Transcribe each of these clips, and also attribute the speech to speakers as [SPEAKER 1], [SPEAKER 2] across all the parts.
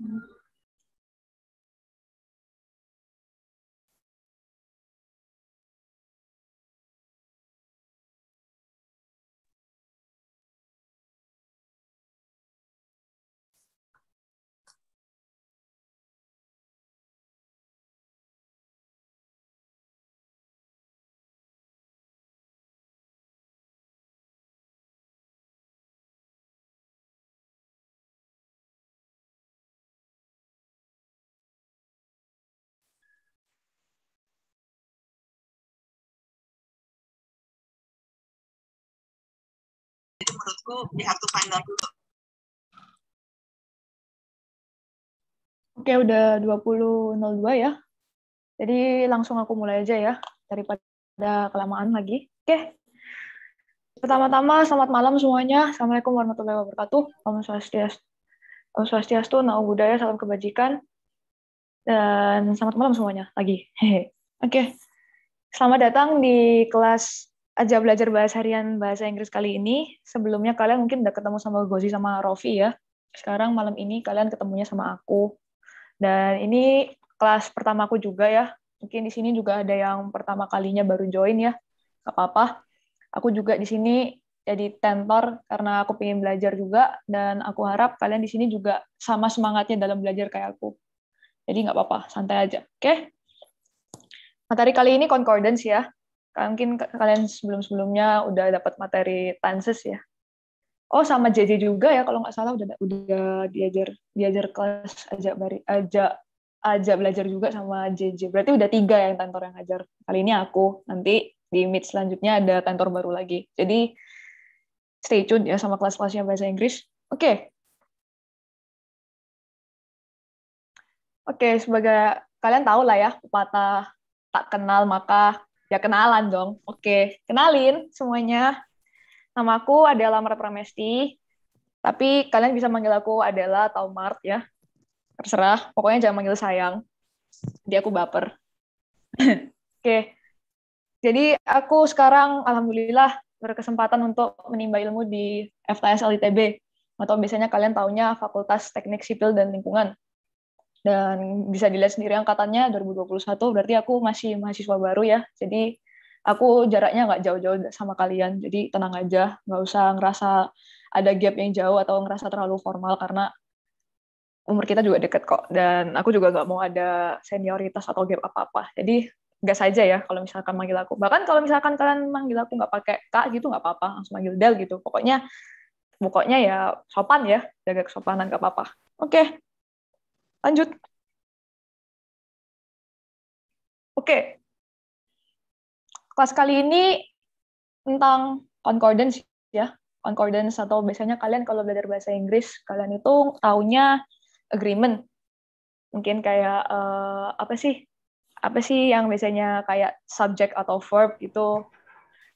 [SPEAKER 1] Mm-hmm. menurutku we have to find out dulu. Oke, udah 20.02 ya. Jadi langsung aku mulai aja ya, daripada kelamaan lagi. Oke.
[SPEAKER 2] Pertama-tama, selamat malam semuanya. Assalamualaikum warahmatullahi wabarakatuh. Om Swastiastu, Om Swastiastu, Nau Budaya, Salam Kebajikan. Dan selamat malam semuanya lagi. Oke. Selamat datang di kelas aja belajar bahasa harian bahasa Inggris kali ini. Sebelumnya kalian mungkin udah ketemu sama Gozi sama Rofi ya. Sekarang malam ini kalian ketemunya sama aku. Dan ini kelas pertama aku juga ya. Mungkin di sini juga ada yang pertama kalinya baru join ya. Gak apa-apa. Aku juga di sini jadi tentor karena aku pengen belajar juga dan aku harap kalian di sini juga sama semangatnya dalam belajar kayak aku. Jadi nggak apa-apa, santai aja. Oke? Okay? Materi kali ini concordance ya mungkin kalian sebelum-sebelumnya udah dapat materi tenses ya. Oh sama JJ juga ya kalau nggak salah udah udah diajar diajar kelas ajak bari ajak ajak belajar juga sama JJ. Berarti udah tiga ya yang kantor yang ngajar. Kali ini aku nanti di meet selanjutnya ada kantor baru lagi.
[SPEAKER 1] Jadi stay tune ya sama kelas-kelasnya bahasa Inggris. Oke. Okay. Oke, okay, sebagai kalian tahu lah ya
[SPEAKER 2] pepatah tak kenal maka Ya kenalan dong. Oke, kenalin semuanya. Nama aku adalah Mara Pramesti. Tapi kalian bisa manggil aku adalah atau ya. Terserah, pokoknya jangan manggil sayang. Dia aku baper. Oke. Jadi aku sekarang alhamdulillah berkesempatan untuk menimba ilmu di FTS LITB atau biasanya kalian taunya Fakultas Teknik Sipil dan Lingkungan. Dan bisa dilihat sendiri angkatannya 2021, berarti aku masih mahasiswa baru ya. Jadi aku jaraknya nggak jauh-jauh sama kalian. Jadi tenang aja, nggak usah ngerasa ada gap yang jauh atau ngerasa terlalu formal karena umur kita juga deket kok. Dan aku juga nggak mau ada senioritas atau gap apa-apa. Jadi nggak saja ya kalau misalkan manggil aku. Bahkan kalau misalkan kalian manggil aku nggak pakai kak gitu nggak apa-apa, langsung manggil Del gitu. Pokoknya pokoknya ya sopan ya, jaga kesopanan
[SPEAKER 1] nggak apa-apa. Oke, Lanjut. Oke. Kelas kali ini tentang
[SPEAKER 2] concordance ya. Concordance atau biasanya kalian kalau belajar bahasa Inggris, kalian itu taunya agreement. Mungkin kayak uh, apa sih? Apa sih yang biasanya kayak subject atau verb itu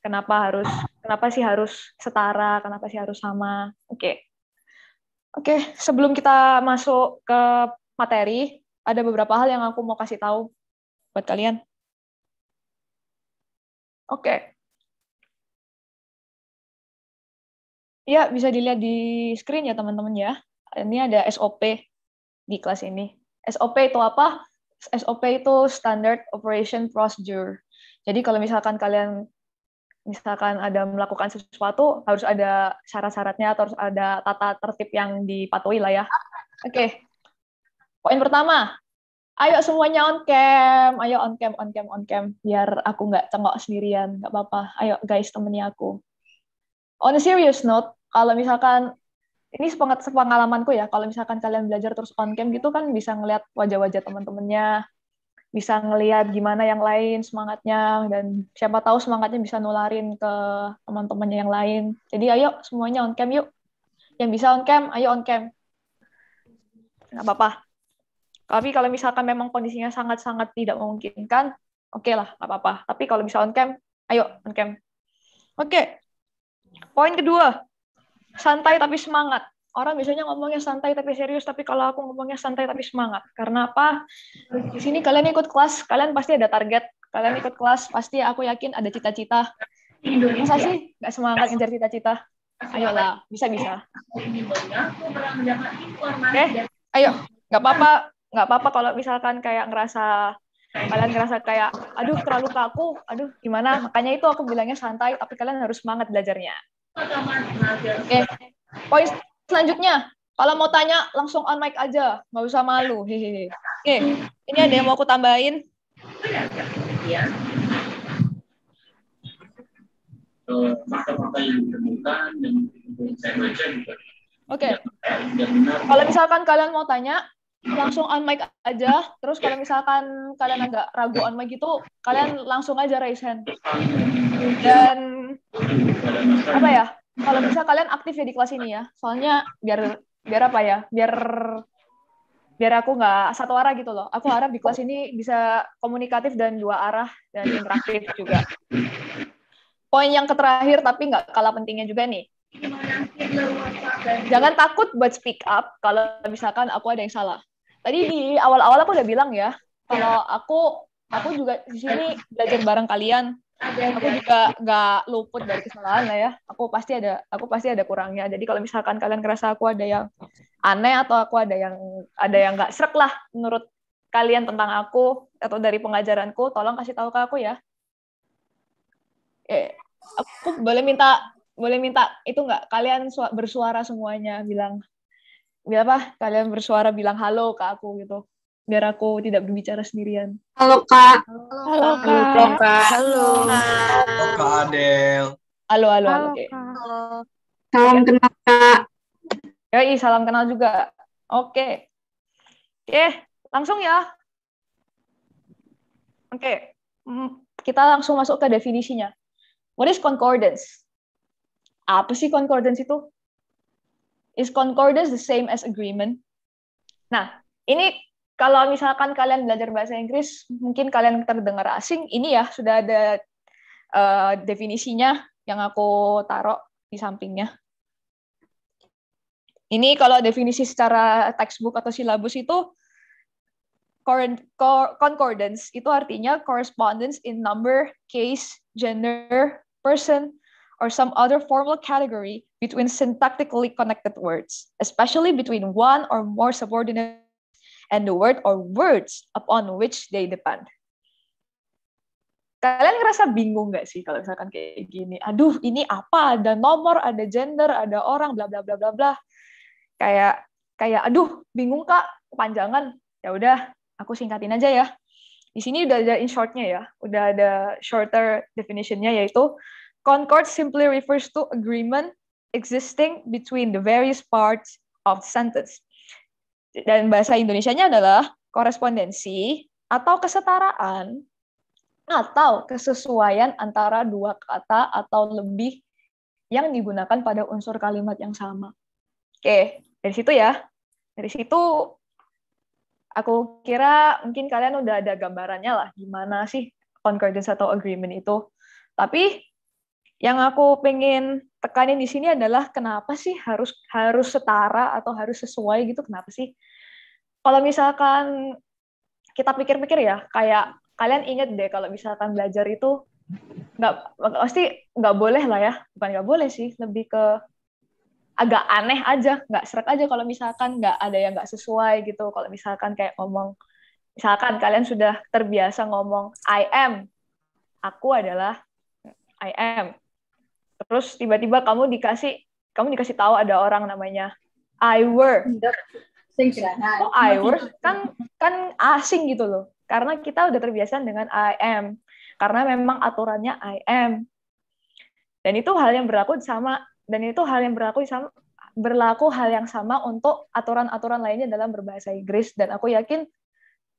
[SPEAKER 2] kenapa harus kenapa sih harus setara, kenapa sih harus sama. Oke. Oke, sebelum kita masuk ke materi, ada beberapa hal yang aku mau kasih tahu
[SPEAKER 1] buat kalian. Oke. Okay. Ya, bisa dilihat di screen ya teman-teman ya.
[SPEAKER 2] Ini ada SOP di kelas ini. SOP itu apa? SOP itu Standard Operation Procedure. Jadi kalau misalkan kalian misalkan ada melakukan sesuatu harus ada syarat-syaratnya atau harus ada tata tertib yang dipatuhi lah ya. Oke. Okay. Poin pertama, ayo semuanya on cam, ayo on cam, on cam, on cam, biar aku nggak cengok sendirian, nggak apa-apa. Ayo guys temennya aku. On a serious note, kalau misalkan ini sepengalamanku ya, kalau misalkan kalian belajar terus on cam gitu kan bisa ngelihat wajah-wajah teman-temannya, bisa ngelihat gimana yang lain semangatnya dan siapa tahu semangatnya bisa nularin ke teman-temannya yang lain. Jadi ayo semuanya on cam yuk. Yang bisa on cam, ayo on cam. Nggak apa-apa. Tapi kalau misalkan memang kondisinya sangat-sangat tidak memungkinkan, oke okay lah, nggak apa-apa. Tapi kalau misalkan on cam, ayo on cam. Oke, okay. poin kedua, santai tapi semangat. Orang biasanya ngomongnya santai tapi serius, tapi kalau aku ngomongnya santai tapi semangat. Karena apa? Di sini kalian ikut kelas, kalian pasti ada target. Kalian ikut kelas, pasti aku yakin ada cita-cita. Masa sih nggak semangat ngejar cita-cita? ayo lah, bisa-bisa. Oke, okay. Eh, ayo. Nggak apa-apa, nggak apa-apa kalau misalkan kayak ngerasa kalian ngerasa kayak aduh terlalu kaku aduh gimana makanya itu aku bilangnya santai tapi kalian harus semangat belajarnya
[SPEAKER 3] oke okay.
[SPEAKER 2] poin selanjutnya kalau mau tanya langsung on mic aja nggak usah malu hehehe oke okay. ini ada yang mau aku tambahin
[SPEAKER 3] eh, Oke. Okay. Kalau
[SPEAKER 2] misalkan kalian mau tanya, langsung on mic aja. Terus kalau misalkan kalian agak ragu on mic gitu, kalian langsung aja raise hand.
[SPEAKER 3] Dan apa ya? Kalau bisa
[SPEAKER 2] kalian aktif ya di kelas ini ya. Soalnya biar biar apa ya? Biar biar aku nggak satu arah gitu loh. Aku harap di kelas ini bisa komunikatif dan dua arah dan interaktif juga. Poin yang terakhir tapi nggak kalah pentingnya juga nih. Jangan takut buat speak up kalau misalkan aku ada yang salah tadi di awal-awal aku udah bilang ya kalau iya. aku aku juga di sini belajar bareng kalian aku juga nggak luput dari kesalahan lah ya aku pasti ada aku pasti ada kurangnya jadi kalau misalkan kalian ngerasa aku ada yang aneh atau aku ada yang ada yang nggak serak lah menurut kalian tentang aku atau dari pengajaranku tolong kasih tahu ke aku ya eh aku boleh minta boleh minta itu nggak kalian bersuara semuanya bilang nggak ya apa kalian bersuara bilang halo ke aku gitu biar aku tidak berbicara sendirian.
[SPEAKER 3] Halo
[SPEAKER 4] kak. Halo kak. Halo kak. Halo.
[SPEAKER 1] kak, Halo kak
[SPEAKER 4] Adel. Halo halo halo. Oke.
[SPEAKER 2] Salam
[SPEAKER 3] ya. kenal
[SPEAKER 4] kak.
[SPEAKER 2] ya salam kenal juga. Oke. Oke, langsung ya. Oke, kita langsung masuk ke definisinya. What is concordance? Apa sih concordance itu? Is concordance the same as agreement? Nah, ini kalau misalkan kalian belajar bahasa Inggris, mungkin kalian terdengar asing. Ini ya sudah ada uh, definisinya yang aku taruh di sampingnya. Ini kalau definisi secara textbook atau silabus itu concordance itu artinya correspondence in number, case, gender, person, or some other formal category between syntactically connected words, especially between one or more subordinates and the word or words upon which they depend. Kalian ngerasa bingung nggak sih kalau misalkan kayak gini? Aduh, ini apa? Ada nomor, ada gender, ada orang, bla bla bla bla bla. Kayak kayak aduh, bingung Kak, kepanjangan. Ya udah, aku singkatin aja ya. Di sini udah ada in shortnya ya, udah ada shorter definitionnya yaitu Concord simply refers to agreement existing between the various parts of the sentence. Dan bahasa Indonesianya adalah korespondensi atau kesetaraan atau kesesuaian antara dua kata atau lebih yang digunakan pada unsur kalimat yang sama. Oke, dari situ ya. Dari situ aku kira mungkin kalian udah ada gambarannya lah gimana sih concordance atau agreement itu. Tapi yang aku pengen tekanin di sini adalah kenapa sih harus harus setara atau harus sesuai gitu kenapa sih kalau misalkan kita pikir-pikir ya kayak kalian inget deh kalau misalkan belajar itu nggak pasti nggak boleh lah ya bukan nggak boleh sih lebih ke agak aneh aja nggak serak aja kalau misalkan nggak ada yang nggak sesuai gitu kalau misalkan kayak ngomong misalkan kalian sudah terbiasa ngomong I am aku adalah I am terus tiba-tiba kamu dikasih kamu dikasih tahu ada orang namanya Iwer. Nah, oh, Iwer kan kan asing gitu loh. Karena kita udah terbiasa dengan I am. Karena memang aturannya I am. Dan itu hal yang berlaku sama dan itu hal yang berlaku sama berlaku hal yang sama untuk aturan-aturan lainnya dalam berbahasa Inggris dan aku yakin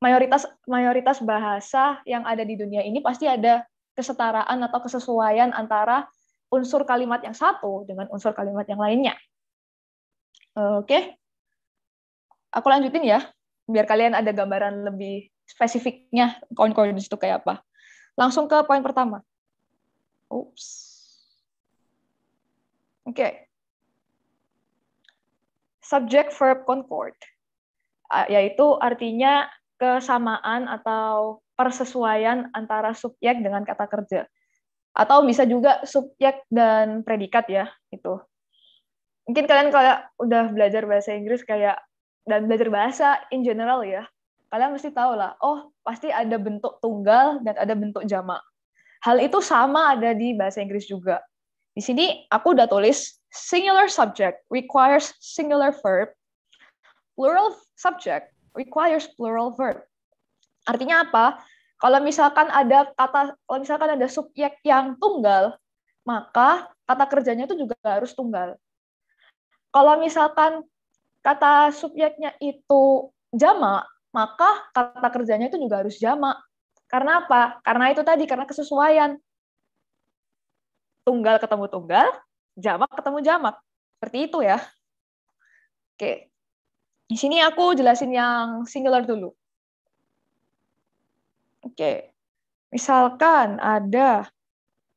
[SPEAKER 2] mayoritas mayoritas bahasa yang ada di dunia ini pasti ada kesetaraan atau kesesuaian antara unsur kalimat yang satu dengan unsur kalimat yang lainnya. Oke. Aku lanjutin ya, biar kalian ada gambaran lebih spesifiknya koin-koin itu kayak apa. Langsung ke poin pertama. Oops. Oke. Okay. Subject verb concord yaitu artinya kesamaan atau persesuaian antara subjek dengan kata kerja atau bisa juga subjek dan predikat ya itu mungkin kalian kalau udah belajar bahasa Inggris kayak dan belajar bahasa in general ya kalian mesti tahu lah oh pasti ada bentuk tunggal dan ada bentuk jamak hal itu sama ada di bahasa Inggris juga di sini aku udah tulis singular subject requires singular verb plural subject requires plural verb artinya apa kalau misalkan ada kata kalau misalkan ada subjek yang tunggal, maka kata kerjanya itu juga harus tunggal. Kalau misalkan kata subjeknya itu jama, maka kata kerjanya itu juga harus jama. Karena apa? Karena itu tadi, karena kesesuaian. Tunggal ketemu tunggal, jamak ketemu jamak. Seperti itu ya. Oke. Di sini aku jelasin yang singular dulu. Oke. Misalkan ada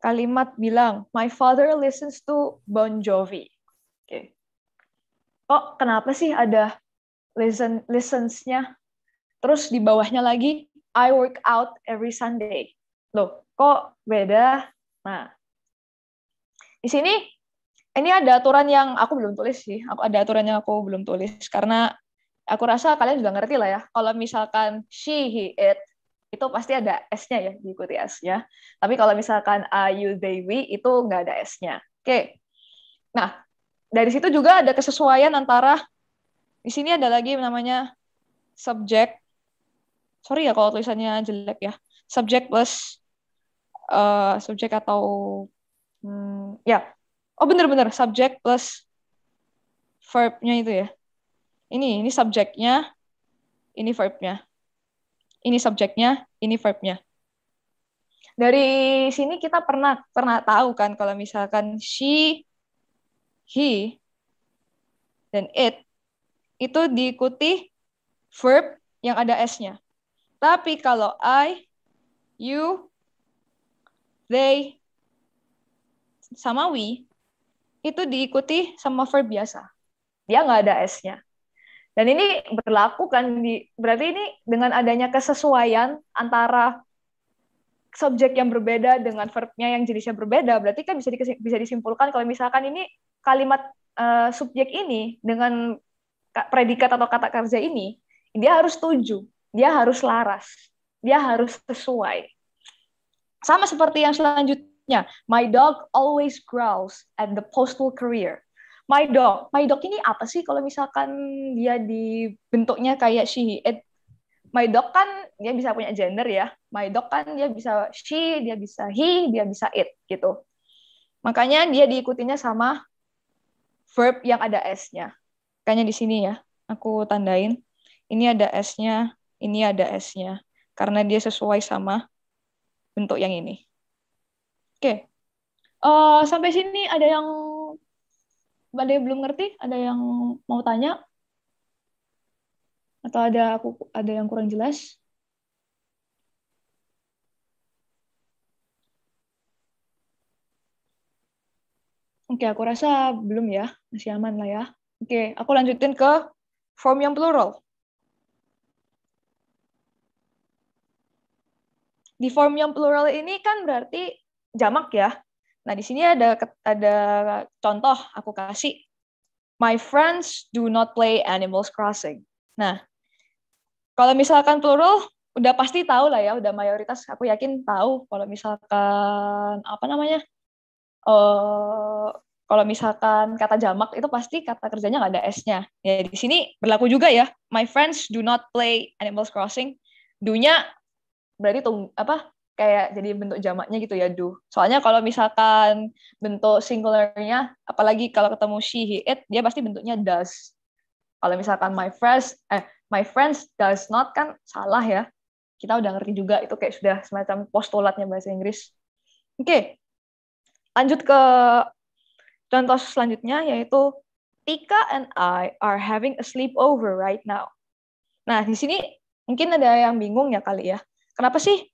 [SPEAKER 2] kalimat bilang, "My father listens to Bon Jovi." Oke. Kok kenapa sih ada listen listens-nya? Terus di bawahnya lagi, "I work out every Sunday." Loh, kok beda? Nah, di sini ini ada aturan yang aku belum tulis sih. Aku ada aturan yang aku belum tulis karena aku rasa kalian juga ngerti lah ya. Kalau misalkan she, he, it itu pasti ada S-nya ya, diikuti S-nya. Tapi kalau misalkan Ayu Dewi itu nggak ada S-nya. Oke. Nah, dari situ juga ada kesesuaian antara di sini ada lagi namanya subjek. Sorry ya kalau tulisannya jelek ya. Subject plus uh, eh, subjek atau hmm, ya. Oh bener-bener subject plus verbnya itu ya. Ini ini subjeknya, ini verbnya ini subjeknya, ini verbnya. Dari sini kita pernah pernah tahu kan kalau misalkan she, he, dan it itu diikuti verb yang ada s-nya. Tapi kalau I, you, they, sama we, itu diikuti sama verb biasa. Dia nggak ada S-nya. Dan ini berlaku kan di berarti ini dengan adanya kesesuaian antara subjek yang berbeda dengan verbnya yang jenisnya berbeda, berarti kan bisa di, bisa disimpulkan kalau misalkan ini kalimat uh, subjek ini dengan predikat atau kata kerja ini dia harus tuju, dia harus laras, dia harus sesuai. Sama seperti yang selanjutnya, my dog always growls at the postal career my dog. My dog ini apa sih kalau misalkan dia dibentuknya kayak she it, eh, my dog kan dia bisa punya gender ya. My dog kan dia bisa she, dia bisa he, dia bisa it gitu. Makanya dia diikutinya sama verb yang ada s-nya. Kayaknya di sini ya, aku tandain. Ini ada s-nya, ini ada s-nya. Karena dia sesuai sama bentuk yang ini. Oke. Okay. Uh, eh, sampai sini ada yang ada yang belum ngerti? Ada yang mau tanya? Atau ada aku ada yang kurang jelas? Oke, aku rasa belum ya, masih aman lah ya. Oke, aku lanjutin ke form yang plural. Di form yang plural ini kan berarti jamak ya. Nah, di sini ada ada contoh aku kasih. My friends do not play Animals Crossing. Nah, kalau misalkan plural udah pasti tahu lah ya, udah mayoritas aku yakin tahu kalau misalkan apa namanya? Uh, kalau misalkan kata jamak itu pasti kata kerjanya nggak ada s-nya. Ya di sini berlaku juga ya. My friends do not play Animals Crossing. Dunya berarti tung apa? kayak jadi bentuk jamaknya gitu ya duh. Soalnya kalau misalkan bentuk singularnya, apalagi kalau ketemu she, he, it, dia pasti bentuknya does. Kalau misalkan my friends, eh my friends does not kan salah ya. Kita udah ngerti juga itu kayak sudah semacam postulatnya bahasa Inggris. Oke, okay. lanjut ke contoh selanjutnya yaitu Tika and I are having a sleepover right now. Nah di sini mungkin ada yang bingung ya kali ya. Kenapa sih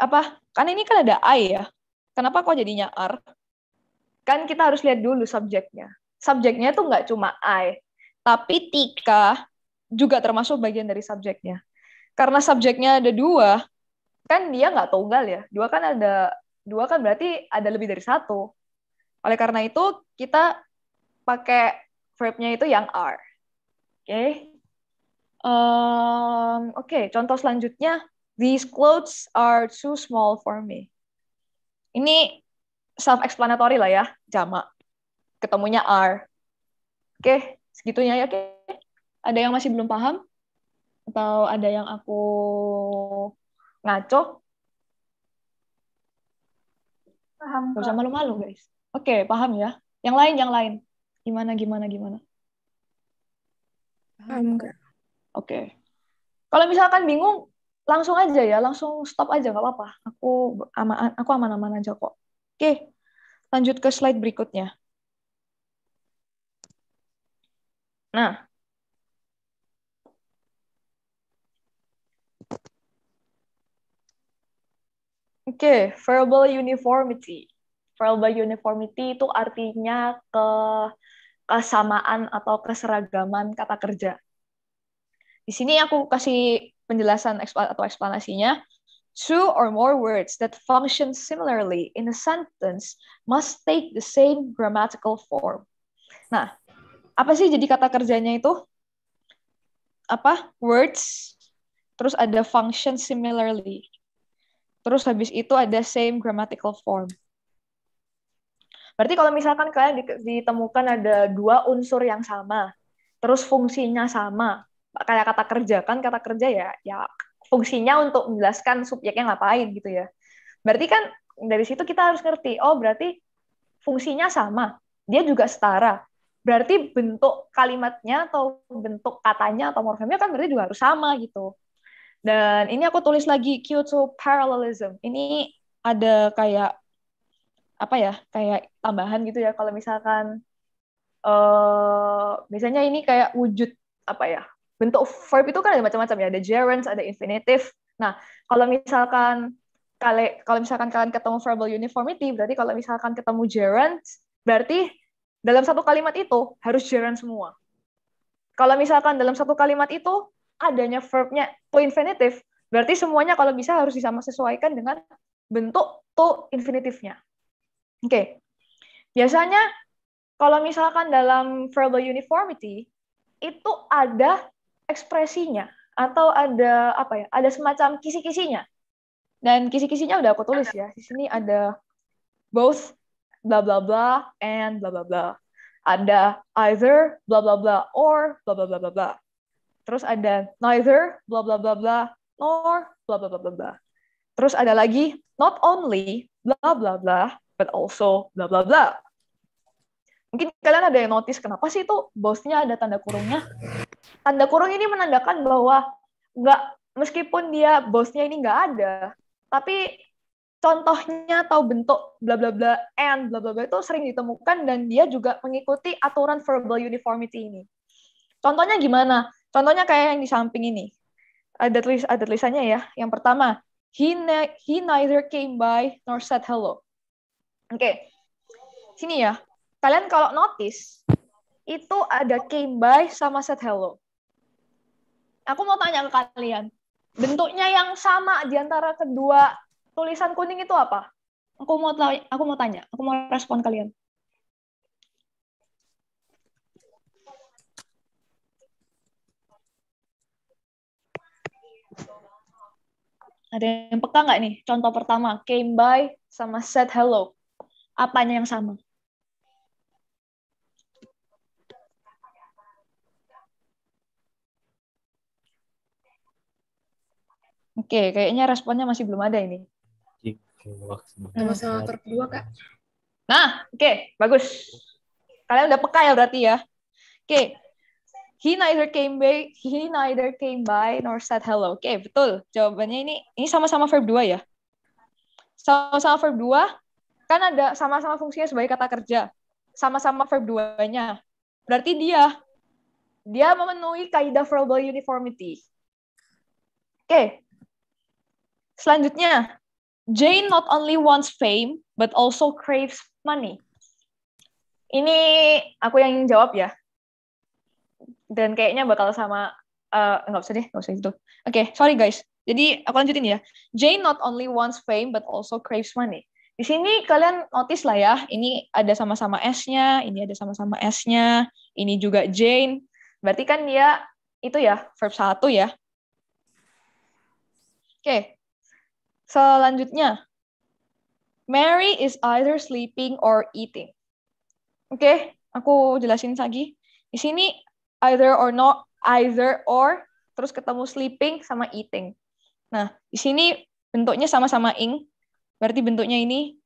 [SPEAKER 2] apa? Kan ini kan ada I ya. Kenapa kok jadinya R? Kan kita harus lihat dulu subjeknya. Subjeknya tuh nggak cuma I, tapi tika juga termasuk bagian dari subjeknya. Karena subjeknya ada dua, kan dia nggak tunggal ya. Dua kan ada dua kan berarti ada lebih dari satu. Oleh karena itu kita pakai verbnya itu yang R. Oke. Okay. Um, Oke, okay. contoh selanjutnya These clothes are too small for me. Ini self-explanatory lah ya, jamak. Ketemunya are. Oke, segitunya ya. Oke. Ada yang masih belum paham? Atau ada yang aku ngaco?
[SPEAKER 4] Paham. Gak usah malu-malu, guys.
[SPEAKER 2] Oke, paham ya. Yang lain, yang lain. Gimana, gimana, gimana? Paham, Kak. Oke. Kalau misalkan bingung, langsung aja ya, langsung stop aja gak apa-apa. Aku aman, aku aman-aman aja kok. Oke, lanjut ke slide berikutnya. Nah, oke, okay, verbal uniformity. Verbal uniformity itu artinya ke kesamaan atau keseragaman kata kerja. Di sini aku kasih penjelasan atau eksplanasinya, two or more words that function similarly in a sentence must take the same grammatical form. Nah, apa sih jadi kata kerjanya itu? Apa? Words, terus ada function similarly. Terus habis itu ada same grammatical form. Berarti kalau misalkan kalian ditemukan ada dua unsur yang sama, terus fungsinya sama, kayak kata kerja kan kata kerja ya ya fungsinya untuk menjelaskan subjeknya ngapain gitu ya. Berarti kan dari situ kita harus ngerti, oh berarti fungsinya sama, dia juga setara. Berarti bentuk kalimatnya atau bentuk katanya atau morfemnya kan berarti juga harus sama gitu. Dan ini aku tulis lagi Kyoto parallelism. Ini ada kayak apa ya? Kayak tambahan gitu ya kalau misalkan eh uh, biasanya ini kayak wujud apa ya? bentuk verb itu kan ada macam-macam ya, ada gerunds, ada infinitive. Nah, kalau misalkan kalau misalkan kalian ketemu verbal uniformity, berarti kalau misalkan ketemu gerunds, berarti dalam satu kalimat itu harus gerund semua. Kalau misalkan dalam satu kalimat itu adanya verbnya to infinitive, berarti semuanya kalau bisa harus disama sesuaikan dengan bentuk to infinitifnya. Oke. Okay. Biasanya kalau misalkan dalam verbal uniformity itu ada ekspresinya atau ada apa ya ada semacam kisi-kisinya dan kisi-kisinya udah aku tulis ya di sini ada both bla bla bla and bla bla bla ada either bla bla bla or bla bla bla bla bla terus ada neither bla bla bla bla nor bla bla bla bla bla terus ada lagi not only bla bla bla but also bla bla bla Mungkin kalian ada yang notice kenapa sih itu bosnya ada tanda kurungnya? Tanda kurung ini menandakan bahwa nggak meskipun dia bosnya ini nggak ada, tapi contohnya atau bentuk bla bla bla and bla bla bla itu sering ditemukan dan dia juga mengikuti aturan verbal uniformity ini. Contohnya gimana? Contohnya kayak yang di samping ini. Ada tulis ada tulisannya ya. Yang pertama, he ne he neither came by nor said hello. Oke. Okay. Sini ya kalian kalau notice itu ada came by sama said hello. Aku mau tanya ke kalian, bentuknya yang sama di antara kedua tulisan kuning itu apa? Aku mau tanya, aku mau tanya, aku mau respon kalian.
[SPEAKER 1] Ada yang peka nggak nih?
[SPEAKER 2] Contoh pertama, came by sama said hello. Apanya yang sama? Oke, kayaknya responnya masih belum ada ini.
[SPEAKER 3] Nama sama kedua,
[SPEAKER 2] Kak. Nah, oke, okay, bagus. Kalian udah peka ya berarti ya. Oke. Okay. He neither came by, he neither came by nor said hello. Oke, okay, betul. Jawabannya ini ini sama-sama verb 2 ya. Sama-sama verb 2 kan ada sama-sama fungsinya sebagai kata kerja. Sama-sama verb 2-nya. Berarti dia dia memenuhi kaidah verbal uniformity. Oke, okay. Selanjutnya, Jane not only wants fame, but also craves money. Ini aku yang jawab ya. Dan kayaknya bakal sama, uh, nggak usah deh, nggak usah gitu. Oke, okay, sorry guys. Jadi aku lanjutin ya. Jane not only wants fame, but also craves money. Di sini kalian notice lah ya, ini ada sama-sama S-nya, ini ada sama-sama S-nya, ini juga Jane. Berarti kan dia itu ya, verb satu ya. Oke, okay. Selanjutnya, Mary is either sleeping or eating. Oke, okay, aku jelasin lagi. Di sini either or not, either or, terus ketemu sleeping sama eating. Nah, di sini bentuknya sama-sama ing, berarti bentuknya ini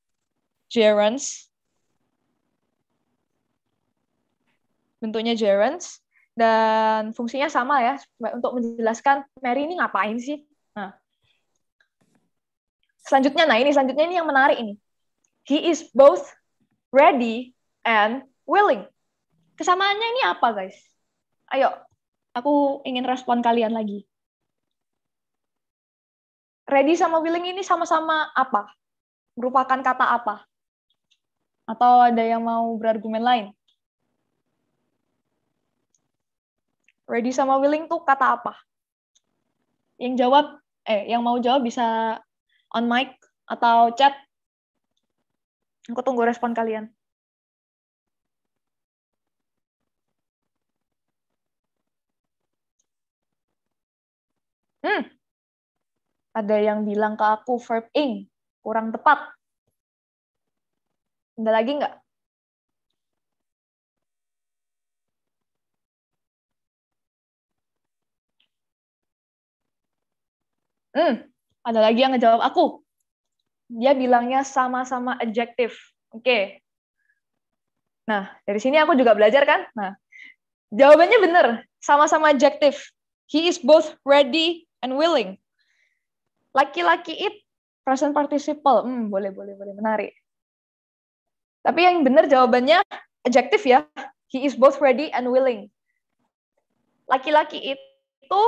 [SPEAKER 2] gerunds. Bentuknya gerunds dan fungsinya sama ya untuk menjelaskan Mary ini ngapain sih. Nah, Selanjutnya, nah ini selanjutnya ini yang menarik ini. He is both ready and willing. Kesamaannya ini apa, guys? Ayo, aku ingin respon kalian lagi. Ready sama willing ini sama-sama apa? Merupakan kata apa? Atau ada yang mau berargumen lain? Ready sama willing tuh kata apa? Yang jawab, eh, yang mau jawab bisa on
[SPEAKER 1] mic atau chat. Aku tunggu respon kalian. Hmm. Ada yang bilang ke aku verb ing kurang tepat. Ada lagi nggak? Hmm. Ada lagi yang ngejawab aku.
[SPEAKER 2] Dia bilangnya sama-sama adjektif. Oke. Okay. Nah, dari sini aku juga belajar kan? Nah, jawabannya benar. Sama-sama adjektif. He is both ready and willing. Laki-laki it present participle. Hmm, boleh, boleh, boleh. Menarik. Tapi yang benar jawabannya adjektif ya. He is both ready and willing. Laki-laki itu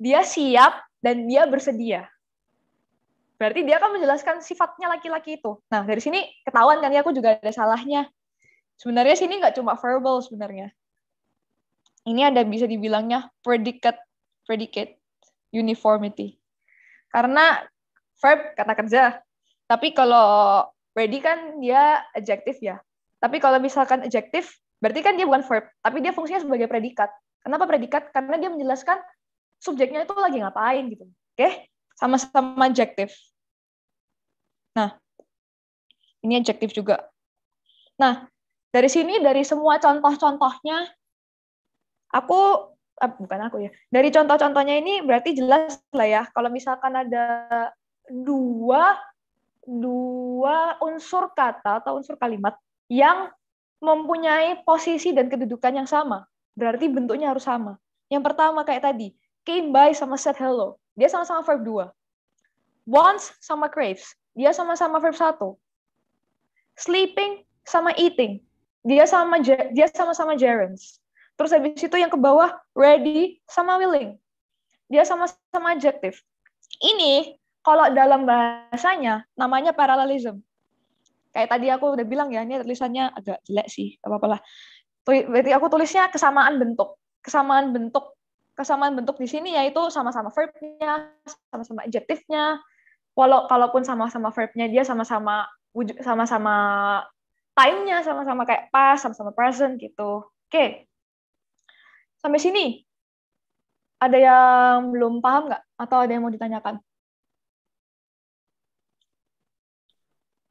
[SPEAKER 2] dia siap dan dia bersedia. Berarti dia akan menjelaskan sifatnya laki-laki itu. Nah, dari sini ketahuan kan ya aku juga ada salahnya. Sebenarnya sini nggak cuma verbal sebenarnya. Ini ada bisa dibilangnya predicate, predicate uniformity. Karena verb kata kerja. Tapi kalau ready kan dia adjective ya. Tapi kalau misalkan adjective, berarti kan dia bukan verb, tapi dia fungsinya sebagai predikat. Kenapa predikat? Karena dia menjelaskan subjeknya itu lagi ngapain gitu. Oke? Okay? Sama-sama adjective. Nah, ini adjektif juga. Nah, dari sini dari semua contoh-contohnya aku ah, bukan aku ya. Dari contoh-contohnya ini berarti jelas lah ya. Kalau misalkan ada dua dua unsur kata atau unsur kalimat yang mempunyai posisi dan kedudukan yang sama, berarti bentuknya harus sama. Yang pertama kayak tadi, came by sama said hello. Dia sama-sama verb dua Wants sama craves dia sama-sama verb satu Sleeping sama eating, dia sama dia sama-sama gerunds. Terus habis itu yang ke bawah ready sama willing. Dia sama-sama adjective. Ini kalau dalam bahasanya namanya parallelism Kayak tadi aku udah bilang ya, ini tulisannya agak jelek sih, apa apalah. Berarti aku tulisnya kesamaan bentuk. Kesamaan bentuk kesamaan bentuk di sini yaitu sama-sama verbnya, sama-sama adjektifnya, walau kalaupun sama-sama verbnya dia sama-sama wujud sama-sama time-nya sama-sama kayak pas sama-sama present gitu oke okay. sampai sini ada yang belum paham nggak atau ada yang mau ditanyakan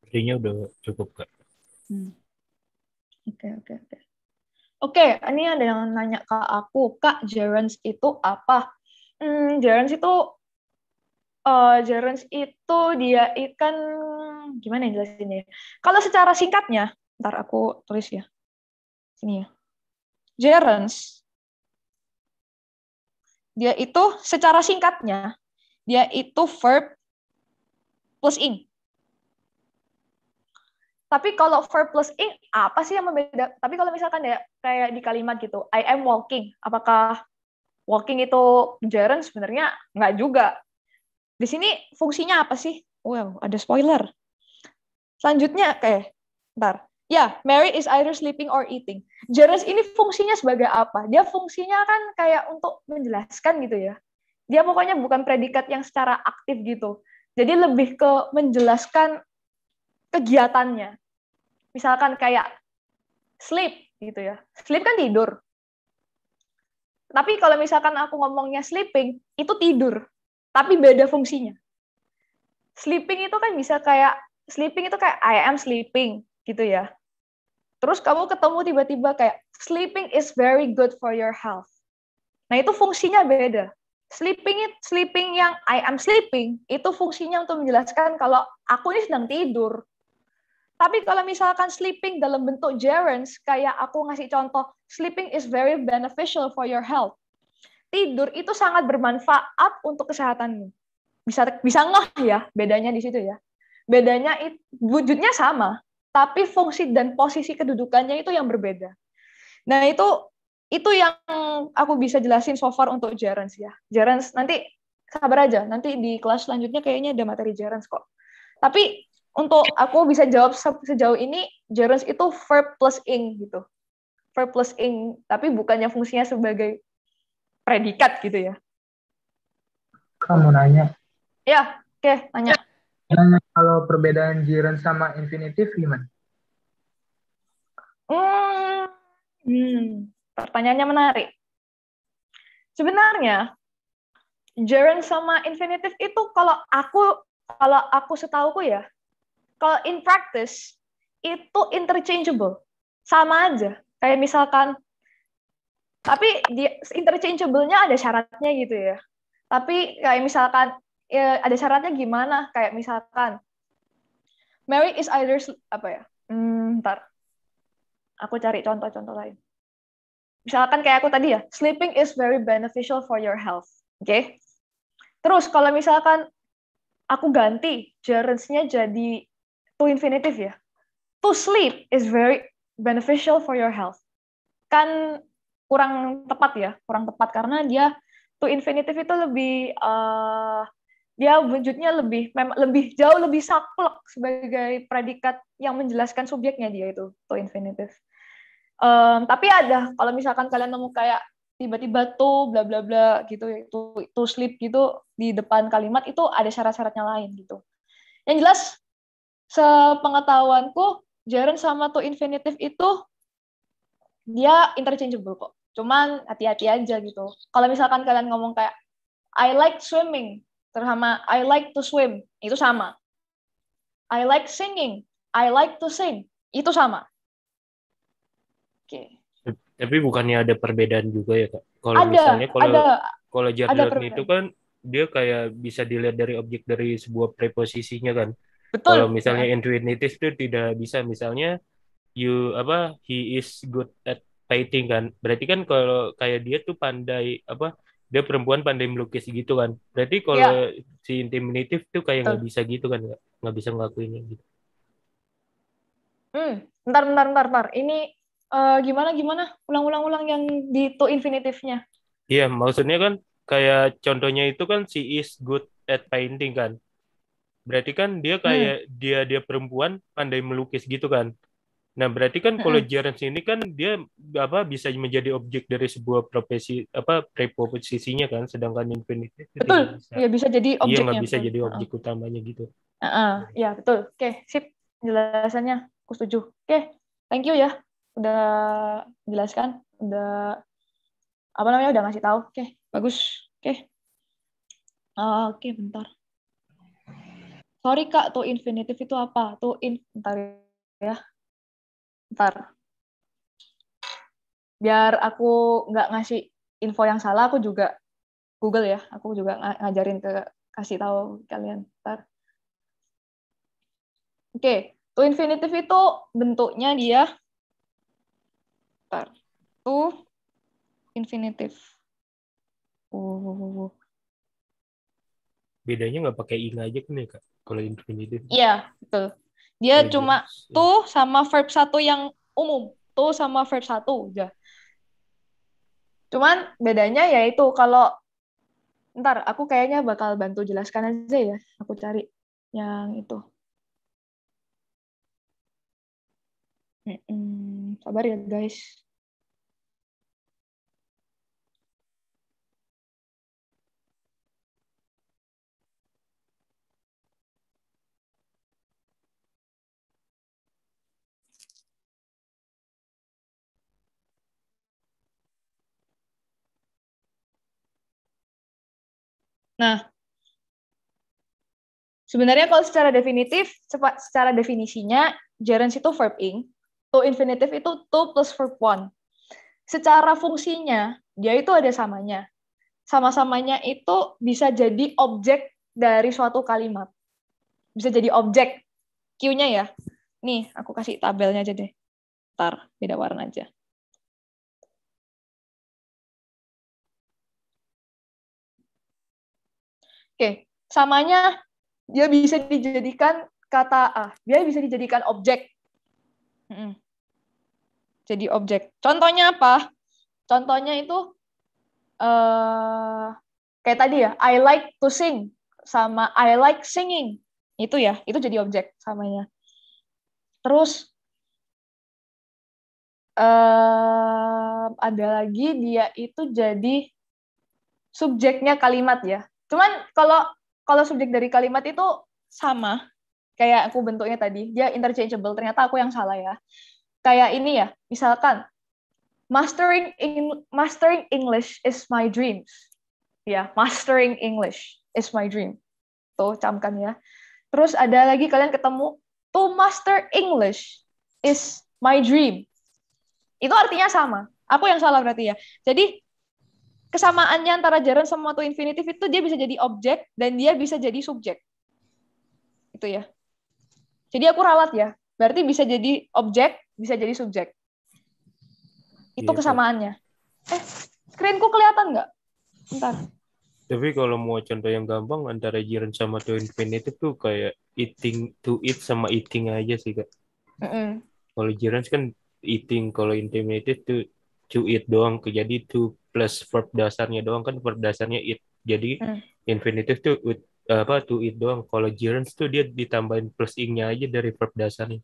[SPEAKER 4] Sepertinya udah cukup kak
[SPEAKER 2] hmm. oke oke oke oke ini ada yang nanya ke aku kak gerunds itu apa hmm, gerunds itu uh, itu dia ikan gimana yang jelasinnya? Ya? Kalau secara singkatnya, ntar aku tulis ya.
[SPEAKER 1] Sini ya. Gerunds dia itu secara singkatnya dia itu verb
[SPEAKER 2] plus ing. Tapi kalau verb plus ing apa sih yang membeda? Tapi kalau misalkan ya kayak di kalimat gitu, I am walking, apakah walking itu gerund sebenarnya nggak juga. Di sini fungsinya apa sih? Wow, ada spoiler. Selanjutnya, kayak, ntar. Ya, Mary is either sleeping or eating. Jairus ini fungsinya sebagai apa? Dia fungsinya kan kayak untuk menjelaskan gitu ya. Dia pokoknya bukan predikat yang secara aktif gitu. Jadi lebih ke menjelaskan kegiatannya. Misalkan kayak sleep gitu ya. Sleep kan tidur. Tapi kalau misalkan aku ngomongnya sleeping, itu tidur tapi beda fungsinya. Sleeping itu kan bisa kayak sleeping itu kayak I am sleeping gitu ya. Terus kamu ketemu tiba-tiba kayak sleeping is very good for your health. Nah, itu fungsinya beda. Sleeping sleeping yang I am sleeping itu fungsinya untuk menjelaskan kalau aku ini sedang tidur. Tapi kalau misalkan sleeping dalam bentuk gerunds kayak aku ngasih contoh sleeping is very beneficial for your health tidur itu sangat bermanfaat untuk kesehatanmu. Bisa bisa ngeh ya bedanya di situ ya. Bedanya it, wujudnya sama, tapi fungsi dan posisi kedudukannya itu yang berbeda. Nah, itu itu yang aku bisa jelasin so far untuk Jarens ya. Jarens nanti sabar aja, nanti di kelas selanjutnya kayaknya ada materi Jarens kok. Tapi untuk aku bisa jawab sejauh ini Jarens itu verb plus ing gitu. Verb plus ing, tapi bukannya fungsinya sebagai predikat
[SPEAKER 4] gitu ya. Kamu nanya.
[SPEAKER 2] Ya, oke, okay, nanya.
[SPEAKER 4] kalau perbedaan jiran sama infinitif gimana?
[SPEAKER 2] Hmm, hmm, pertanyaannya menarik. Sebenarnya gerund sama infinitif itu kalau aku kalau aku setahuku ya, kalau in practice itu interchangeable. Sama aja. Kayak misalkan tapi dia interchangeable-nya ada syaratnya gitu ya. Tapi kayak misalkan ya ada syaratnya gimana? Kayak misalkan Mary is either apa ya? Hmm, ntar. Aku cari contoh-contoh lain. Misalkan kayak aku tadi ya, sleeping is very beneficial for your health. Oke. Okay? Terus kalau misalkan aku ganti gerunds-nya jadi to infinitive ya. To sleep is very beneficial for your health. Kan kurang tepat ya, kurang tepat karena dia to infinitive itu lebih uh, dia wujudnya lebih memang lebih jauh lebih saklek sebagai predikat yang menjelaskan subjeknya dia itu to infinitive. Um, tapi ada kalau misalkan kalian nemu kayak tiba-tiba tuh bla bla bla gitu itu itu sleep gitu di depan kalimat itu ada syarat-syaratnya lain gitu. Yang jelas sepengetahuanku gerund sama to infinitive itu dia interchangeable kok. Cuman hati-hati aja gitu. Kalau misalkan kalian ngomong kayak I like swimming terutama I like to swim itu sama. I like singing, I like to sing itu sama.
[SPEAKER 4] Oke. Okay. Tapi bukannya ada perbedaan juga ya kak? Kalau misalnya kalau kalau jargon itu kan dia kayak bisa dilihat dari objek dari sebuah preposisinya kan. Betul. Kalau misalnya infinitive itu tidak bisa misalnya you apa he is good at painting kan. Berarti kan kalau kayak dia tuh pandai apa dia perempuan pandai melukis gitu kan. Berarti kalau ya. si intimidatif tuh kayak nggak bisa gitu kan nggak bisa ngelakuinnya gitu.
[SPEAKER 2] Hmm, ntar ntar ntar ntar. Ini uh, gimana gimana? Ulang-ulang-ulang yang di to infinitifnya.
[SPEAKER 4] Iya, maksudnya kan kayak contohnya itu kan si is good at painting kan. Berarti kan dia hmm. kayak hmm. dia dia perempuan pandai melukis gitu kan. Nah, berarti kan kalau jaran ini kan dia apa bisa menjadi objek dari sebuah profesi apa preposisinya kan sedangkan infinitive betul. Bisa. Ya bisa jadi objeknya. Iya, nggak bisa betul. jadi objek utamanya gitu.
[SPEAKER 2] Uh, uh, ya, betul. Oke, okay, sip. Jelasannya aku setuju. Oke, okay, thank you ya udah jelaskan, udah apa namanya udah ngasih tahu. Oke, okay, bagus. Oke. Okay. Uh, Oke, okay, bentar. Sorry Kak, tuh infinitif itu apa? Tuh in bentar ya Ntar. Biar aku nggak ngasih info yang salah, aku juga Google ya. Aku juga ngajarin ke kasih tahu kalian. Ntar. Oke, okay. to infinitive itu bentuknya dia ntar. To infinitive. Uh.
[SPEAKER 4] Bedanya nggak pakai ing aja kan ya, Kak? Kalau infinitive. Iya, betul dia cuma
[SPEAKER 2] gitu tuh sama verb satu yang umum, tuh sama verb satu aja. Cuman bedanya yaitu kalau ntar aku kayaknya bakal bantu jelaskan aja ya. Aku cari yang itu.
[SPEAKER 1] Mm -mm, sabar ya guys. Nah, sebenarnya kalau secara
[SPEAKER 2] definitif, secara definisinya, gerunds itu verb ing, to infinitive itu to plus verb one. Secara fungsinya, dia itu ada samanya. Sama-samanya itu bisa jadi objek dari suatu kalimat. Bisa jadi
[SPEAKER 1] objek. Q-nya ya. Nih, aku kasih tabelnya aja deh. Ntar, beda warna aja. Oke, samanya dia bisa dijadikan
[SPEAKER 2] kata ah, dia bisa dijadikan objek. Jadi objek. Contohnya apa? Contohnya itu uh, kayak tadi ya, I like to sing sama I like singing. Itu ya, itu jadi objek samanya. Terus uh, ada lagi dia itu jadi subjeknya kalimat ya. Cuman kalau kalau subjek dari kalimat itu sama kayak aku bentuknya tadi dia interchangeable ternyata aku yang salah ya kayak ini ya misalkan mastering in, mastering English is my dream ya mastering English is my dream tuh camkan ya terus ada lagi kalian ketemu to master English is my dream itu artinya sama aku yang salah berarti ya jadi kesamaannya antara Jaren sama to infinitif itu dia bisa jadi objek dan dia bisa jadi subjek. Itu ya. Jadi aku ralat ya. Berarti bisa jadi objek, bisa jadi subjek. Itu iya, kesamaannya. Eh, screenku kelihatan nggak? Bentar.
[SPEAKER 4] Tapi kalau mau contoh yang gampang antara jiren sama to infinitif tuh kayak eating to eat sama eating aja sih kak. Mm -hmm. Kalau jiren kan eating, kalau infinitif tuh to it doang ke jadi to plus verb dasarnya doang kan verb dasarnya it jadi hmm. infinitive tuh with apa to it doang kalau gerunds tuh dia ditambahin plus ing-nya aja dari verb dasarnya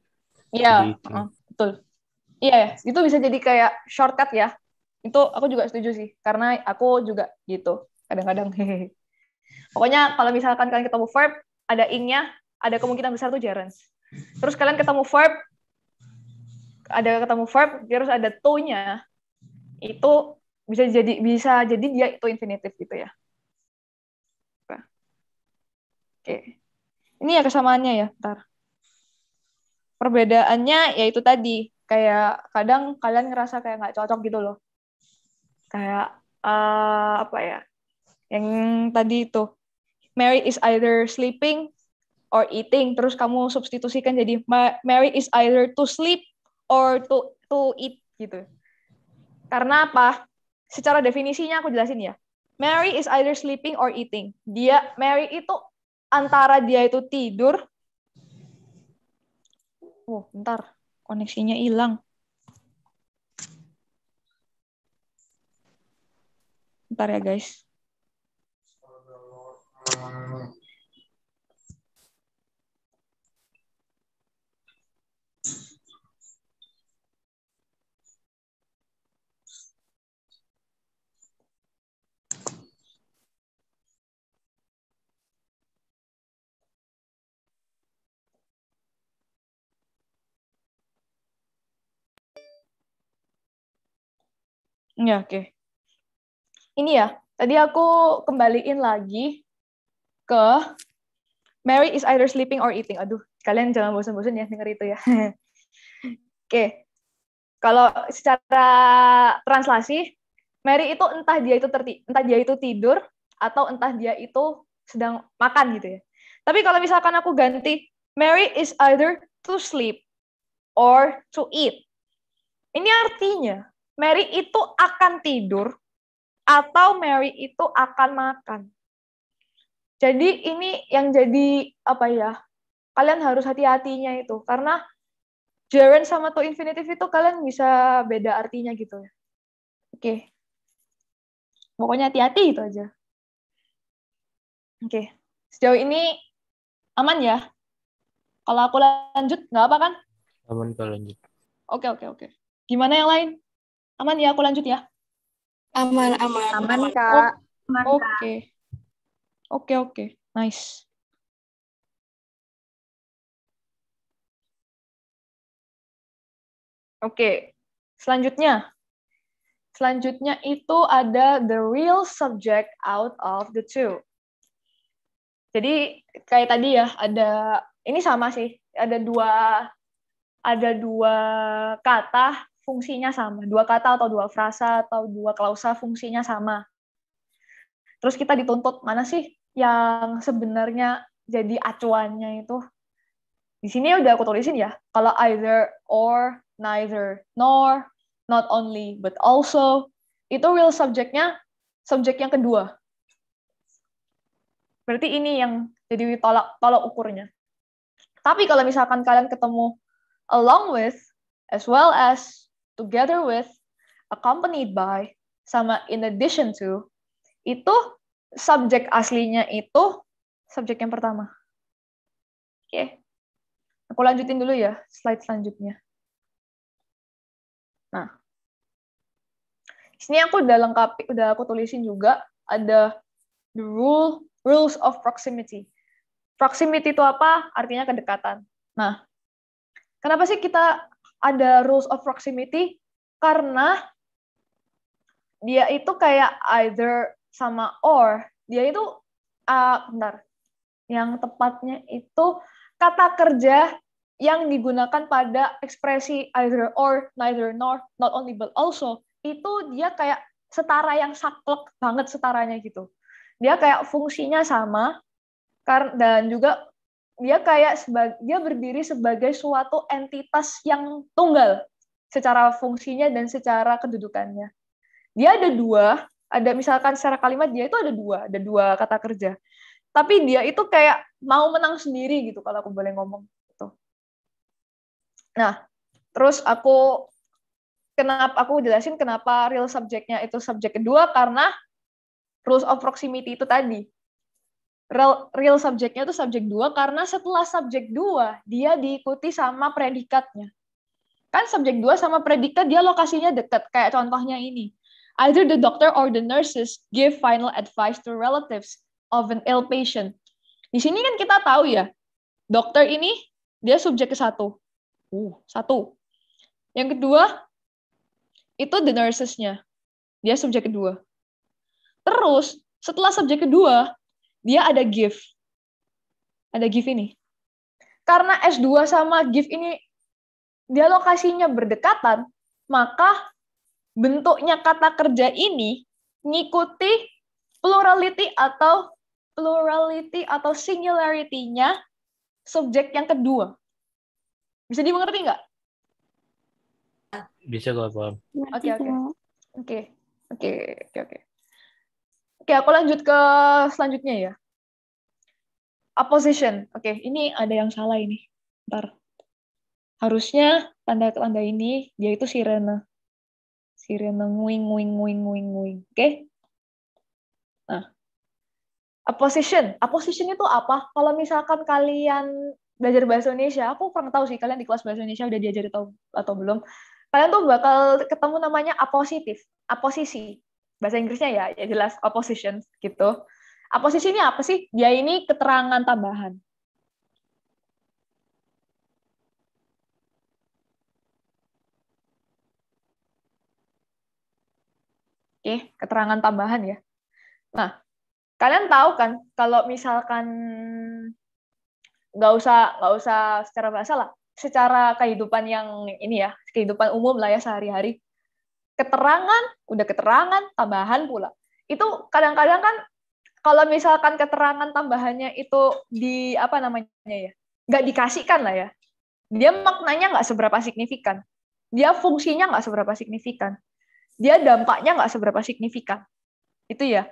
[SPEAKER 4] iya uh,
[SPEAKER 2] betul iya yeah, itu bisa jadi kayak shortcut ya itu aku juga setuju sih karena aku juga gitu kadang-kadang pokoknya kalau misalkan kalian ketemu verb ada ing-nya ada kemungkinan besar tuh gerunds terus kalian ketemu verb ada ketemu verb terus ada to-nya itu bisa jadi bisa jadi dia itu infinitif gitu ya. Oke. Ini ya kesamaannya ya, ntar. Perbedaannya yaitu tadi, kayak kadang kalian ngerasa kayak nggak cocok gitu loh. Kayak, uh, apa ya, yang tadi itu, Mary is either sleeping or eating, terus kamu substitusikan jadi Mary is either to sleep or to to eat gitu. Karena apa? Secara definisinya aku jelasin ya. Mary is either sleeping or eating. Dia Mary itu antara dia itu tidur. Oh, bentar. Koneksinya hilang.
[SPEAKER 1] Bentar ya, guys. Ya, oke. Okay. Ini ya, tadi aku
[SPEAKER 2] kembaliin lagi ke Mary is either sleeping or eating. Aduh, kalian jangan bosan-bosan ya denger itu ya. oke. Okay. Kalau secara translasi, Mary itu entah dia itu terti entah dia itu tidur atau entah dia itu sedang makan gitu ya. Tapi kalau misalkan aku ganti Mary is either to sleep or to eat. Ini artinya Mary itu akan tidur atau Mary itu akan makan. Jadi ini yang jadi apa ya? Kalian harus hati-hatinya itu karena gerund sama to infinitive itu kalian bisa
[SPEAKER 1] beda artinya gitu ya. Oke. Okay. Pokoknya hati-hati itu aja. Oke. Okay. Sejauh ini aman ya?
[SPEAKER 2] Kalau aku lanjut nggak apa kan?
[SPEAKER 3] Aman kalau lanjut.
[SPEAKER 2] Oke, okay, oke, okay, oke. Okay. Gimana yang
[SPEAKER 1] lain? Aman ya, aku lanjut ya. Aman, aman. Aman, Kak. Oh, oke. Oke, oke. Nice. Oke. Okay. Selanjutnya. Selanjutnya itu ada the real subject
[SPEAKER 2] out of the two. Jadi kayak tadi ya, ada ini sama sih. Ada dua ada dua kata fungsinya sama, dua kata atau dua frasa atau dua klausa fungsinya sama. Terus kita dituntut mana sih yang sebenarnya jadi acuannya itu. Di sini udah aku tulisin ya, kalau either or, neither, nor, not only, but also, itu real subjeknya subjek yang kedua. Berarti ini yang jadi tolak tolak ukurnya. Tapi kalau misalkan kalian ketemu along with, as well as, together with, accompanied by, sama in addition to, itu subjek aslinya itu subjek yang pertama. Oke. Okay. Aku lanjutin dulu ya slide selanjutnya. Nah. Sini aku udah lengkapi, udah aku tulisin juga ada the rule rules of proximity. Proximity itu apa? Artinya kedekatan. Nah, kenapa sih kita ada rules of proximity karena dia itu kayak either sama or dia itu uh, bentar yang tepatnya itu kata kerja yang digunakan pada ekspresi either or neither nor not only but also itu dia kayak setara yang saklek banget setaranya gitu dia kayak fungsinya sama dan juga dia kayak dia berdiri sebagai suatu entitas yang tunggal secara fungsinya dan secara kedudukannya. Dia ada dua, ada misalkan secara kalimat dia itu ada dua, ada dua kata kerja. Tapi dia itu kayak mau menang sendiri gitu kalau aku boleh ngomong gitu. Nah, terus aku kenapa aku jelasin kenapa real subjeknya itu subjek kedua karena rules of proximity itu tadi real, real subjeknya itu subjek dua karena setelah subjek dua dia diikuti sama predikatnya. Kan subjek dua sama predikat dia lokasinya dekat kayak contohnya ini. Either the doctor or the nurses give final advice to relatives of an ill patient. Di sini kan kita tahu ya, dokter ini dia subjek ke satu. Uh, satu. Yang kedua, itu the nurses-nya. Dia subjek kedua. Terus, setelah subjek kedua, dia ada gift. Ada gift ini. Karena S2 sama gift ini dia lokasinya berdekatan, maka bentuknya kata kerja ini ngikuti plurality atau plurality atau singularity-nya subjek yang kedua. Bisa dimengerti nggak?
[SPEAKER 4] Bisa gue paham.
[SPEAKER 2] Oke,
[SPEAKER 3] oke. Oke, oke, oke.
[SPEAKER 2] Oke, aku lanjut ke selanjutnya ya. Opposition. Oke, ini ada yang salah ini. Ntar. Harusnya tanda-tanda ini, dia itu sirena. Sirena nguing, nguing, nguing, nguing, nguing. Oke? Nah. Opposition. Opposition itu apa? Kalau misalkan kalian belajar bahasa Indonesia, aku kurang tahu sih kalian di kelas bahasa Indonesia udah diajari atau atau belum. Kalian tuh bakal ketemu namanya apositif, aposisi bahasa Inggrisnya ya, ya jelas opposition gitu. Opposition ini apa sih? ya ini keterangan tambahan. Oke, eh, keterangan tambahan ya. Nah, kalian tahu kan kalau misalkan nggak usah nggak usah secara bahasa lah, secara kehidupan yang ini ya, kehidupan umum lah ya sehari-hari keterangan, udah keterangan, tambahan pula. Itu kadang-kadang kan kalau misalkan keterangan tambahannya itu di apa namanya ya, nggak dikasihkan lah ya. Dia maknanya nggak seberapa signifikan. Dia fungsinya nggak seberapa signifikan. Dia dampaknya nggak seberapa signifikan. Itu ya.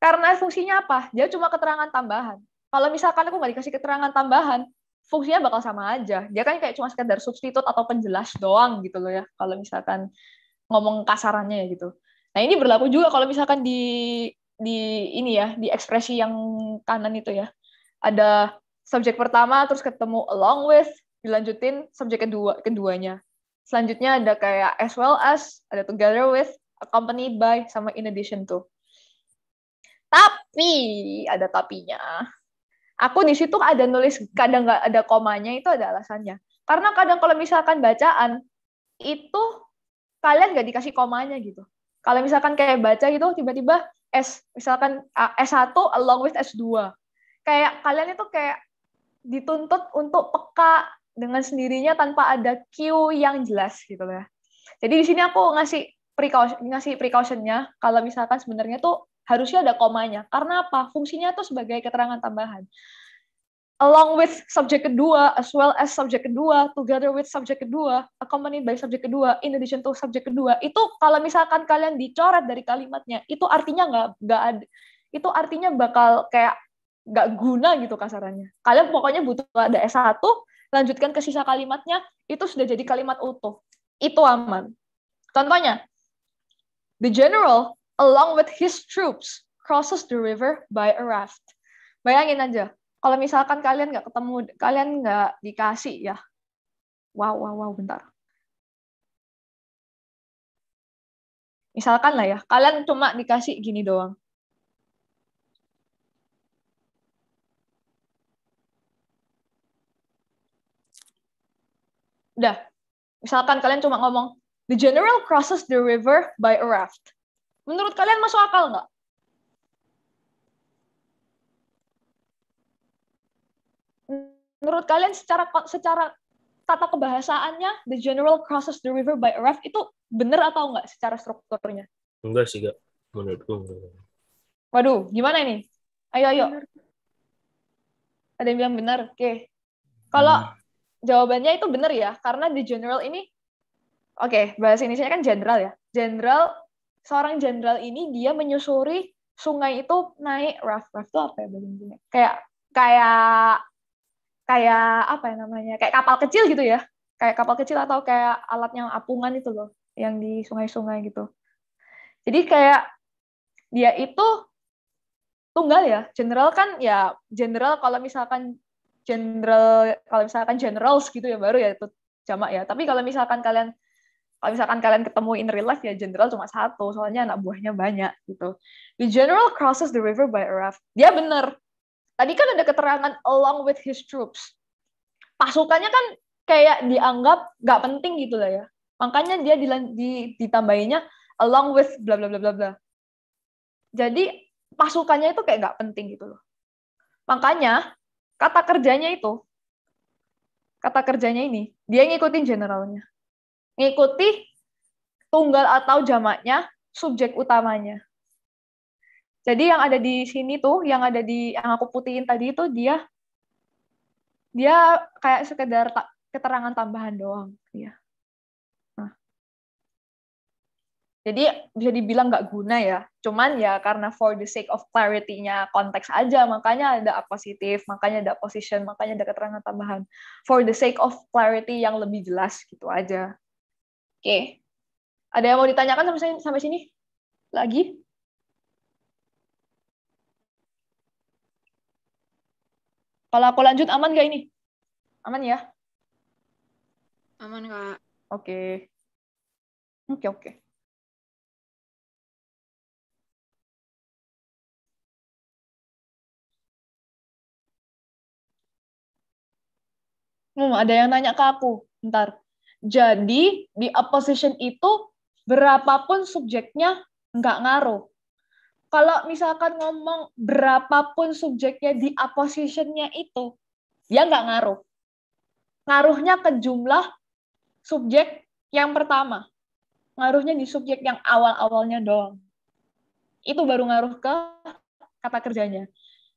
[SPEAKER 2] Karena fungsinya apa? Dia cuma keterangan tambahan. Kalau misalkan aku nggak dikasih keterangan tambahan, fungsinya bakal sama aja. Dia kan kayak cuma sekedar substitut atau penjelas doang gitu loh ya, kalau misalkan ngomong kasarannya ya gitu. Nah ini berlaku juga kalau misalkan di di ini ya di ekspresi yang kanan itu ya ada subjek pertama terus ketemu along with dilanjutin subjek kedua keduanya selanjutnya ada kayak as well as ada together with accompanied by sama in addition to tapi ada tapinya Aku di situ ada nulis kadang nggak ada komanya itu ada alasannya. Karena kadang kalau misalkan bacaan itu kalian nggak dikasih komanya gitu. Kalau misalkan kayak baca gitu tiba-tiba S misalkan S1 along with S2. Kayak kalian itu kayak dituntut untuk peka dengan sendirinya tanpa ada cue yang jelas gitu ya. Jadi di sini aku ngasih precaution ngasih precautionnya kalau misalkan sebenarnya tuh harusnya ada komanya. Karena apa? Fungsinya itu sebagai keterangan tambahan. Along with subjek kedua, as well as subjek kedua, together with subjek kedua, accompanied by subjek kedua, in addition to subjek kedua, itu kalau misalkan kalian dicoret dari kalimatnya, itu artinya nggak nggak ada, itu artinya bakal kayak nggak guna gitu kasarannya. Kalian pokoknya butuh ada S1, lanjutkan ke sisa kalimatnya, itu sudah jadi kalimat utuh. Itu aman. Contohnya, the general along with his troops, crosses the river by a raft. Bayangin aja, kalau misalkan kalian nggak ketemu,
[SPEAKER 1] kalian nggak dikasih ya. Wow, wow, wow, bentar. Misalkan lah ya, kalian cuma dikasih gini doang. Udah, misalkan kalian cuma ngomong,
[SPEAKER 2] the general crosses the river by a raft. Menurut kalian masuk akal nggak? Menurut kalian secara secara tata kebahasaannya the general crosses the river by a raft itu benar atau enggak secara strukturnya?
[SPEAKER 4] Enggak sih, enggak. Menurutku enggak.
[SPEAKER 2] Waduh, gimana ini? Ayo, ayo. Bener. Ada yang bilang benar. Oke. Okay. Kalau hmm. jawabannya itu benar ya, karena the general ini Oke, okay, bahasa Indonesia kan general ya. General seorang jenderal ini dia menyusuri sungai itu naik raft raft tuh apa ya bahasa kayak kayak kayak apa ya namanya kayak kapal kecil gitu ya kayak kapal kecil atau kayak alat yang apungan itu loh yang di sungai-sungai gitu jadi kayak dia itu tunggal ya jenderal kan ya jenderal kalau misalkan jenderal kalau misalkan generals gitu ya baru ya itu jamak ya tapi kalau misalkan kalian kalau misalkan kalian ketemu in real life ya general cuma satu soalnya anak buahnya banyak gitu the general crosses the river by a raft dia bener tadi kan ada keterangan along with his troops pasukannya kan kayak dianggap nggak penting gitu lah ya makanya dia di, di, ditambahinnya along with bla bla bla bla bla jadi pasukannya itu kayak nggak penting gitu loh makanya kata kerjanya itu kata kerjanya ini dia ngikutin generalnya ngikuti tunggal atau jamaknya subjek utamanya. Jadi yang ada di sini tuh, yang ada di yang aku putihin tadi itu dia dia kayak sekedar ta keterangan tambahan doang,
[SPEAKER 3] ya. Nah.
[SPEAKER 2] Jadi bisa dibilang nggak guna ya. Cuman ya karena for the sake of clarity-nya konteks aja, makanya ada positif, makanya ada position, makanya ada keterangan tambahan. For the sake of clarity yang lebih jelas gitu aja. Oke. Ada yang mau ditanyakan sampai sampai sini? Lagi? Kalau aku lanjut aman gak ini?
[SPEAKER 1] Aman ya? Aman, Kak. Oke. Oke, oke. Hmm, ada yang nanya ke aku. Bentar. Jadi di opposition
[SPEAKER 2] itu berapapun subjeknya nggak ngaruh. Kalau misalkan ngomong berapapun subjeknya di oppositionnya itu, dia ya nggak ngaruh. Ngaruhnya ke jumlah subjek yang pertama. Ngaruhnya di subjek yang awal-awalnya doang. Itu baru ngaruh ke kata kerjanya.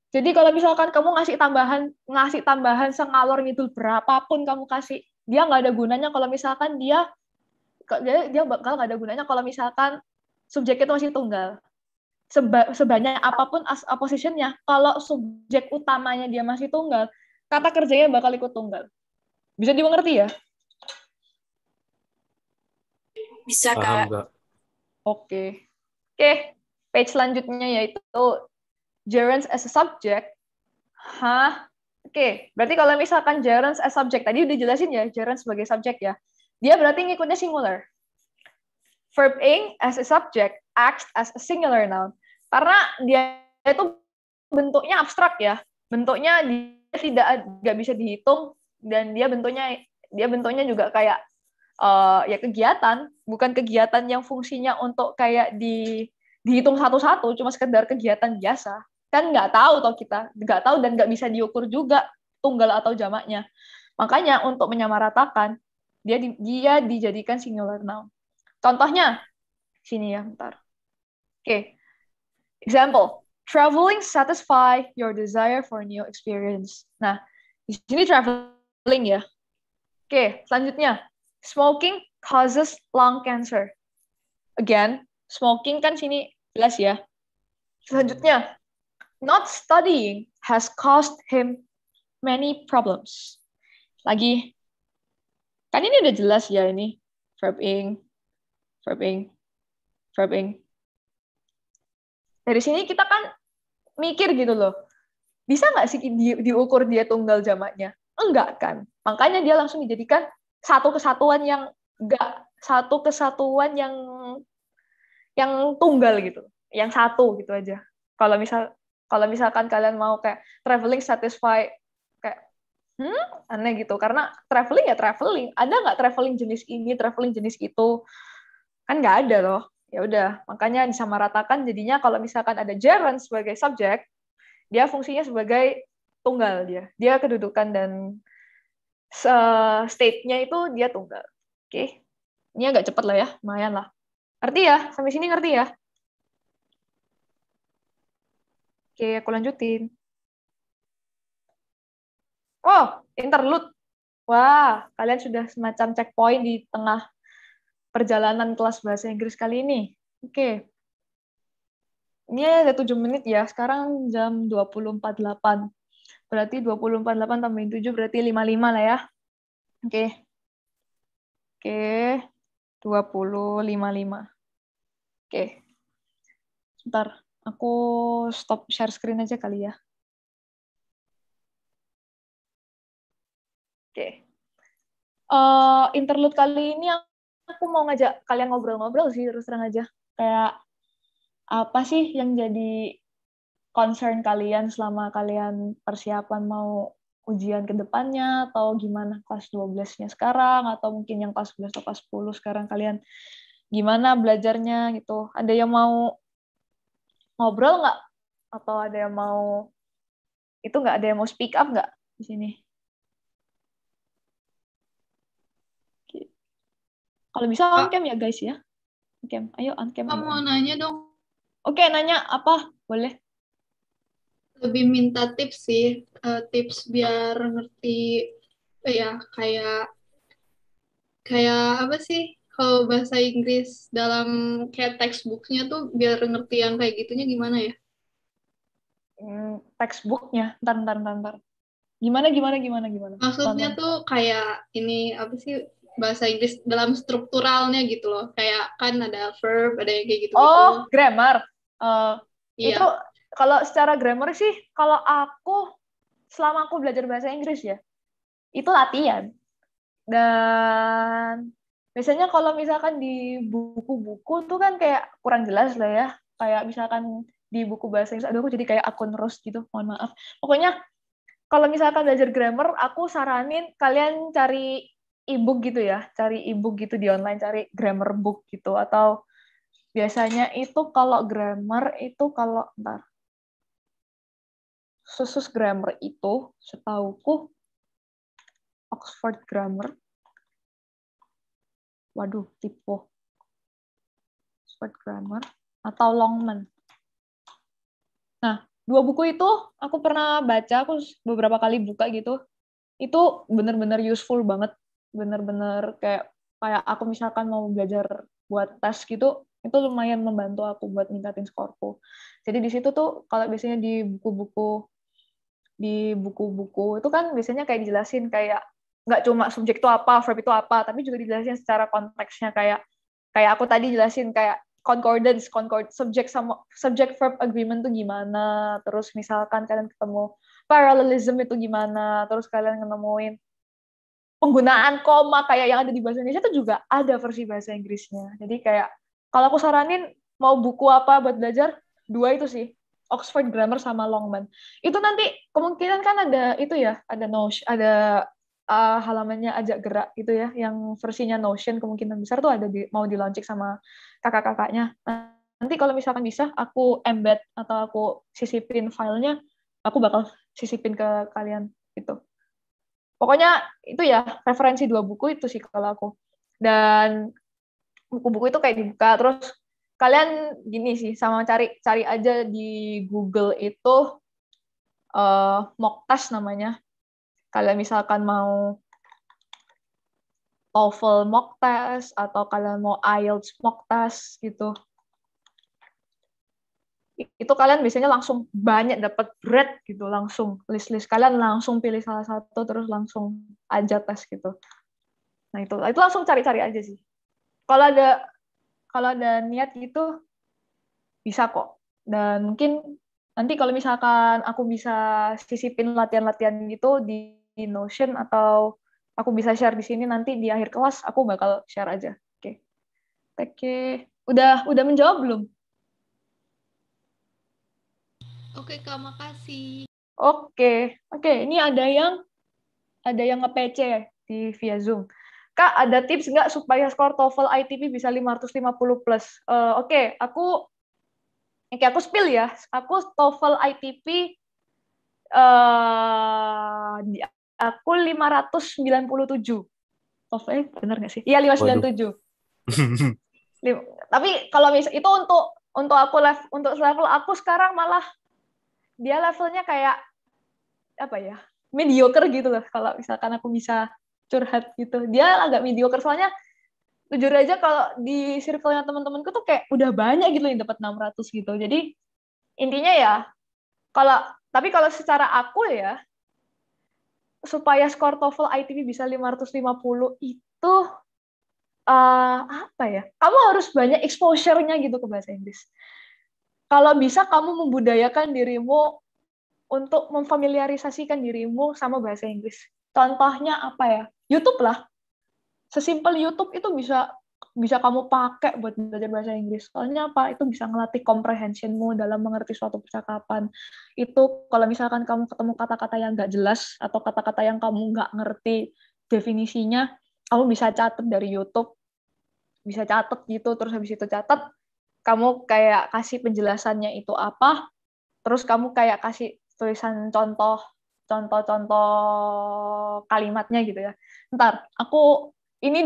[SPEAKER 2] Jadi kalau misalkan kamu ngasih tambahan, ngasih tambahan sengalor itu berapapun kamu kasih dia nggak ada gunanya kalau misalkan dia dia, dia bakal nggak ada gunanya kalau misalkan subjeknya itu masih tunggal Seba, sebanyak apapun as oppositionnya kalau subjek utamanya dia masih tunggal kata kerjanya bakal ikut tunggal bisa dimengerti ya bisa kak oke oke page selanjutnya yaitu gerunds as a subject hah Oke, berarti kalau misalkan gerunds as subject, tadi udah jelasin ya, gerunds sebagai subjek ya. Dia berarti ngikutnya singular. Verb ing as a subject acts as a singular noun. Karena dia itu bentuknya abstrak ya. Bentuknya dia tidak nggak bisa dihitung dan dia bentuknya dia bentuknya juga kayak uh, ya kegiatan, bukan kegiatan yang fungsinya untuk kayak di dihitung satu-satu, cuma sekedar kegiatan biasa kan nggak tahu toh kita nggak tahu dan nggak bisa diukur juga tunggal atau jamaknya makanya untuk menyamaratakan dia di, dia dijadikan singular noun contohnya sini ya ntar oke okay. example traveling satisfy your desire for new experience nah di sini traveling ya oke okay, selanjutnya smoking causes lung cancer again smoking kan sini jelas ya selanjutnya not studying has caused him many problems. Lagi, kan ini udah jelas ya ini verb ing, verb ing, verb ing. Dari sini kita kan mikir gitu loh, bisa nggak sih di, diukur dia tunggal jamaknya? Enggak kan? Makanya dia langsung dijadikan satu kesatuan yang enggak satu kesatuan yang yang tunggal gitu, yang satu gitu aja. Kalau misal kalau misalkan kalian mau kayak traveling satisfy kayak hmm aneh gitu karena traveling ya traveling ada nggak traveling jenis ini traveling jenis itu kan nggak ada loh ya udah makanya bisa meratakan jadinya kalau misalkan ada gerund sebagai subjek dia fungsinya sebagai tunggal dia dia kedudukan dan state-nya itu dia tunggal
[SPEAKER 3] oke okay.
[SPEAKER 2] ini agak cepat lah ya
[SPEAKER 1] lumayan lah ngerti ya sampai sini ngerti ya Oke, aku lanjutin. Oh,
[SPEAKER 2] interlude. Wah, kalian sudah semacam checkpoint di tengah perjalanan kelas bahasa Inggris kali ini. Oke. Ini ada 7 menit ya. Sekarang jam delapan. Berarti delapan tambahin 7 berarti 55 lah ya. Oke.
[SPEAKER 1] Oke. lima. Oke. Sebentar. Aku stop share screen aja kali ya. Oke. Okay. Uh, eh, interlude kali ini aku mau ngajak
[SPEAKER 2] kalian ngobrol-ngobrol sih terus terang aja. Kayak apa sih yang jadi concern kalian selama kalian persiapan mau ujian ke depannya atau gimana kelas 12-nya sekarang atau mungkin yang kelas 11 atau kelas 10 sekarang kalian gimana belajarnya gitu. Ada yang mau ngobrol nggak? Atau ada yang mau itu nggak ada yang mau speak up nggak di sini? Kalau bisa ah. on cam ya guys ya. on cam ayo on Kamu mau nanya dong. Oke, nanya apa? Boleh. Lebih minta tips sih, eh, tips biar ngerti eh, ya kayak kayak apa sih kalau bahasa Inggris dalam kayak textbooknya tuh biar ngerti yang kayak gitunya gimana ya? Hmm, textbooknya, ntar, ntar, ntar, ntar. Gimana, gimana, gimana, gimana? Maksudnya ntar, tuh kayak ini apa sih bahasa Inggris dalam strukturalnya gitu loh. Kayak kan ada verb, ada yang kayak gitu. Oh, grammar. Uh, iya. Itu kalau secara grammar sih, kalau aku selama aku belajar bahasa Inggris ya, itu latihan. Dan biasanya kalau misalkan di buku-buku tuh kan kayak kurang jelas lah ya kayak misalkan di buku bahasa Inggris aduh aku jadi kayak akun Rus gitu mohon maaf pokoknya kalau misalkan belajar grammar aku saranin kalian cari e-book gitu ya cari e-book gitu di online cari grammar book gitu atau biasanya itu kalau grammar itu kalau ntar
[SPEAKER 1] susus grammar itu setauku Oxford grammar waduh typo short grammar atau Longman.
[SPEAKER 2] Nah, dua buku itu aku pernah baca, aku beberapa kali buka gitu. Itu bener-bener useful banget, bener-bener kayak kayak aku misalkan mau belajar buat tes gitu, itu lumayan membantu aku buat ningkatin skorku. Jadi di situ tuh kalau biasanya di buku-buku di buku-buku itu kan biasanya kayak dijelasin kayak nggak cuma subjek itu apa, verb itu apa, tapi juga dijelasin secara konteksnya kayak kayak aku tadi jelasin kayak concordance, concord subject sama subject verb agreement tuh gimana, terus misalkan kalian ketemu parallelism itu gimana, terus kalian nemuin penggunaan koma kayak yang ada di bahasa Indonesia itu juga ada versi bahasa Inggrisnya. Jadi kayak kalau aku saranin mau buku apa buat belajar, dua itu sih. Oxford Grammar sama Longman. Itu nanti kemungkinan kan ada itu ya, ada Notion, ada uh, halamannya ajak gerak gitu ya, yang versinya Notion kemungkinan besar tuh ada di, mau di sama kakak-kakaknya. Nanti kalau misalkan bisa, aku embed atau aku sisipin filenya, aku bakal sisipin ke kalian gitu. Pokoknya itu ya referensi dua buku itu sih kalau aku. Dan buku-buku itu kayak dibuka terus kalian gini sih sama cari cari aja di Google itu uh, mock test namanya kalian misalkan mau TOEFL mock test atau kalian mau IELTS mock test gitu. Itu kalian biasanya langsung banyak dapat grade gitu langsung list-list kalian langsung pilih salah satu terus langsung aja tes gitu. Nah, itu itu langsung cari-cari aja sih. Kalau ada kalau ada niat gitu bisa kok. Dan mungkin nanti kalau misalkan aku bisa sisipin latihan-latihan gitu di Notion atau aku bisa share di sini nanti di akhir kelas aku bakal share aja. Oke. Okay. Oke. Udah udah menjawab belum? Oke, Kak, makasih. Oke. Okay. Oke, okay. ini ada yang ada yang nge-PC di via Zoom. Kak, ada tips nggak supaya skor TOEFL ITP bisa 550 plus? Uh, Oke, okay. aku Oke, okay, aku spill ya. Aku TOEFL ITP uh, eh, aku 597 oh eh, bener nggak sih iya 597 tapi kalau misalnya itu untuk untuk aku level untuk level aku sekarang malah dia levelnya kayak apa ya mediocre gitu loh kalau misalkan aku bisa curhat gitu dia agak mediocre soalnya jujur aja kalau di circle-nya teman-temanku tuh kayak udah banyak gitu yang dapat 600 gitu jadi intinya ya kalau tapi kalau secara aku ya supaya skor TOEFL ITB bisa 550 itu uh, apa ya? Kamu harus banyak exposure-nya gitu ke bahasa Inggris. Kalau bisa kamu membudayakan dirimu untuk memfamiliarisasikan dirimu sama bahasa Inggris. Contohnya apa ya? YouTube lah. Sesimpel YouTube itu bisa bisa kamu pakai buat belajar bahasa Inggris. Soalnya apa? Itu bisa ngelatih comprehensionmu dalam mengerti suatu percakapan. Itu kalau misalkan kamu ketemu kata-kata yang nggak jelas atau kata-kata yang kamu nggak ngerti definisinya, kamu bisa catat dari YouTube, bisa catat gitu, terus habis itu catat, kamu kayak kasih penjelasannya itu apa, terus kamu kayak kasih tulisan contoh contoh-contoh kalimatnya gitu ya. Ntar, aku ini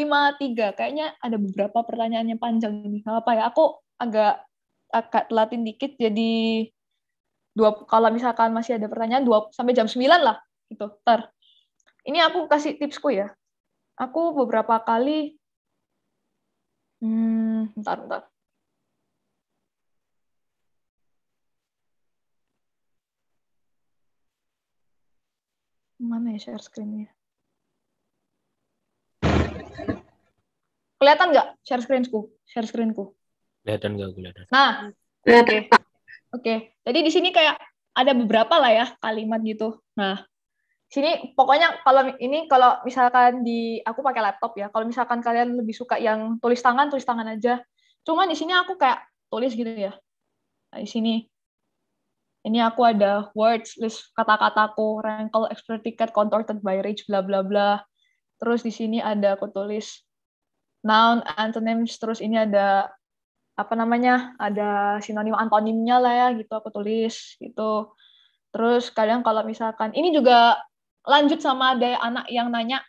[SPEAKER 2] lima tiga, Kayaknya ada beberapa pertanyaan yang panjang ini. Gak apa ya, aku agak agak telatin dikit jadi dua kalau misalkan masih ada pertanyaan dua sampai jam 9 lah Itu, Ter. Ini aku kasih tipsku ya. Aku beberapa kali hmm, ntar, ntar. Mana ya share screen-nya? Kelihatan nggak share screenku? Share screenku.
[SPEAKER 4] Kelihatan nggak kelihatan? Nah, oke. Oke.
[SPEAKER 2] Okay. Jadi di sini kayak ada beberapa lah ya kalimat gitu. Nah, sini pokoknya kalau ini kalau misalkan di aku pakai laptop ya. Kalau misalkan kalian lebih suka yang tulis tangan, tulis tangan aja. Cuman di sini aku kayak tulis gitu ya. Nah, di sini ini aku ada words list kata-kataku rankle expert ticket contorted by rage bla bla bla terus di sini ada aku tulis noun, antonyms, terus ini ada apa namanya? Ada sinonim antonimnya lah ya gitu aku tulis gitu. Terus kadang kalau misalkan ini juga lanjut sama ada anak yang nanya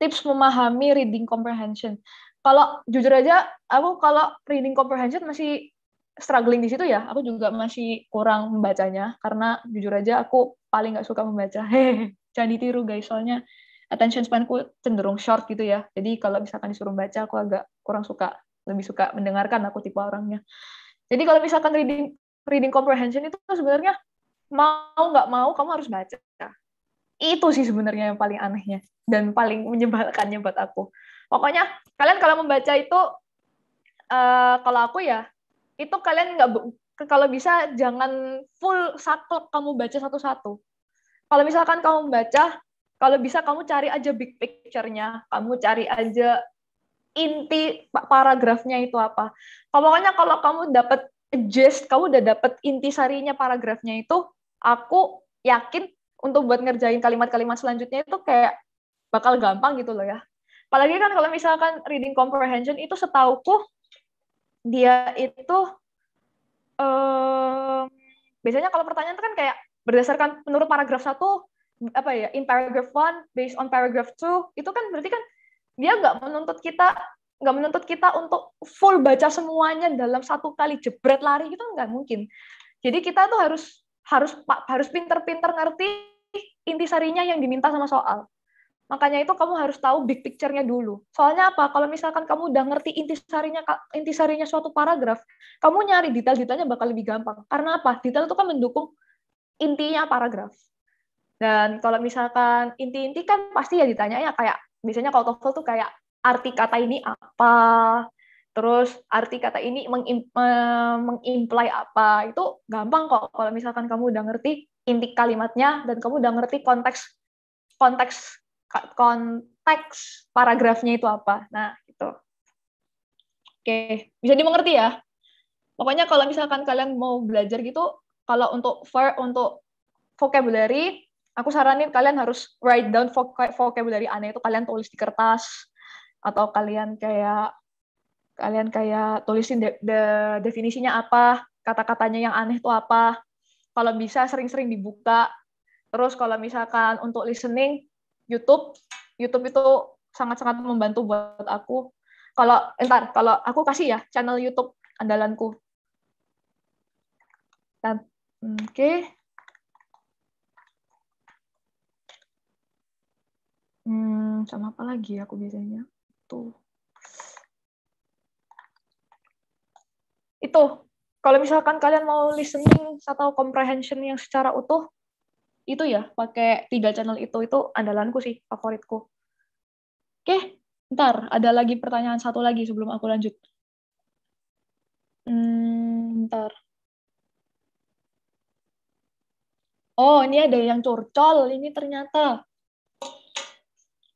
[SPEAKER 2] tips memahami reading comprehension. Kalau jujur aja aku kalau reading comprehension masih struggling di situ ya. Aku juga masih kurang membacanya karena jujur aja aku paling nggak suka membaca. Hehehe, jangan ditiru guys soalnya attention spanku cenderung short gitu ya. Jadi kalau misalkan disuruh baca aku agak kurang suka, lebih suka mendengarkan aku tipe orangnya. Jadi kalau misalkan reading reading comprehension itu sebenarnya mau nggak mau kamu harus baca. Itu sih sebenarnya yang paling anehnya dan paling menyebalkannya buat aku. Pokoknya kalian kalau membaca itu uh, kalau aku ya itu kalian nggak kalau bisa jangan full saklek kamu baca satu-satu. Kalau misalkan kamu baca kalau bisa kamu cari aja big picture-nya, kamu cari aja inti paragrafnya itu apa. Pokoknya kalau kamu dapat gist, kamu udah dapat inti sarinya paragrafnya itu, aku yakin untuk buat ngerjain kalimat-kalimat selanjutnya itu kayak bakal gampang gitu loh ya. Apalagi kan kalau misalkan reading comprehension itu setauku dia itu um, biasanya kalau pertanyaan itu kan kayak berdasarkan menurut paragraf satu apa ya in paragraph one based on paragraph two itu kan berarti kan dia nggak menuntut kita nggak menuntut kita untuk full baca semuanya dalam satu kali jebret lari itu nggak mungkin jadi kita tuh harus harus pak harus pinter-pinter ngerti intisarinya yang diminta sama soal makanya itu kamu harus tahu big picture-nya dulu soalnya apa kalau misalkan kamu udah ngerti intisarinya intisarinya suatu paragraf kamu nyari detail-detailnya bakal lebih gampang karena apa detail itu kan mendukung intinya paragraf dan kalau misalkan inti-inti kan pasti ya ditanya ya kayak biasanya kalau TOEFL tuh kayak arti kata ini apa, terus arti kata ini eh, mengimply apa itu gampang kok kalau misalkan kamu udah ngerti inti kalimatnya dan kamu udah ngerti konteks konteks konteks paragrafnya itu apa. Nah, itu Oke, bisa dimengerti ya? Pokoknya kalau misalkan kalian mau belajar gitu, kalau untuk for untuk vocabulary aku saranin kalian harus write down vocabulary aneh itu kalian tulis di kertas atau kalian kayak kalian kayak tulisin de, de, definisinya apa kata-katanya yang aneh itu apa kalau bisa sering-sering dibuka terus kalau misalkan untuk listening YouTube YouTube itu sangat-sangat membantu buat aku kalau entar kalau aku kasih ya channel YouTube andalanku dan hmm, oke okay. Hmm, sama apa lagi ya aku biasanya? Tuh. Itu. Kalau misalkan kalian mau listening atau comprehension yang secara utuh, itu ya, pakai tiga channel itu. Itu andalanku sih, favoritku. Oke, ntar ada lagi pertanyaan satu lagi sebelum aku lanjut. Hmm, ntar. Oh, ini ada yang curcol. Ini ternyata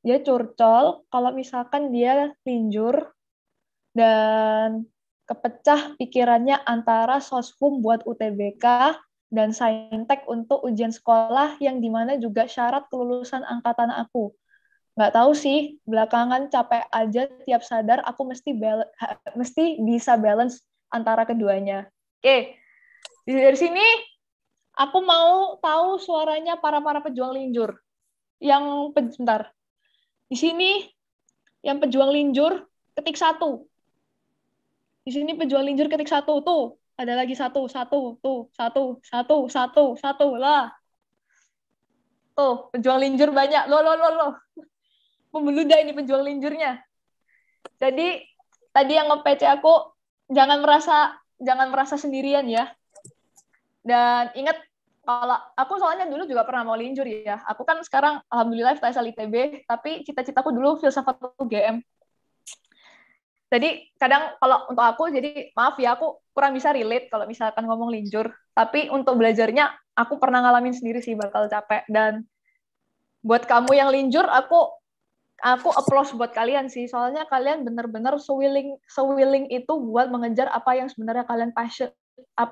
[SPEAKER 2] dia curcol kalau misalkan dia linjur dan kepecah pikirannya antara sosfum buat UTBK dan saintek untuk ujian sekolah yang dimana juga syarat kelulusan angkatan aku. Nggak tahu sih, belakangan capek aja tiap sadar aku mesti mesti bisa balance antara keduanya. Oke, dari sini aku mau tahu suaranya para-para pejuang linjur. Yang, bentar, di sini yang pejuang linjur ketik satu. Di sini pejuang linjur ketik satu tuh. Ada lagi satu, satu, tuh, satu, satu, satu, satu lah. Tuh, pejuang linjur banyak. Lo, lo, lo, lo. Membeludah ini pejuang linjurnya. Jadi, tadi yang nge-PC aku, jangan merasa jangan merasa sendirian ya. Dan ingat kalau aku soalnya dulu juga pernah mau linjur ya. Aku kan sekarang alhamdulillah sali ITB, tapi cita-citaku dulu filsafat UGM. Jadi kadang kalau untuk aku jadi maaf ya aku kurang bisa relate kalau misalkan ngomong linjur, tapi untuk belajarnya aku pernah ngalamin sendiri sih bakal capek dan buat kamu yang linjur aku aku applause buat kalian sih soalnya kalian bener-bener sewilling sewilling itu buat mengejar apa yang sebenarnya kalian passion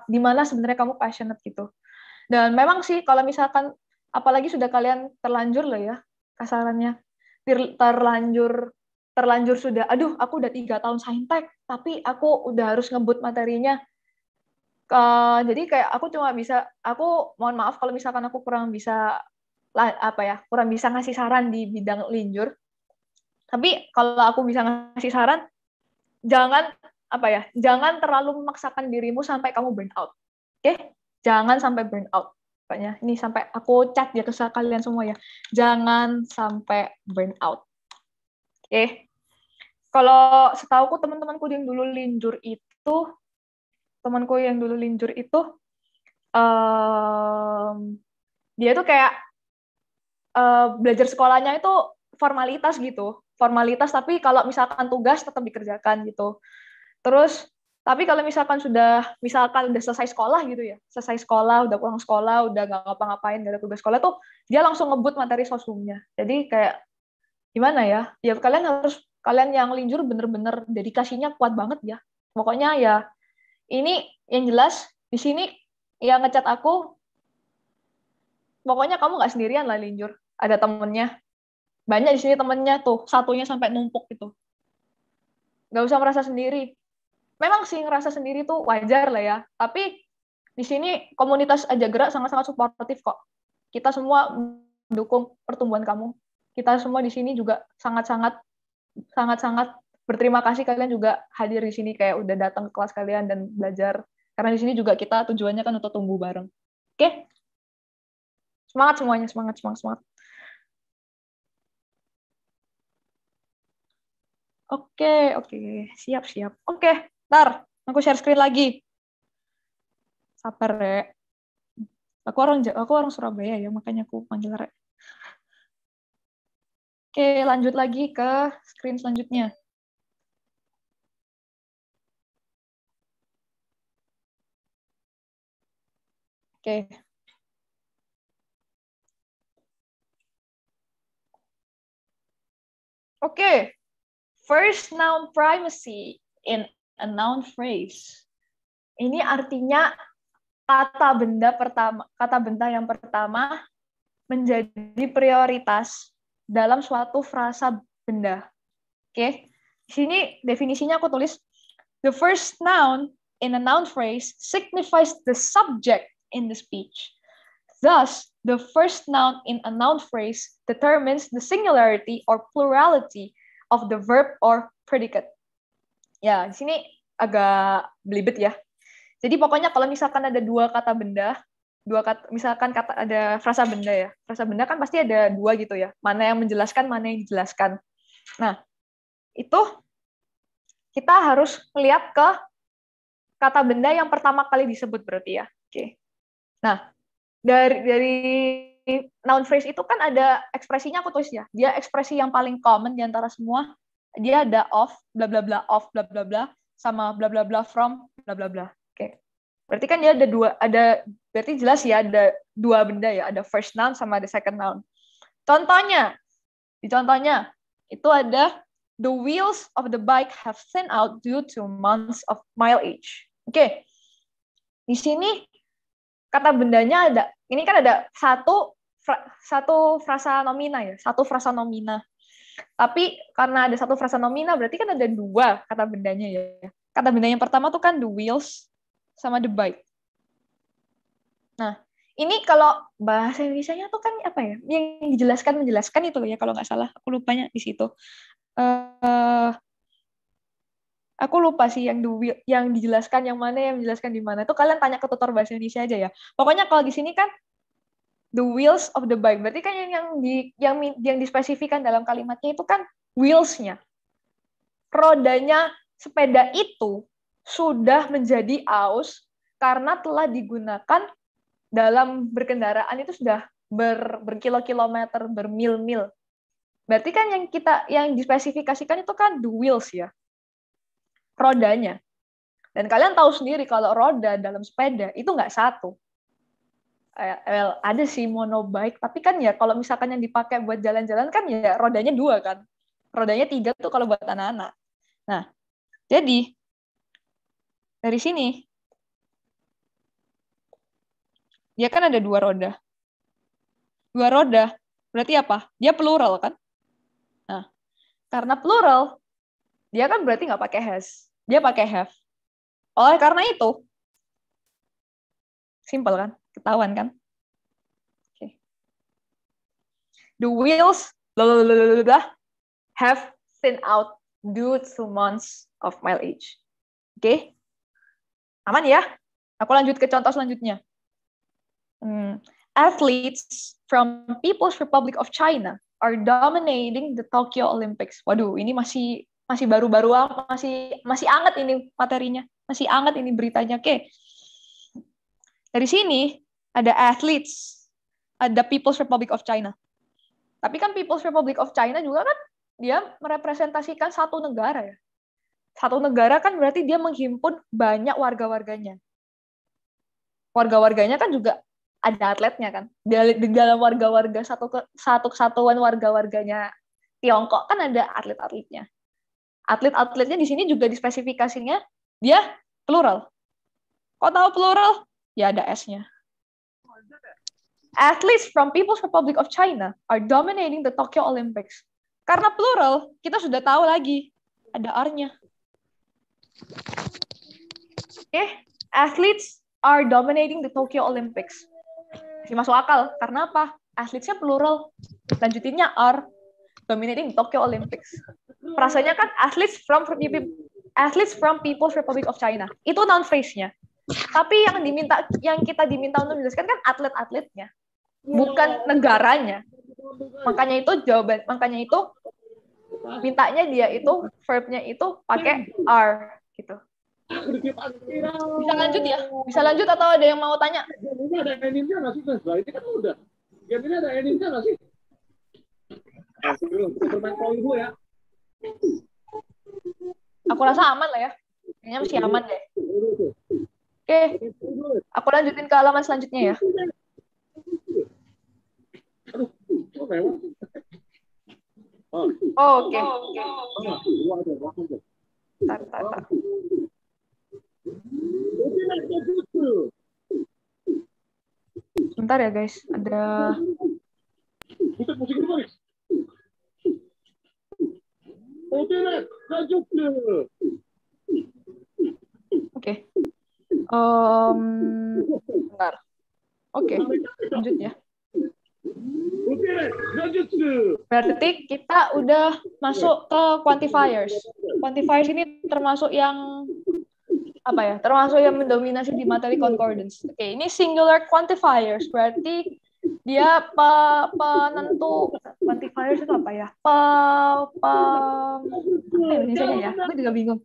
[SPEAKER 2] di mana sebenarnya kamu passionate gitu dan memang sih kalau misalkan apalagi sudah kalian terlanjur loh ya kasarannya terlanjur terlanjur sudah aduh aku udah tiga tahun saintek tapi aku udah harus ngebut materinya uh, jadi kayak aku cuma bisa aku mohon maaf kalau misalkan aku kurang bisa apa ya kurang bisa ngasih saran di bidang linjur tapi kalau aku bisa ngasih saran jangan apa ya jangan terlalu memaksakan dirimu sampai kamu burn out oke okay? jangan sampai burn out pokoknya ini sampai aku chat ya ke kalian semua ya jangan sampai burn out oke okay. kalau setahuku teman-temanku yang dulu linjur itu temanku yang dulu linjur itu um, dia tuh kayak uh, belajar sekolahnya itu formalitas gitu formalitas tapi kalau misalkan tugas tetap dikerjakan gitu terus tapi kalau misalkan sudah, misalkan udah selesai sekolah gitu ya, selesai sekolah, udah pulang sekolah, udah nggak ngapa-ngapain, nggak ada tugas sekolah tuh, dia langsung ngebut materi sosumnya. Jadi kayak gimana ya? Ya kalian harus kalian yang linjur bener-bener dedikasinya kuat banget ya. Pokoknya ya ini yang jelas di sini yang ngecat aku, pokoknya kamu nggak sendirian lah linjur, ada temennya. Banyak di sini temennya tuh, satunya sampai numpuk gitu. Gak usah merasa sendiri, memang sih ngerasa sendiri tuh wajar lah ya. Tapi di sini komunitas aja gerak sangat-sangat suportif kok. Kita semua mendukung pertumbuhan kamu. Kita semua di sini juga sangat-sangat sangat-sangat berterima kasih kalian juga hadir di sini kayak udah datang ke kelas kalian dan belajar. Karena di sini juga kita tujuannya kan untuk tumbuh
[SPEAKER 1] bareng. Oke? Semangat semuanya, semangat, semangat, semangat. Oke, okay, oke. Okay.
[SPEAKER 2] Siap, siap. Oke. Okay. Ntar, aku share screen lagi. Sabar, Re. Aku orang aku orang Surabaya ya, makanya aku panggil Re.
[SPEAKER 1] Oke, lanjut lagi ke screen selanjutnya. Oke. Oke. First noun primacy
[SPEAKER 2] in a noun phrase. Ini artinya kata benda pertama, kata benda yang pertama menjadi prioritas dalam suatu frasa benda. Oke. Okay? Di sini definisinya aku tulis the first noun in a noun phrase signifies the subject in the speech. Thus, the first noun in a noun phrase determines the singularity or plurality of the verb or predicate ya di sini agak belibet ya. Jadi pokoknya kalau misalkan ada dua kata benda, dua kata misalkan kata ada frasa benda ya. Frasa benda kan pasti ada dua gitu ya. Mana yang menjelaskan, mana yang dijelaskan. Nah, itu kita harus melihat ke kata benda yang pertama kali disebut berarti ya. Oke. Nah, dari dari noun phrase itu kan ada ekspresinya aku tulis ya. Dia ekspresi yang paling common di antara semua dia ada of bla bla bla of bla bla bla sama bla bla bla from bla bla bla oke okay. berarti kan dia ada dua ada berarti jelas ya ada dua benda ya ada first noun sama ada second noun contohnya di contohnya itu ada the wheels of the bike have thin out due to months of mileage oke okay. di sini kata bendanya ada ini kan ada satu satu frasa nomina ya satu frasa nomina tapi karena ada satu frasa nomina, berarti kan ada dua kata bendanya ya. Kata benda yang pertama tuh kan the wheels sama the bike. Nah, ini kalau bahasa Indonesia-nya tuh kan apa ya? Yang dijelaskan menjelaskan itu ya kalau nggak salah. Aku lupanya di situ. Uh, aku lupa sih yang di, yang dijelaskan yang mana yang menjelaskan di mana itu kalian tanya ke tutor bahasa Indonesia aja ya pokoknya kalau di sini kan the wheels of the bike. Berarti kan yang yang di yang yang dispesifikkan dalam kalimatnya itu kan wheels-nya. Rodanya sepeda itu sudah menjadi aus karena telah digunakan dalam berkendaraan itu sudah ber, berkilo-kilometer, bermil-mil. Berarti kan yang kita yang dispesifikasikan itu kan the wheels ya. Rodanya. Dan kalian tahu sendiri kalau roda dalam sepeda itu nggak satu. Eh, well, ada sih monobike, tapi kan ya kalau misalkan yang dipakai buat jalan-jalan kan ya rodanya dua kan. Rodanya tiga tuh kalau buat anak-anak. Nah, jadi dari sini dia kan ada dua roda. Dua roda berarti apa? Dia plural kan? Nah, karena plural dia kan berarti nggak pakai has, dia pakai have. Oleh karena itu, simpel kan? Ketahuan kan? Oke. Okay. The wheels have thin out due to months of mileage. Oke. Okay? Aman ya? Aku lanjut ke contoh selanjutnya. Hmm. Athletes from People's Republic of China are dominating the Tokyo Olympics. Waduh, ini masih masih baru-baru ah, masih masih anget ini materinya, masih anget ini beritanya. Oke. Okay. Dari sini ada athletes, ada People's Republic of China. Tapi kan People's Republic of China juga kan dia merepresentasikan satu negara ya. Satu negara kan berarti dia menghimpun banyak warga-warganya. Warga-warganya kan juga ada atletnya kan. Di dalam warga-warga satu ke, satu kesatuan warga-warganya Tiongkok kan ada atlet-atletnya. Atlet-atletnya di sini juga dispesifikasinya dia plural. Kok tahu plural? Ya ada S-nya athletes from People's Republic of China are dominating the Tokyo Olympics. Karena plural, kita sudah tahu lagi ada R-nya. Oke, eh, okay. athletes are dominating the Tokyo Olympics. Masih masuk akal. Karena apa? Athletesnya plural. Lanjutinnya are dominating Tokyo Olympics. Perasaannya kan athletes from athletes from People's Republic of China. Itu noun phrase-nya. Tapi yang diminta yang kita diminta untuk menjelaskan kan atlet-atletnya. Iya bukan negaranya. Makanya itu jawaban, makanya itu mintanya dia itu verbnya itu pakai r
[SPEAKER 3] gitu.
[SPEAKER 4] Bisa lanjut ya? Bisa lanjut atau ada yang mau tanya? ada endingnya nggak sih, nah, kan udah. Game ada endingnya nggak eh,
[SPEAKER 1] ya.
[SPEAKER 2] Aku rasa aman lah ya. Kayaknya masih aman deh. Oke, aku lanjutin ke halaman
[SPEAKER 1] selanjutnya ya. Oh, oke.
[SPEAKER 2] Bentar ya guys, ada
[SPEAKER 1] Oke. Okay. Um, bentar. Oke, okay. lanjut ya.
[SPEAKER 2] Berarti kita udah masuk ke quantifiers. Quantifiers ini termasuk yang apa ya? Termasuk yang mendominasi di materi concordance. Oke, ini singular quantifiers. Berarti dia pe, penentu quantifiers itu apa ya? Pe, pe, misalnya ya, ya? Aku juga bingung.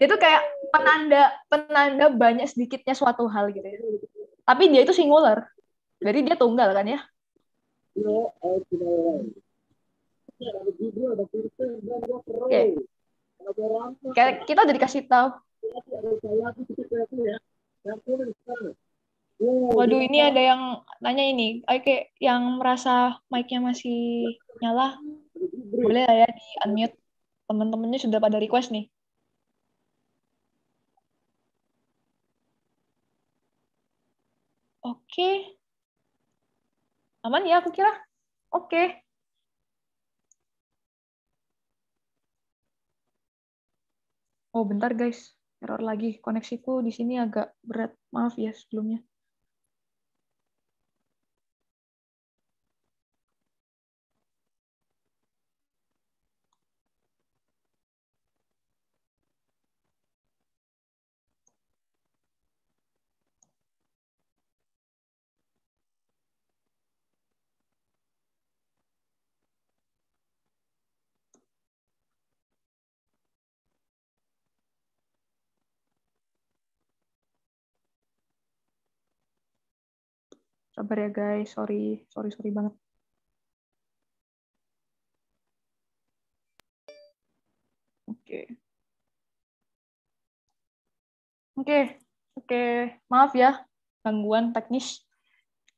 [SPEAKER 2] Dia itu kayak penanda penanda banyak sedikitnya suatu hal gitu ya. Tapi dia itu singular. Jadi dia tunggal kan ya? Eh, okay. Kita udah dikasih tahu. Waduh, ini ada yang nanya ini. Oke, yang merasa mic-nya masih nyala, boleh ya di unmute. Teman-temannya sudah pada request nih.
[SPEAKER 1] Oke. Okay. Aman ya, aku kira? Oke. Okay. Oh, bentar
[SPEAKER 2] guys. Error lagi. Koneksiku di sini agak berat. Maaf ya sebelumnya.
[SPEAKER 1] sabar ya guys. Sorry, sorry, sorry banget. Oke. Okay. Oke, okay. oke. Okay. Maaf ya gangguan teknis.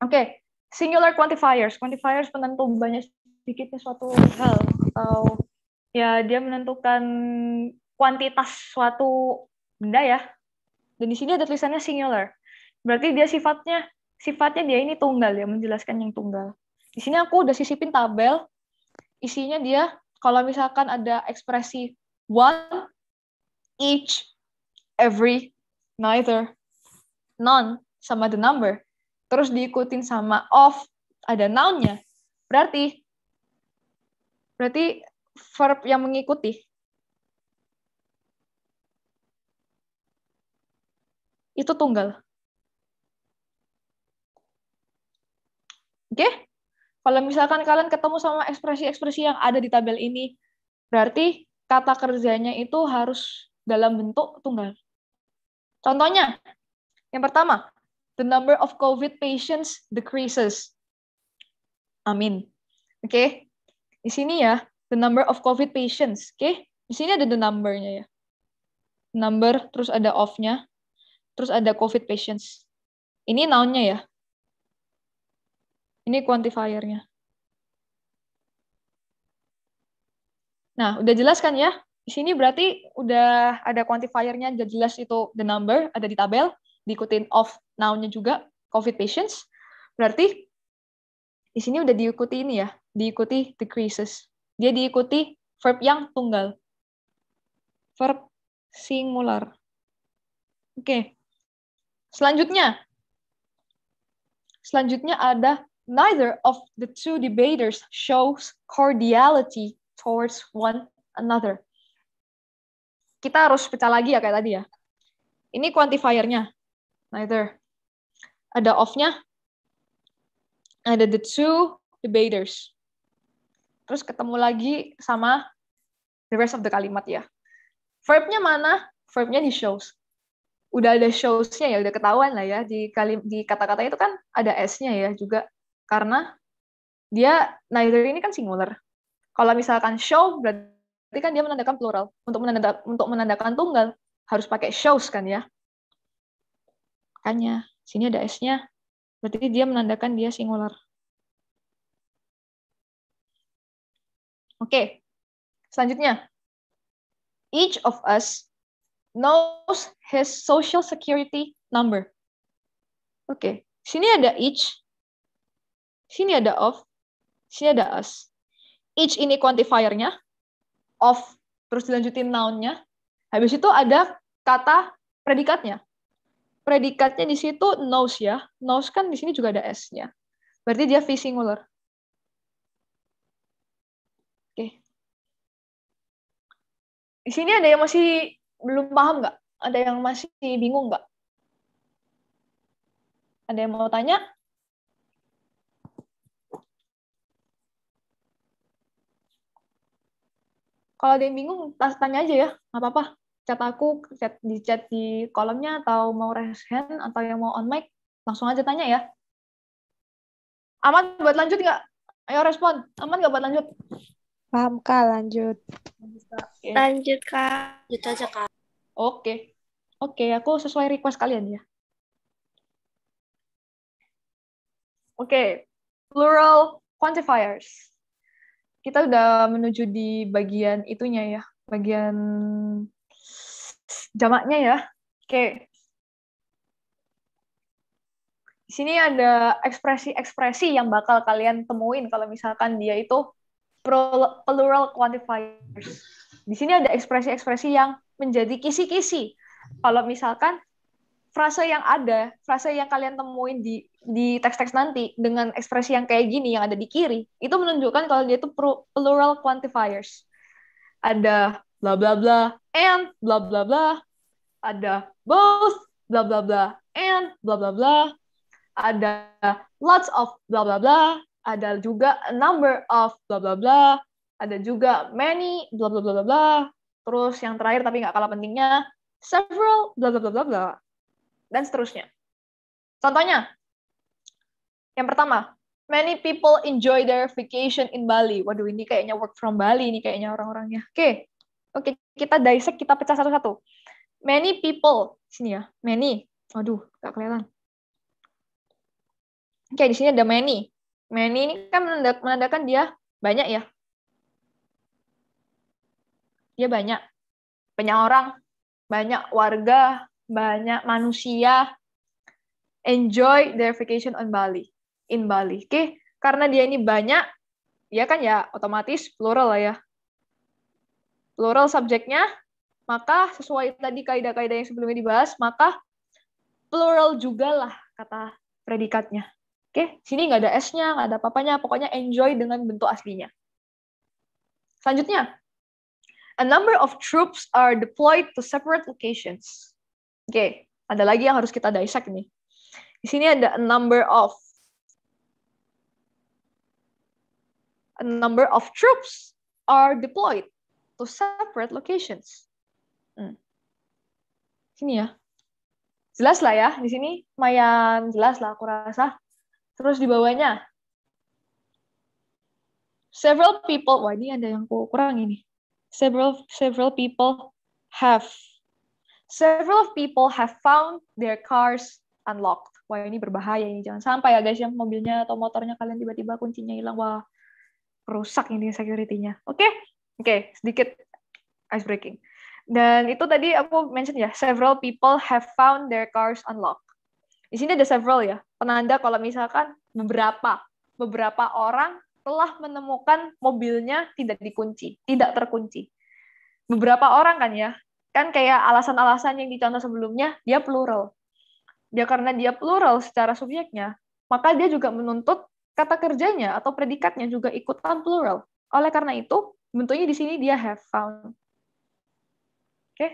[SPEAKER 2] Oke, okay. singular quantifiers. Quantifiers menentu banyak sedikitnya suatu hal atau ya dia menentukan kuantitas suatu benda ya. Dan di sini ada tulisannya singular. Berarti dia sifatnya sifatnya dia ini tunggal ya, menjelaskan yang tunggal. Di sini aku udah sisipin tabel, isinya dia kalau misalkan ada ekspresi one, each, every, neither, none, sama the number. Terus diikutin sama of, ada nounnya, Berarti, berarti verb yang mengikuti. Itu tunggal. Oke? Okay? Kalau misalkan kalian ketemu sama ekspresi-ekspresi yang ada di tabel ini, berarti kata kerjanya itu harus dalam bentuk tunggal. Contohnya, yang pertama, the number of COVID patients decreases. Amin. Oke. Okay? Di sini ya, the number of COVID patients, oke? Okay? Di sini ada the number-nya ya. Number, terus ada of-nya, terus ada COVID patients. Ini noun-nya ya, ini quantifiernya. Nah, udah jelas kan ya? Di sini berarti udah ada quantifiernya udah jelas itu the number, ada di tabel, diikutin of nownya nya juga, COVID patients. Berarti di sini udah diikuti ini ya, diikuti decreases.
[SPEAKER 1] Dia diikuti verb yang tunggal. Verb singular. Oke. Selanjutnya.
[SPEAKER 2] Selanjutnya ada neither of the two debaters shows cordiality towards one another. Kita harus pecah lagi ya kayak tadi ya. Ini quantifiernya, neither. Ada of-nya, ada the two debaters. Terus ketemu lagi sama the rest of the kalimat ya. Verb-nya mana? Verb-nya di shows. Udah ada shows-nya ya, udah ketahuan lah ya. Di, kalim, di kata-kata itu kan ada S-nya ya juga. Karena dia neither nah, ini kan singular. Kalau misalkan show berarti kan dia menandakan plural. Untuk menandakan untuk menandakan tunggal harus pakai shows kan ya. Makanya sini ada s-nya.
[SPEAKER 1] Berarti dia menandakan dia singular. Oke. Okay. Selanjutnya. Each of us
[SPEAKER 2] knows his social security number. Oke. Okay. Sini ada each Sini ada of, sini ada as, Each ini quantifier-nya, of, terus dilanjutin noun-nya. Habis itu ada kata predikatnya. Predikatnya di situ knows ya. Knows kan di sini juga ada S-nya. Berarti dia V singular. Oke. Di sini ada yang masih belum paham
[SPEAKER 1] nggak? Ada yang masih bingung nggak? Ada yang mau tanya?
[SPEAKER 2] kalau dia yang bingung tanya aja ya nggak apa-apa chat aku chat di chat di kolomnya atau mau raise hand atau yang mau on mic langsung aja tanya ya aman buat lanjut nggak ayo respon aman nggak buat lanjut paham kak lanjut lanjut kak lanjut aja kak oke oke aku sesuai request kalian ya oke plural quantifiers kita udah menuju di bagian itunya ya, bagian jamaknya ya. Oke. Di sini ada ekspresi-ekspresi yang bakal kalian temuin kalau misalkan dia itu plural quantifiers. Di sini ada ekspresi-ekspresi yang menjadi kisi-kisi. Kalau misalkan frase yang ada, frase yang kalian temuin di di teks-teks nanti dengan ekspresi yang kayak gini yang ada di kiri itu menunjukkan kalau dia itu plural quantifiers. Ada bla bla bla and bla bla bla. Ada both bla bla bla and bla bla bla. Ada lots of bla bla bla. Ada juga a number of bla bla bla. Ada juga many bla bla bla bla Terus yang terakhir tapi nggak kalah pentingnya several bla bla bla bla bla dan seterusnya. Contohnya, yang pertama, many people enjoy their vacation in Bali. Waduh, ini kayaknya work from Bali nih kayaknya orang-orangnya. Oke, okay. oke okay, kita dissect, kita pecah satu-satu. Many people, sini ya, many. Waduh, gak kelihatan. Oke, okay, di sini ada many. Many ini kan menandakan dia banyak ya. Dia banyak. Banyak orang, banyak warga, banyak manusia enjoy their vacation on Bali in Bali. Oke, karena dia ini banyak, ya kan ya otomatis plural lah ya. Plural subjeknya, maka sesuai tadi kaidah-kaidah yang sebelumnya dibahas, maka plural juga lah kata predikatnya. Oke, sini nggak ada S-nya, nggak ada papanya, pokoknya enjoy dengan bentuk aslinya. Selanjutnya, a number of troops are deployed to separate locations. Oke, ada lagi yang harus kita dissect nih. Di sini ada a number of. a number of troops are deployed to separate locations. Hmm. Sini ya. Jelas lah ya, di sini lumayan jelas lah aku rasa. Terus di bawahnya, several people, wah ini ada yang kurang ini. Several several people have several people have found their cars unlocked. Wah ini berbahaya ini, jangan sampai ya guys yang mobilnya atau motornya kalian tiba-tiba kuncinya hilang. Wah rusak ini security-nya. Oke? Okay? Oke, okay, sedikit ice breaking. Dan itu tadi aku mention ya, several people have found their cars unlocked. Di sini ada several ya, penanda kalau misalkan beberapa beberapa orang telah menemukan mobilnya tidak dikunci, tidak terkunci. Beberapa orang kan ya, kan kayak alasan-alasan yang dicontoh sebelumnya, dia plural. Dia ya karena dia plural secara subjeknya, maka dia juga menuntut kata kerjanya atau predikatnya juga ikutan plural. Oleh karena itu, bentuknya di sini dia have found. Oke. Okay?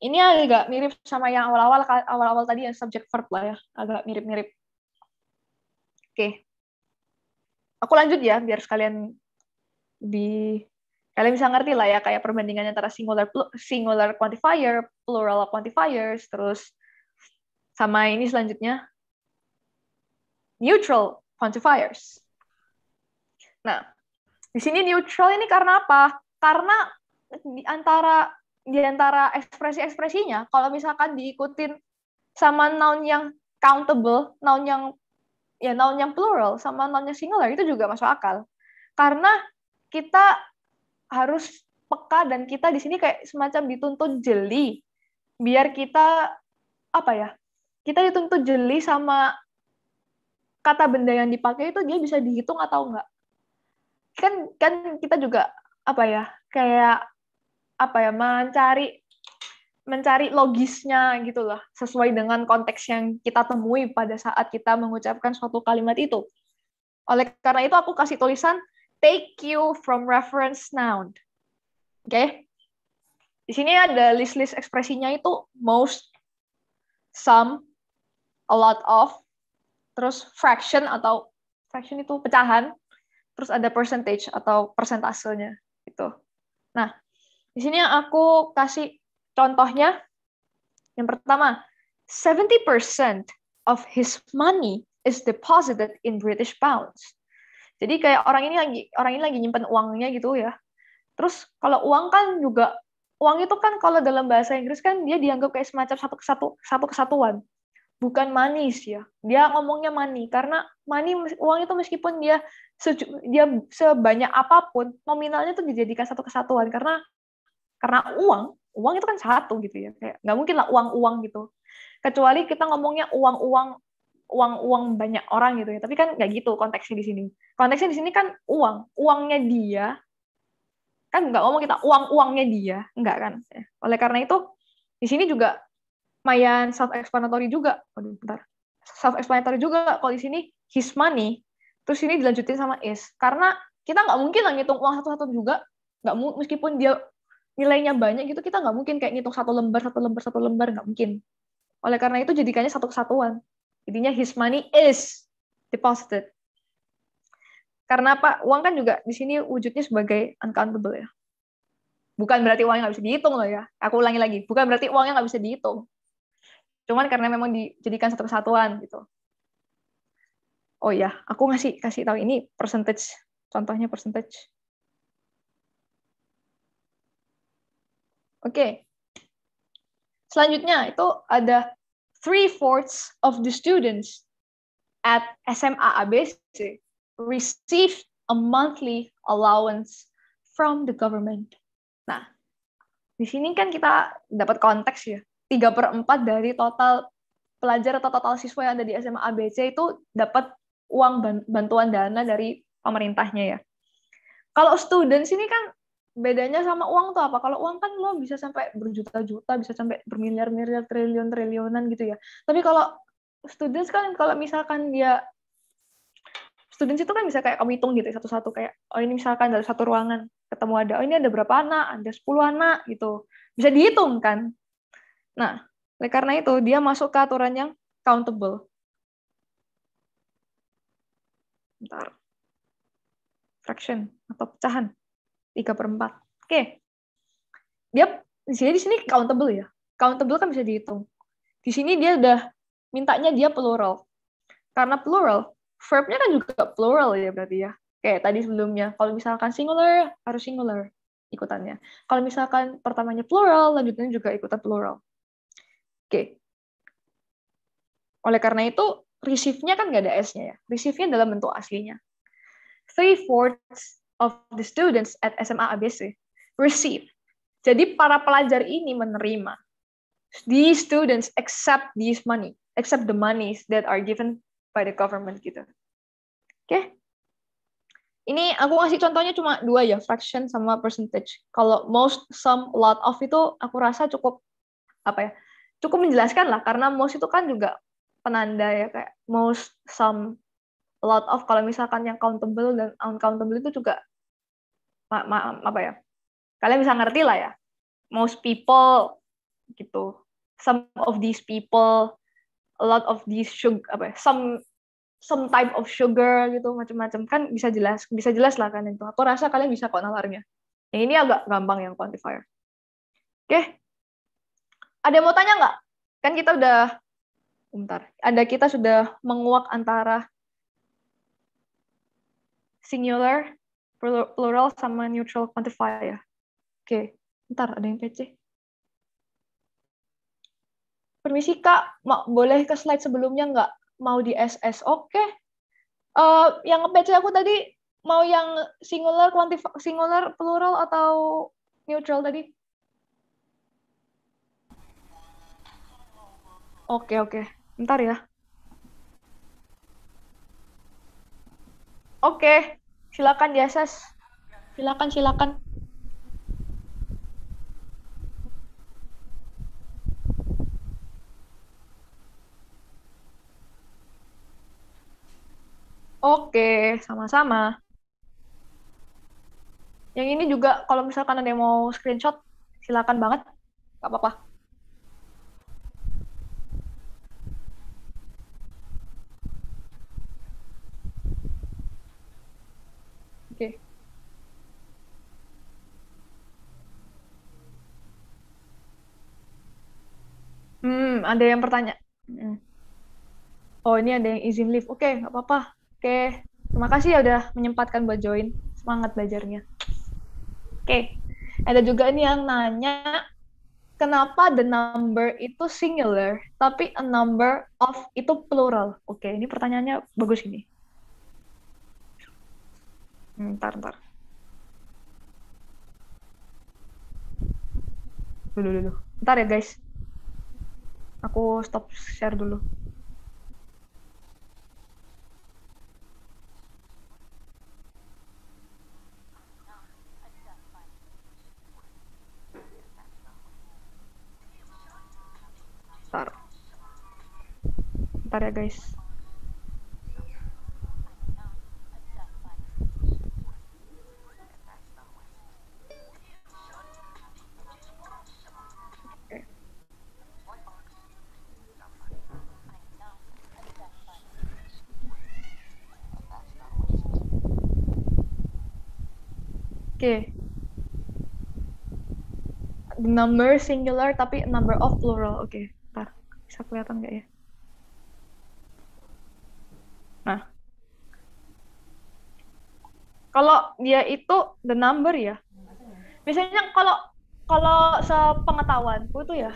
[SPEAKER 2] Ini agak mirip sama yang awal-awal awal-awal tadi yang subject verb lah ya, agak mirip-mirip. Oke. Okay. Aku lanjut ya biar sekalian di kalian bisa ngerti lah ya kayak perbandingannya antara singular singular quantifier, plural quantifiers, terus sama ini selanjutnya neutral quantifiers. Nah, di sini neutral ini karena apa? Karena di antara di antara ekspresi-ekspresinya kalau misalkan diikutin sama noun yang countable, noun yang ya noun yang plural sama noun yang singular itu juga masuk akal. Karena kita harus peka dan kita di sini kayak semacam dituntut jeli biar kita apa ya? Kita dituntut jeli sama kata benda yang dipakai itu dia bisa dihitung atau enggak kan kan kita juga apa ya kayak apa ya mencari mencari logisnya gitu loh sesuai dengan konteks yang kita temui pada saat kita mengucapkan suatu kalimat itu oleh karena itu aku kasih tulisan take you from reference noun oke okay? di sini ada list list ekspresinya itu most some a lot of terus fraction atau fraction itu pecahan, terus ada percentage atau persentasenya gitu. Nah, di sini aku kasih contohnya. Yang pertama, 70% of his money is deposited in British pounds. Jadi kayak orang ini lagi orang ini lagi nyimpan uangnya gitu ya. Terus kalau uang kan juga uang itu kan kalau dalam bahasa Inggris kan dia dianggap kayak semacam satu kesatu satu kesatuan bukan manis ya. Dia ngomongnya money karena money uang itu meskipun dia dia sebanyak apapun nominalnya itu dijadikan satu kesatuan karena karena uang uang itu kan satu gitu ya kayak nggak mungkin lah uang-uang gitu kecuali kita ngomongnya uang-uang uang-uang banyak orang gitu ya tapi kan nggak gitu konteksnya di sini konteksnya di sini kan uang uangnya dia kan nggak ngomong kita uang-uangnya dia nggak kan oleh karena itu di sini juga lumayan self-explanatory juga. Waduh, bentar. Self-explanatory juga kalau di sini his money, terus ini dilanjutin sama is. Karena kita nggak mungkin lah ngitung uang satu-satu juga, nggak meskipun dia nilainya banyak gitu, kita nggak mungkin kayak ngitung satu lembar, satu lembar, satu lembar, nggak mungkin. Oleh karena itu jadikannya satu kesatuan. Jadinya his money is deposited. Karena apa? Uang kan juga di sini wujudnya sebagai uncountable ya. Bukan berarti uangnya nggak bisa dihitung loh ya. Aku ulangi lagi. Bukan berarti uangnya nggak bisa dihitung Cuman karena memang dijadikan satu kesatuan gitu. Oh ya, aku ngasih kasih tahu ini percentage contohnya percentage. Oke. Okay. Selanjutnya itu ada three fourths of the students at SMA ABC receive a monthly allowance from the government. Nah, di sini kan kita dapat konteks ya tiga per 4 dari total pelajar atau total siswa yang ada di SMA ABC itu dapat uang bantuan dana dari pemerintahnya ya. Kalau students ini kan bedanya sama uang tuh apa? Kalau uang kan lo bisa sampai berjuta-juta, bisa sampai bermiliar-miliar, triliun-triliunan gitu ya. Tapi kalau students kan kalau misalkan dia students itu kan bisa kayak kamu hitung gitu ya, satu-satu kayak oh ini misalkan dari satu ruangan ketemu ada oh ini ada berapa anak, ada 10 anak gitu. Bisa dihitung kan. Nah, oleh karena itu dia masuk ke aturan yang countable.
[SPEAKER 3] Bentar. Fraction
[SPEAKER 2] atau pecahan. 3 per 4. Oke. Okay. Dia di sini di sini countable ya. Countable kan bisa dihitung. Di sini dia udah mintanya dia plural. Karena plural, verbnya kan juga plural ya berarti ya. Kayak tadi sebelumnya, kalau misalkan singular, harus singular ikutannya. Kalau misalkan pertamanya plural, lanjutannya juga ikutan plural. Oke. Oleh karena itu, receive-nya kan nggak ada S-nya ya. Receive-nya dalam bentuk aslinya. Three-fourths of the students at SMA ABC receive. Jadi para pelajar ini menerima. These students accept these money, accept the monies that are given by the government gitu. Oke. Okay? Ini aku kasih contohnya cuma dua ya, fraction sama percentage. Kalau most, some, lot of itu aku rasa cukup apa ya? cukup menjelaskan lah karena most itu kan juga penanda ya kayak most some a lot of kalau misalkan yang countable dan uncountable itu juga ma ma apa ya kalian bisa ngerti lah ya most people gitu some of these people a lot of these sugar apa ya, some some type of sugar gitu macam-macam kan bisa jelas bisa jelas lah kan itu aku rasa kalian bisa kok nalarnya yang ini agak gampang yang quantifier oke okay. Ada yang mau tanya nggak? Kan kita udah, bentar, ada kita sudah menguak antara singular, plural, sama neutral quantifier. Oke, bentar, ada yang PC. Permisi Kak, mau, boleh ke slide sebelumnya nggak? Mau di SS? Oke. Uh, yang PC aku tadi mau yang singular, singular, plural atau neutral tadi? Oke, oke. Ntar ya. Oke, silakan diases. Silakan, silakan. Oke, sama-sama. Yang ini juga kalau misalkan ada yang mau screenshot, silakan banget. Gak apa-apa. okay. Hmm, ada yang pertanyaan hmm. Oh, ini ada yang izin live. Oke, nggak apa-apa. Oke, terima kasih ya udah menyempatkan buat join. Semangat belajarnya. Oke, ada juga ini yang nanya, kenapa the number itu singular, tapi a number of itu plural? Oke, ini pertanyaannya bagus ini. Ntar, ntar. Dulu, dulu. Ntar ya, guys. Aku stop share dulu. Ntar. Ntar ya, guys. Oke, okay. number singular tapi number of plural oke okay. ntar bisa kelihatan nggak ya
[SPEAKER 1] nah kalau
[SPEAKER 2] dia itu the number ya Misalnya kalau kalau sepengetahuanku tuh ya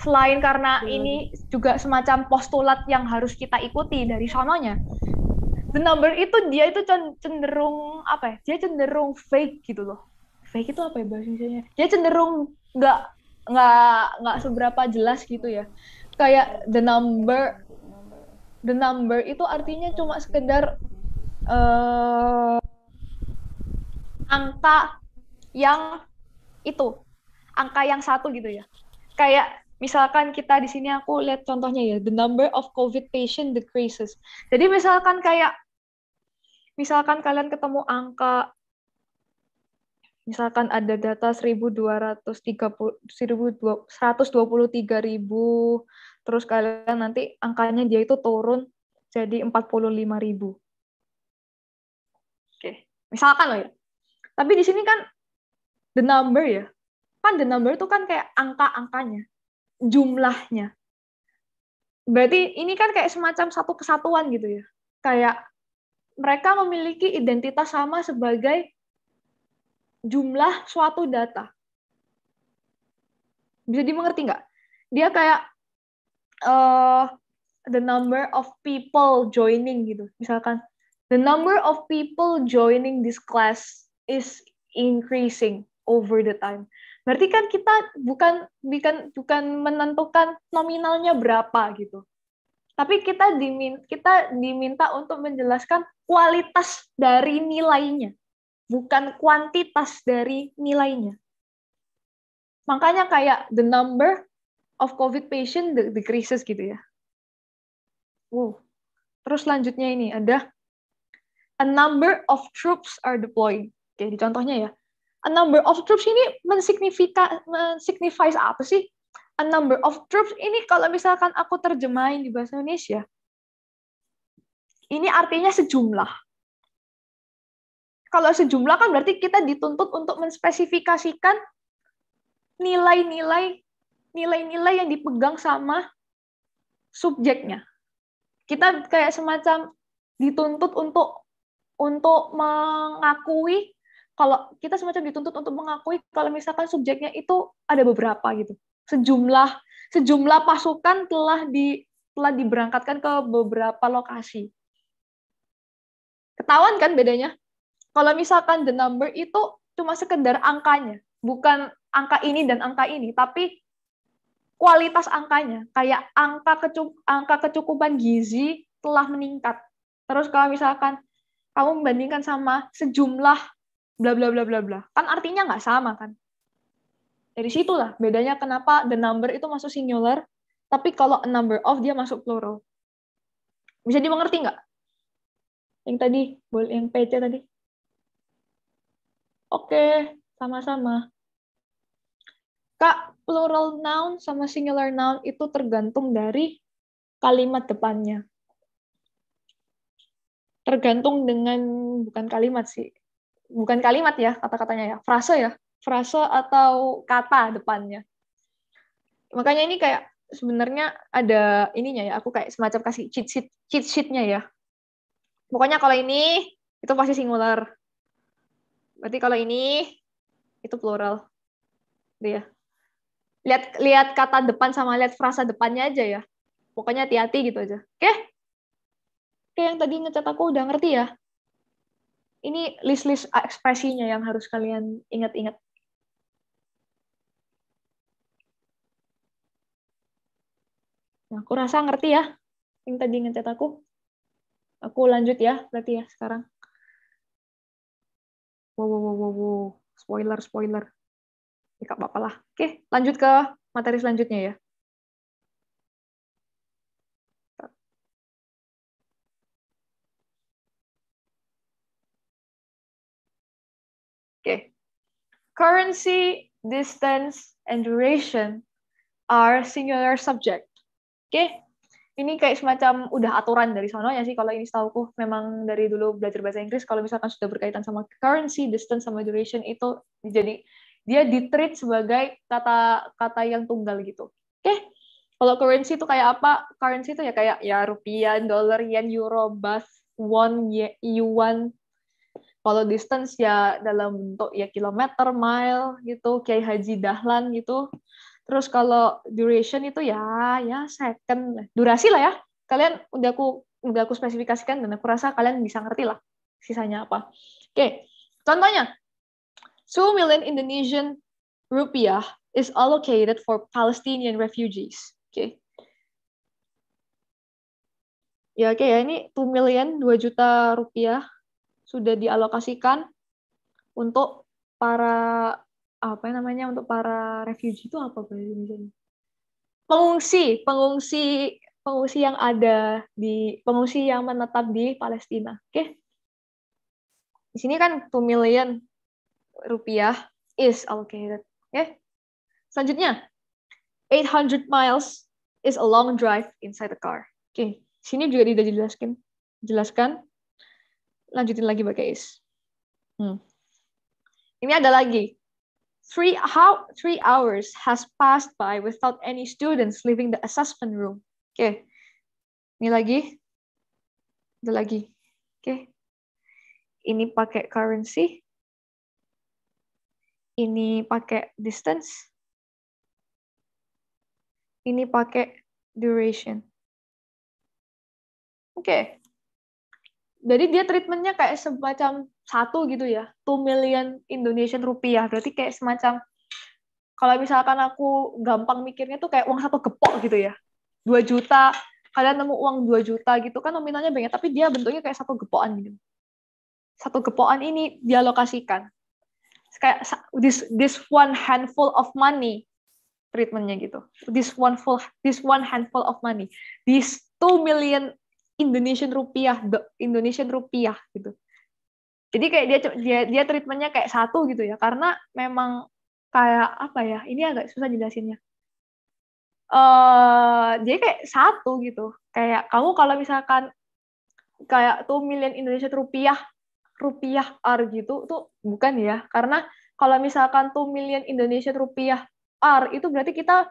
[SPEAKER 2] selain karena ini hmm. juga semacam postulat yang harus kita ikuti dari sononya the number itu dia itu cenderung apa ya dia cenderung fake gitu loh fake itu apa ya bahasa dia cenderung nggak nggak nggak seberapa jelas gitu ya kayak the number the number itu artinya cuma sekedar uh, angka yang itu angka yang satu gitu ya kayak misalkan kita di sini aku lihat contohnya ya the number of covid patient decreases jadi misalkan kayak misalkan kalian ketemu angka misalkan ada data 1230 ribu, terus kalian nanti angkanya dia itu turun jadi ribu. Oke, misalkan loh ya. Tapi di sini kan the number ya. Kan the number itu kan kayak angka-angkanya, jumlahnya. Berarti ini kan kayak semacam satu kesatuan gitu ya. Kayak mereka memiliki identitas sama sebagai jumlah suatu data. Bisa dimengerti nggak? Dia kayak uh, the number of people joining gitu. Misalkan the number of people joining this class is increasing over the time. Berarti kan kita bukan bukan bukan menentukan nominalnya berapa gitu tapi kita diminta, kita diminta untuk menjelaskan kualitas dari nilainya, bukan kuantitas dari nilainya. Makanya kayak the number of COVID patient decreases gitu ya. Wow. Terus selanjutnya ini ada a number of troops are deployed. Oke, di contohnya ya. A number of troops ini mensignifikan mensignifies apa sih? a number of troops ini kalau misalkan aku terjemahin di bahasa Indonesia, ini artinya sejumlah. Kalau sejumlah kan berarti kita dituntut untuk menspesifikasikan nilai-nilai nilai-nilai yang dipegang sama subjeknya. Kita kayak semacam dituntut untuk untuk mengakui kalau kita semacam dituntut untuk mengakui kalau misalkan subjeknya itu ada beberapa gitu sejumlah sejumlah pasukan telah di telah diberangkatkan ke beberapa lokasi. Ketahuan kan bedanya? Kalau misalkan the number itu cuma sekedar angkanya, bukan angka ini dan angka ini, tapi kualitas angkanya, kayak angka kecuk angka kecukupan gizi telah meningkat. Terus kalau misalkan kamu membandingkan sama sejumlah bla bla bla bla bla, kan artinya nggak sama kan? Dari situlah bedanya kenapa the number itu masuk singular, tapi kalau a number of dia masuk plural. Bisa dimengerti nggak? Yang tadi, boleh yang PC tadi. Oke, sama-sama. Kak, plural noun sama singular noun itu tergantung dari kalimat depannya. Tergantung dengan, bukan kalimat sih, bukan kalimat ya kata-katanya ya, frase ya frasa atau kata depannya. Makanya ini kayak sebenarnya ada ininya ya, aku kayak semacam kasih cheat sheet cheat sheetnya ya. Pokoknya kalau ini itu pasti singular. Berarti kalau ini itu plural. Gitu ya. Lihat lihat kata depan sama lihat frasa depannya aja ya. Pokoknya hati-hati gitu aja. Oke? Oke, yang tadi ngecat aku udah ngerti ya? Ini list-list ekspresinya yang harus kalian ingat-ingat.
[SPEAKER 1] Nah, aku rasa ngerti ya yang tadi ngecat aku. Aku lanjut ya, berarti ya sekarang. Wow, wow, wow, wow. Spoiler, spoiler. Ya, gak apa-apa lah. Oke, lanjut ke materi selanjutnya ya. Oke. Currency, distance, and duration
[SPEAKER 2] are singular subject. Oke, ini kayak semacam udah aturan dari sono ya sih kalau ini tahuku, memang dari dulu belajar bahasa Inggris kalau misalkan sudah berkaitan sama currency, distance sama duration itu jadi dia ditreat sebagai kata-kata yang tunggal gitu. Oke. Kalau currency itu kayak apa? Currency itu ya kayak ya rupiah, dolar, yen, euro, baht, won, yuan. Kalau distance ya dalam bentuk ya kilometer, mile gitu, kayak haji dahlan gitu. Terus kalau duration itu ya ya second lah, durasi lah ya. Kalian udah aku udah aku spesifikasikan dan aku rasa kalian bisa ngerti lah sisanya apa. Oke, contohnya 2 million Indonesian rupiah is allocated for Palestinian refugees. Oke. Ya oke ya ini 2 million 2 juta rupiah sudah dialokasikan untuk para apa namanya untuk para refugee itu apa misalnya? Pengungsi, pengungsi, pengungsi yang ada di pengungsi yang menetap di Palestina. Oke. Okay? Di sini kan 2 million rupiah is allocated. Oke. Okay? Selanjutnya 800 miles is a long drive inside the car. Oke. Okay. Di sini juga tidak dijelaskan. Jelaskan. Lanjutin lagi pakai is. Hmm. Ini ada lagi Three, how, three hours has passed by without any students leaving the assessment room. Oke, okay. ini lagi, ada lagi. Oke, okay. ini pakai currency,
[SPEAKER 1] ini pakai distance, ini pakai duration.
[SPEAKER 2] Oke, okay. jadi dia treatmentnya kayak semacam satu gitu ya, 2 million Indonesian rupiah. Berarti kayak semacam kalau misalkan aku gampang mikirnya tuh kayak uang satu gepok gitu ya. dua juta, kalian nemu uang dua juta gitu kan nominalnya banyak tapi dia bentuknya kayak satu gepokan gitu. Satu gepokan ini dialokasikan. Kayak this this one handful of money treatmentnya gitu. This one full this one handful of money. This two million Indonesian rupiah, the Indonesian rupiah gitu jadi kayak dia dia dia treatmentnya kayak satu gitu ya karena memang kayak apa ya ini agak susah jelasinnya uh, eh, jadi kayak satu gitu kayak kamu kalau misalkan kayak tuh million Indonesia rupiah rupiah R gitu tuh bukan ya karena kalau misalkan tuh million Indonesia rupiah R itu berarti kita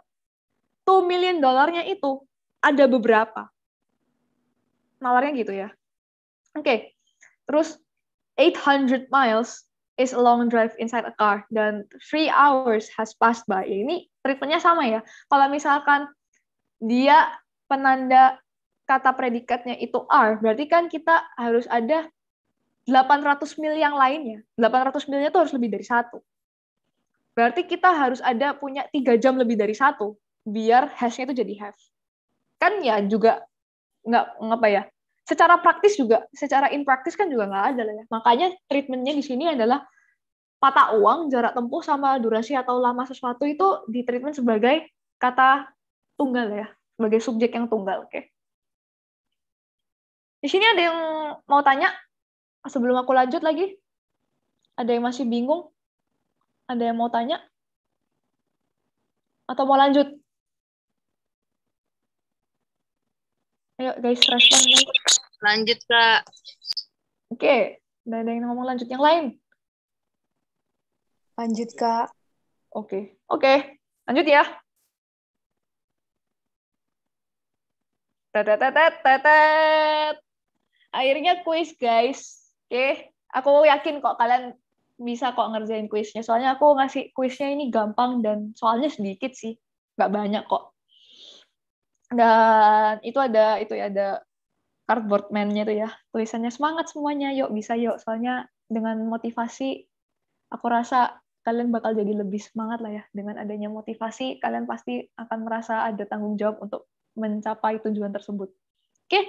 [SPEAKER 2] tuh million dolarnya itu ada beberapa nalarnya gitu ya oke okay. terus 800 miles is a long drive inside a car dan 3 hours has passed by. ini treatmentnya sama ya. Kalau misalkan dia penanda kata predikatnya itu are, berarti kan kita harus ada 800 mil yang lainnya. 800 milnya itu harus lebih dari satu. Berarti kita harus ada punya tiga jam lebih dari satu biar hashnya itu jadi have. Kan ya juga nggak ngapa ya secara praktis juga secara in praktis kan juga nggak ada lah ya makanya treatmentnya di sini adalah mata uang jarak tempuh sama durasi atau lama sesuatu itu di treatment sebagai kata tunggal ya sebagai subjek yang tunggal oke okay. di sini ada yang mau tanya sebelum aku lanjut lagi ada yang masih bingung ada yang mau tanya atau mau lanjut Ayo guys, respon guys.
[SPEAKER 1] Lanjut, Kak.
[SPEAKER 2] Oke, okay. ada yang ngomong lanjut. Yang lain? Lanjut, Kak. Oke, okay. oke. Okay. Lanjut ya. tetet. Akhirnya kuis, guys. Oke, okay. aku yakin kok kalian bisa kok ngerjain kuisnya. Soalnya aku ngasih kuisnya ini gampang dan soalnya sedikit sih. Nggak banyak kok dan itu ada itu ya ada cardboard man-nya tuh ya tulisannya semangat semuanya yuk bisa yuk soalnya dengan motivasi aku rasa kalian bakal jadi lebih semangat lah ya dengan adanya motivasi kalian pasti akan merasa ada tanggung jawab untuk mencapai tujuan tersebut oke okay?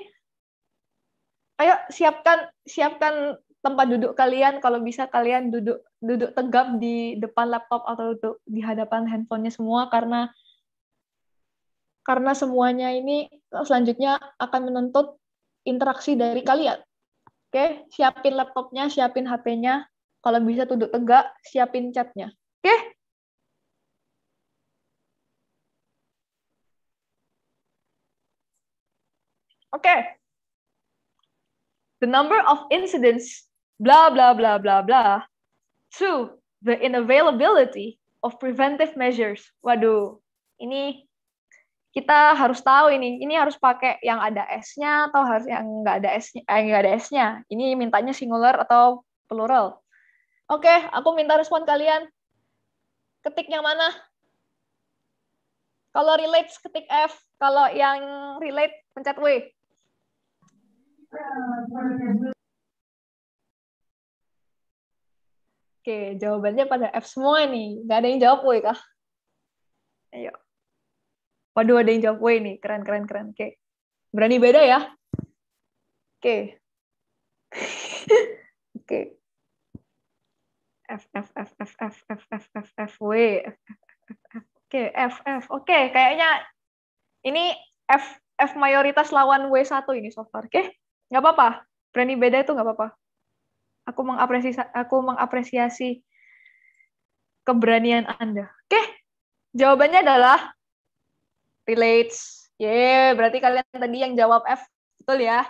[SPEAKER 2] ayo siapkan siapkan tempat duduk kalian kalau bisa kalian duduk duduk tegap di depan laptop atau duduk di hadapan handphonenya semua karena karena semuanya ini eh, selanjutnya akan menuntut interaksi dari kalian. Oke, siapin laptopnya, siapin HP-nya, kalau bisa duduk tegak, siapin catnya. Oke? Oke. The number of incidents, blah, blah, blah, blah, blah, Two, the inavailability of preventive measures. Waduh, ini kita harus tahu ini, ini harus pakai yang ada S-nya atau harus yang nggak ada S-nya, eh, nggak ada S-nya. Ini mintanya singular atau plural. Oke, aku minta respon kalian. Ketik yang mana? Kalau relate ketik F, kalau yang relate pencet W.
[SPEAKER 1] Oke, jawabannya pada F semua nih. Nggak ada yang jawab W kah? Ayo.
[SPEAKER 2] Waduh, ada yang jawab gue nih. Keren, keren, keren. Oke. Berani beda ya? Oke. Oke. F, F, F, F, F, F, F, F, F, W. Oke, F, F. Oke, kayaknya ini F, F mayoritas lawan W1 ini so far. Oke? Nggak apa-apa. Berani beda itu nggak apa-apa. Aku mengapresiasi, aku mengapresiasi keberanian Anda. Oke? Jawabannya adalah relates. Ye, yeah, berarti kalian tadi yang jawab F betul ya?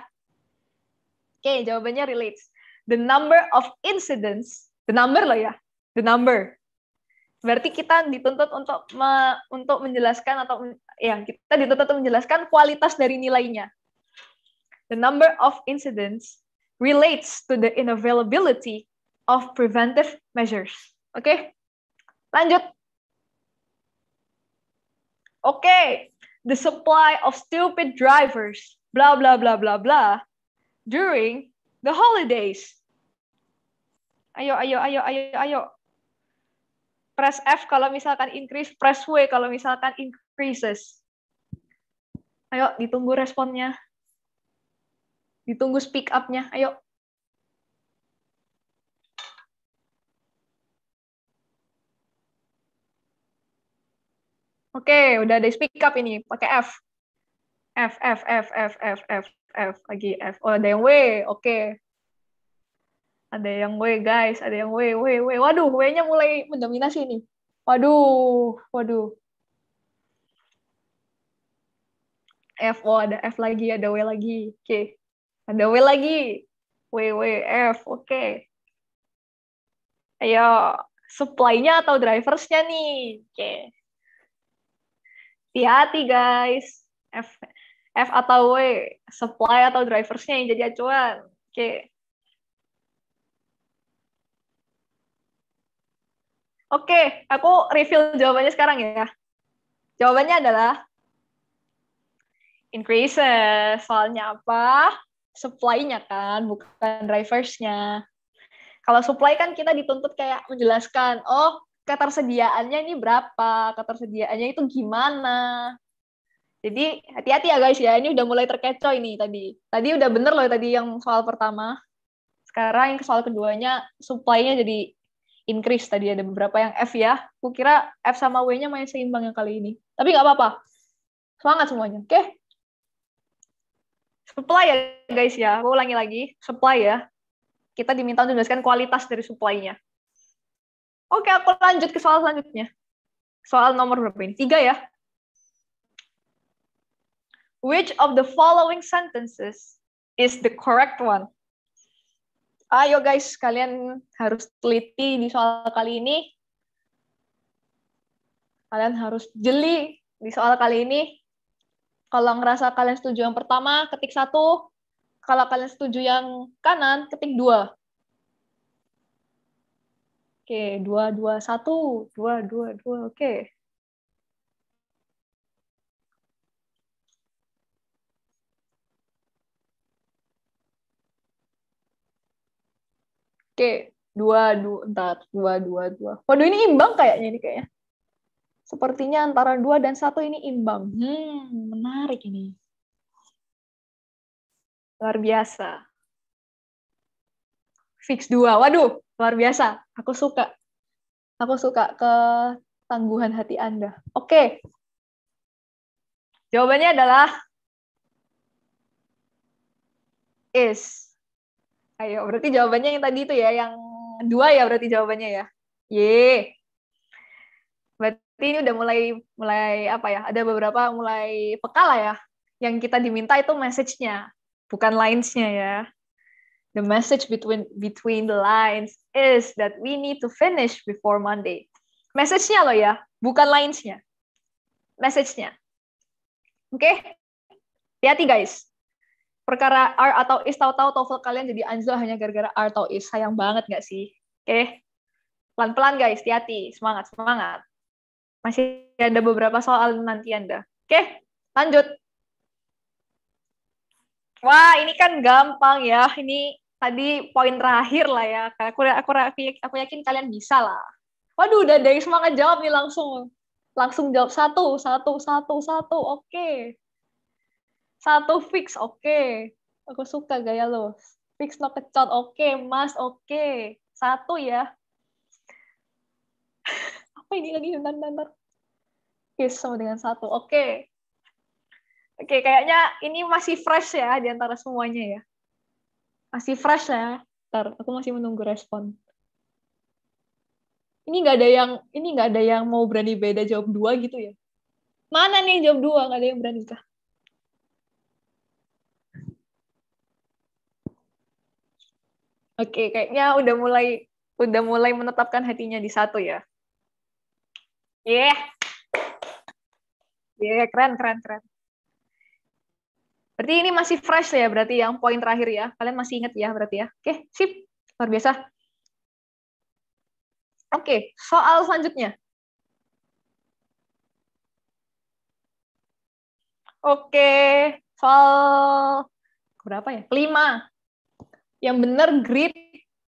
[SPEAKER 2] Oke, okay, jawabannya relates. The number of incidents, the number loh ya, the number. Berarti kita dituntut untuk me, untuk menjelaskan atau ya kita dituntut untuk menjelaskan kualitas dari nilainya. The number of incidents relates to the inavailability of preventive measures. Oke, okay? lanjut okay, the supply of stupid drivers, blah, blah, blah, blah, blah, during the holidays. Ayo, ayo, ayo, ayo, ayo. Press F kalau misalkan increase, press W kalau misalkan increases. Ayo, ditunggu responnya.
[SPEAKER 1] Ditunggu speak up-nya. Ayo. Oke, okay,
[SPEAKER 2] udah ada speak up ini, pakai F. F, F, F, F, F, F, F, lagi F. Oh, ada yang W, oke. Okay. Ada yang W, guys. Ada yang W, W, W. Waduh, W-nya mulai mendominasi ini. Waduh, waduh. F, oh ada F lagi, ada W lagi. Oke, okay. ada W lagi. W, W, F, oke. Okay. Ayo, supply-nya atau drivers-nya nih. Oke. Okay hati-hati guys F F atau W supply atau driversnya yang jadi acuan oke oke aku review jawabannya sekarang ya jawabannya adalah increase soalnya apa supply-nya kan bukan driversnya kalau supply kan kita dituntut kayak menjelaskan oh ketersediaannya ini berapa, ketersediaannya itu gimana. Jadi hati-hati ya guys ya, ini udah mulai terkecoh ini tadi. Tadi udah bener loh tadi yang soal pertama. Sekarang yang soal keduanya, supply-nya jadi increase tadi ada beberapa yang F ya. Kukira F sama W-nya main seimbang yang kali ini. Tapi nggak apa-apa. Semangat semuanya, oke? Okay? Supply ya guys ya, gue ulangi lagi. Supply ya. Kita diminta untuk menjelaskan kualitas dari supply-nya. Oke, aku lanjut ke soal selanjutnya. Soal nomor berapa ini? Tiga ya. Which of the following sentences is the correct one? Ayo guys, kalian harus teliti di soal kali ini. Kalian harus jeli di soal kali ini. Kalau ngerasa kalian setuju yang pertama, ketik satu. Kalau kalian setuju yang kanan, ketik dua.
[SPEAKER 1] Oke, dua dua satu, dua dua dua. Oke. Oke, dua dua, entar, dua dua dua. Waduh
[SPEAKER 2] ini imbang kayaknya ini kayaknya. Sepertinya antara dua dan satu
[SPEAKER 1] ini imbang. Hmm, menarik ini. Luar biasa. Fix dua. Waduh, luar biasa. Aku
[SPEAKER 2] suka. Aku suka ke tangguhan hati Anda. Oke. Okay. Jawabannya adalah is. Ayo, berarti jawabannya yang tadi itu ya, yang dua ya berarti jawabannya ya.
[SPEAKER 1] Ye.
[SPEAKER 2] Berarti ini udah mulai mulai apa ya? Ada beberapa mulai peka ya. Yang kita diminta itu message-nya, bukan lines-nya ya. The message between between the lines is that we need to finish before Monday. Message-nya loh ya, bukan lines-nya. Message-nya. Oke? Okay? Hati-hati guys. Perkara R atau is tahu-tahu TOEFL kalian jadi anjlok hanya gara-gara R atau is. Sayang banget nggak sih? Oke? Okay? Pelan-pelan guys, hati-hati. Semangat, semangat. Masih ada beberapa soal nanti Anda. Oke? Okay? Lanjut. Wah, ini kan gampang ya. Ini tadi poin terakhir lah ya. Aku aku aku yakin kalian bisa lah. Waduh, udah dari semangat jawab nih langsung. Langsung jawab satu, satu, satu, satu. Oke. Okay. Satu fix, oke. Okay. Aku suka gaya lo. Fix no kecot, oke. Okay. Mas, oke. Okay. Satu ya. Apa ini lagi? Bentar, bentar. Yes, sama dengan satu. Oke. Okay. Oke, okay, kayaknya ini masih fresh ya di antara semuanya ya masih fresh lah ya. Ntar, aku masih menunggu respon. Ini nggak ada yang ini nggak ada yang mau berani beda jawab dua gitu ya? Mana nih jawab dua nggak ada yang berani kah? Oke, kayaknya udah mulai udah mulai menetapkan hatinya di satu ya. Yeah. Yeah, keren, keren, keren. Berarti ini masih fresh ya, berarti yang poin terakhir ya. Kalian masih ingat ya, berarti ya. Oke, sip. Luar biasa.
[SPEAKER 1] Oke, soal selanjutnya. Oke, soal berapa ya?
[SPEAKER 2] Kelima. Yang benar grid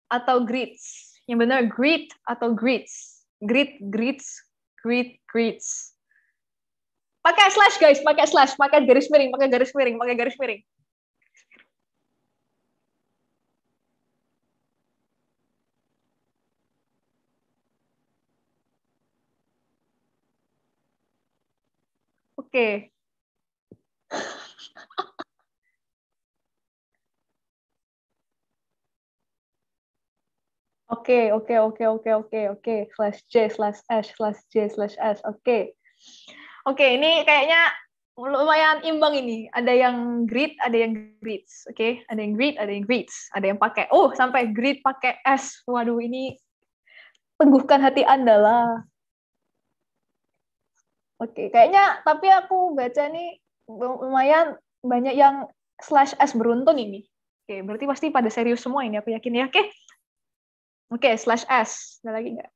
[SPEAKER 2] atau grids. Yang benar grid atau grids. Grid, grids, grid, grids. Pakai slash guys, pakai slash, pakai garis miring, pakai garis miring, pakai garis miring.
[SPEAKER 1] Oke. Oke, oke, oke, oke,
[SPEAKER 2] oke, oke. Slash J, slash S, slash J, slash S. Oke. Okay. Oke, okay, ini kayaknya lumayan imbang ini. Ada yang grid, ada yang grids. Oke, okay? ada yang grid, ada yang grids. Ada yang pakai oh, sampai grid pakai S. Waduh, ini teguhkan hati Anda lah. Oke, okay, kayaknya tapi aku baca nih lumayan banyak yang slash S beruntun ini. Oke, okay, berarti pasti pada serius semua ini aku yakin ya. Oke. Okay? Oke, okay, slash S. Ada lagi nggak?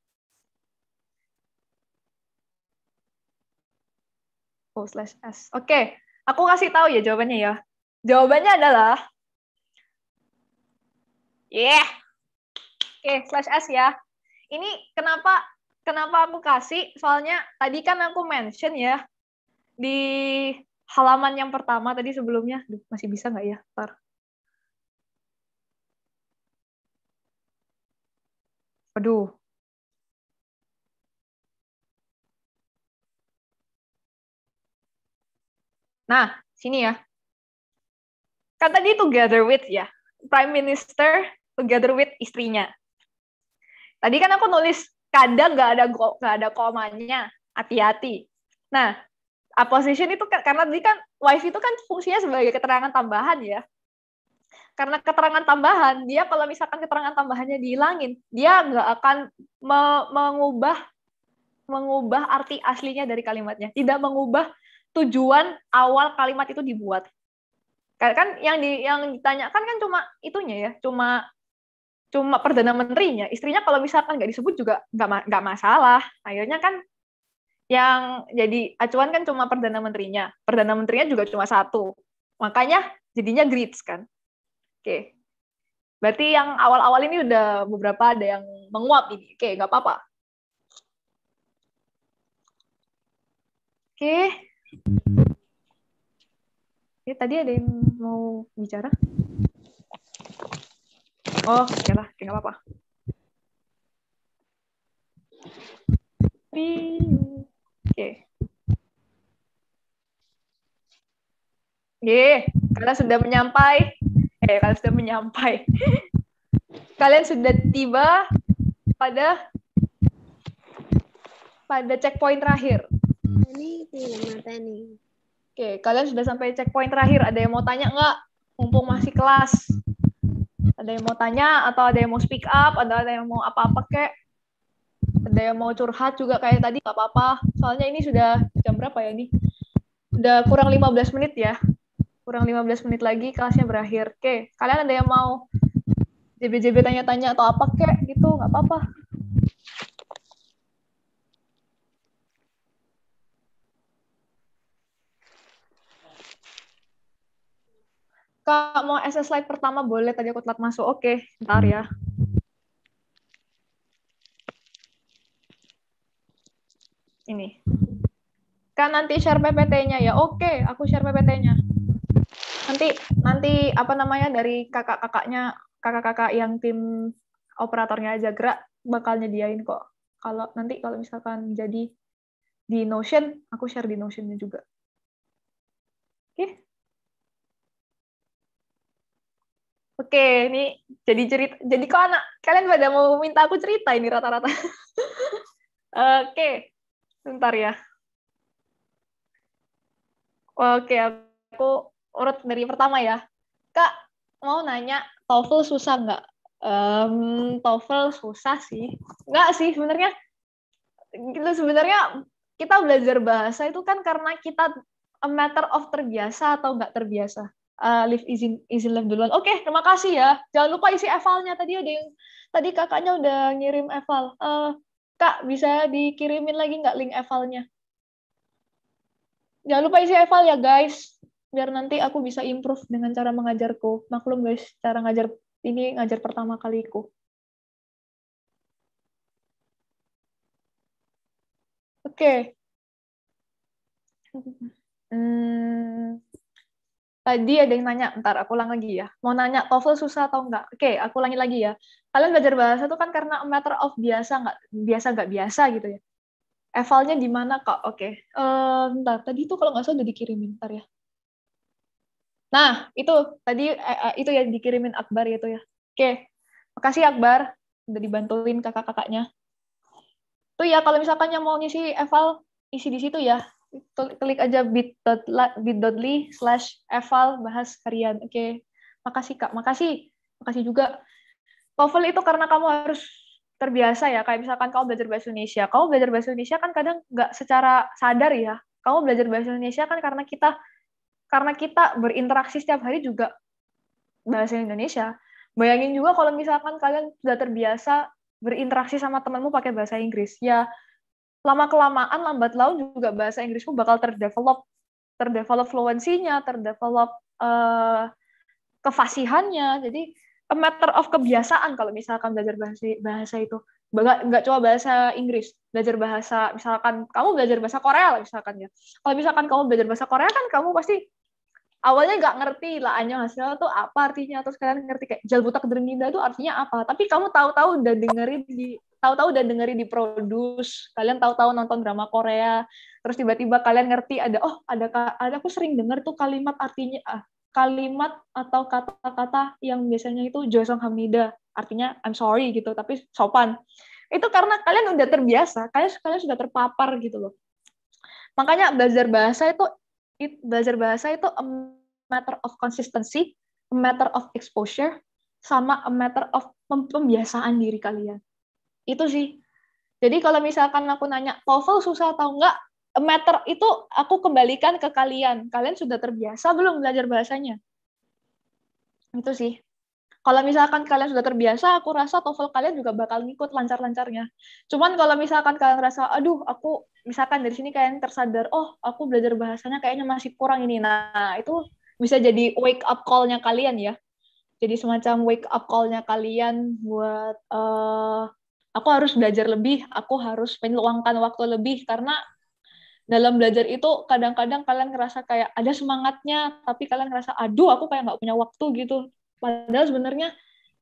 [SPEAKER 2] O oh, slash S. Oke, aku kasih tahu ya jawabannya ya. Jawabannya adalah Yeah. Oke, okay, slash S ya. Ini kenapa kenapa aku kasih? Soalnya tadi kan aku mention ya di halaman yang pertama tadi sebelumnya. Duh, masih bisa nggak ya? Ntar.
[SPEAKER 1] Aduh, Nah, sini ya. Kan tadi together
[SPEAKER 2] with ya. Prime Minister together with istrinya. Tadi kan aku nulis kadang nggak ada nggak ada komanya, hati-hati. Nah, opposition itu kan, karena tadi kan wife itu kan fungsinya sebagai keterangan tambahan ya. Karena keterangan tambahan, dia kalau misalkan keterangan tambahannya dihilangin, dia nggak akan me mengubah mengubah arti aslinya dari kalimatnya, tidak mengubah tujuan awal kalimat itu dibuat. Kan yang di yang ditanyakan kan cuma itunya ya, cuma cuma perdana menterinya. Istrinya kalau misalkan nggak disebut juga nggak nggak masalah. Akhirnya kan yang jadi acuan kan cuma perdana menterinya. Perdana menterinya juga cuma satu. Makanya jadinya grids kan. Oke. Berarti yang awal-awal ini udah beberapa ada yang menguap ini. Oke, nggak apa-apa. Oke. Ya, tadi ada yang mau bicara?
[SPEAKER 1] Oh, ya lah, ya nggak apa-apa. Oke. Okay.
[SPEAKER 2] Yeah, kalian sudah menyampai. Eh, kalian sudah menyampai. kalian sudah tiba pada pada checkpoint terakhir. Ini mata nih. Oke, kalian sudah sampai checkpoint terakhir. Ada yang mau tanya nggak? Mumpung masih kelas. Ada yang mau tanya atau ada yang mau speak up, ada ada yang mau apa-apa kek? Ada yang mau curhat juga kayak tadi, nggak apa-apa. Soalnya ini sudah jam berapa ya ini? Udah kurang 15 menit ya. Kurang 15 menit lagi kelasnya berakhir. Oke, kalian ada yang mau JBJB tanya-tanya atau apa kek gitu, nggak apa-apa. Kak, mau SS slide pertama boleh, tadi aku telat masuk. Oke, okay, ntar ya. Ini. Kan nanti share PPT-nya ya. Oke, aku share PPT-nya. Nanti nanti apa namanya dari kakak-kakaknya, kakak-kakak yang tim operatornya aja gerak bakal nyediain kok. Kalau nanti kalau misalkan jadi di Notion, aku share di Notion-nya
[SPEAKER 3] juga. Oke. Okay.
[SPEAKER 2] Oke, okay, ini jadi cerita. Jadi kok anak kalian pada mau minta aku cerita ini rata-rata. Oke, okay. sebentar ya. Oke, okay, aku urut dari pertama ya. Kak, mau nanya, TOEFL susah nggak? Um, TOEFL susah sih. Nggak sih, sebenarnya. Gitu Sebenarnya kita belajar bahasa itu kan karena kita a matter of terbiasa atau nggak terbiasa uh, lift izin izin lift duluan. Oke, okay, terima kasih ya. Jangan lupa isi evalnya tadi ada yang tadi kakaknya udah ngirim eval. Uh, eh, Kak, bisa dikirimin lagi nggak link evalnya? Jangan lupa isi eval ya, guys. Biar nanti aku bisa improve dengan cara mengajarku. Maklum,
[SPEAKER 1] guys, cara ngajar ini ngajar pertama kaliku. Oke. Okay.
[SPEAKER 2] Hmm. Tadi ada yang nanya, ntar aku ulang lagi ya. Mau nanya TOEFL susah atau enggak? Oke, aku ulangi lagi ya. Kalian belajar bahasa itu kan karena matter of biasa enggak biasa enggak biasa gitu ya. Evalnya di mana kak? Oke, uh, ntar tadi itu kalau nggak salah udah dikirimin ntar ya. Nah itu tadi eh, eh, itu ya dikirimin Akbar itu ya. Oke, makasih Akbar udah dibantuin kakak-kakaknya. Tuh ya kalau misalkan yang mau ngisi eval isi di situ ya klik aja bit.ly slash eval bahas harian. Oke, okay. makasih Kak, makasih. Makasih juga. TOEFL itu karena kamu harus terbiasa ya, kayak misalkan kamu belajar bahasa Indonesia. Kamu belajar bahasa Indonesia kan kadang nggak secara sadar ya. Kamu belajar bahasa Indonesia kan karena kita karena kita berinteraksi setiap hari juga bahasa Indonesia. Bayangin juga kalau misalkan kalian sudah terbiasa berinteraksi sama temanmu pakai bahasa Inggris. Ya, lama kelamaan lambat laun juga bahasa Inggrismu bakal terdevelop terdevelop fluensinya, terdevelop uh, kefasihannya. Jadi a matter of kebiasaan kalau misalkan belajar bahasa bahasa itu nggak nggak cuma bahasa Inggris belajar bahasa misalkan kamu belajar bahasa Korea lah misalkan ya kalau misalkan kamu belajar bahasa Korea kan kamu pasti awalnya nggak ngerti lah anjong hasil tuh apa artinya terus kalian ngerti kayak jalbutak derminda tuh artinya apa tapi kamu tahu-tahu udah dengerin di tahu-tahu udah dengerin di produce kalian tahu-tahu nonton drama Korea terus tiba-tiba kalian ngerti ada oh ada ada aku sering denger tuh kalimat artinya ah, kalimat atau kata-kata yang biasanya itu Joseong Hamida artinya I'm sorry gitu tapi sopan itu karena kalian udah terbiasa kalian kalian sudah terpapar gitu loh makanya belajar bahasa itu it, belajar bahasa itu a matter of consistency, a matter of exposure, sama a matter of pembiasaan diri kalian. Itu sih. Jadi kalau misalkan aku nanya TOEFL susah atau enggak, a matter itu aku kembalikan ke kalian. Kalian sudah terbiasa belum belajar bahasanya? Itu sih. Kalau misalkan kalian sudah terbiasa, aku rasa TOEFL kalian juga bakal ngikut lancar-lancarnya. Cuman kalau misalkan kalian rasa, aduh, aku misalkan dari sini kalian tersadar, oh, aku belajar bahasanya kayaknya masih kurang ini. Nah, itu bisa jadi wake up call-nya kalian ya. Jadi semacam wake up call-nya kalian buat uh, aku harus belajar lebih, aku harus meluangkan waktu lebih karena dalam belajar itu kadang-kadang kalian ngerasa kayak ada semangatnya tapi kalian ngerasa aduh aku kayak nggak punya waktu gitu Padahal sebenarnya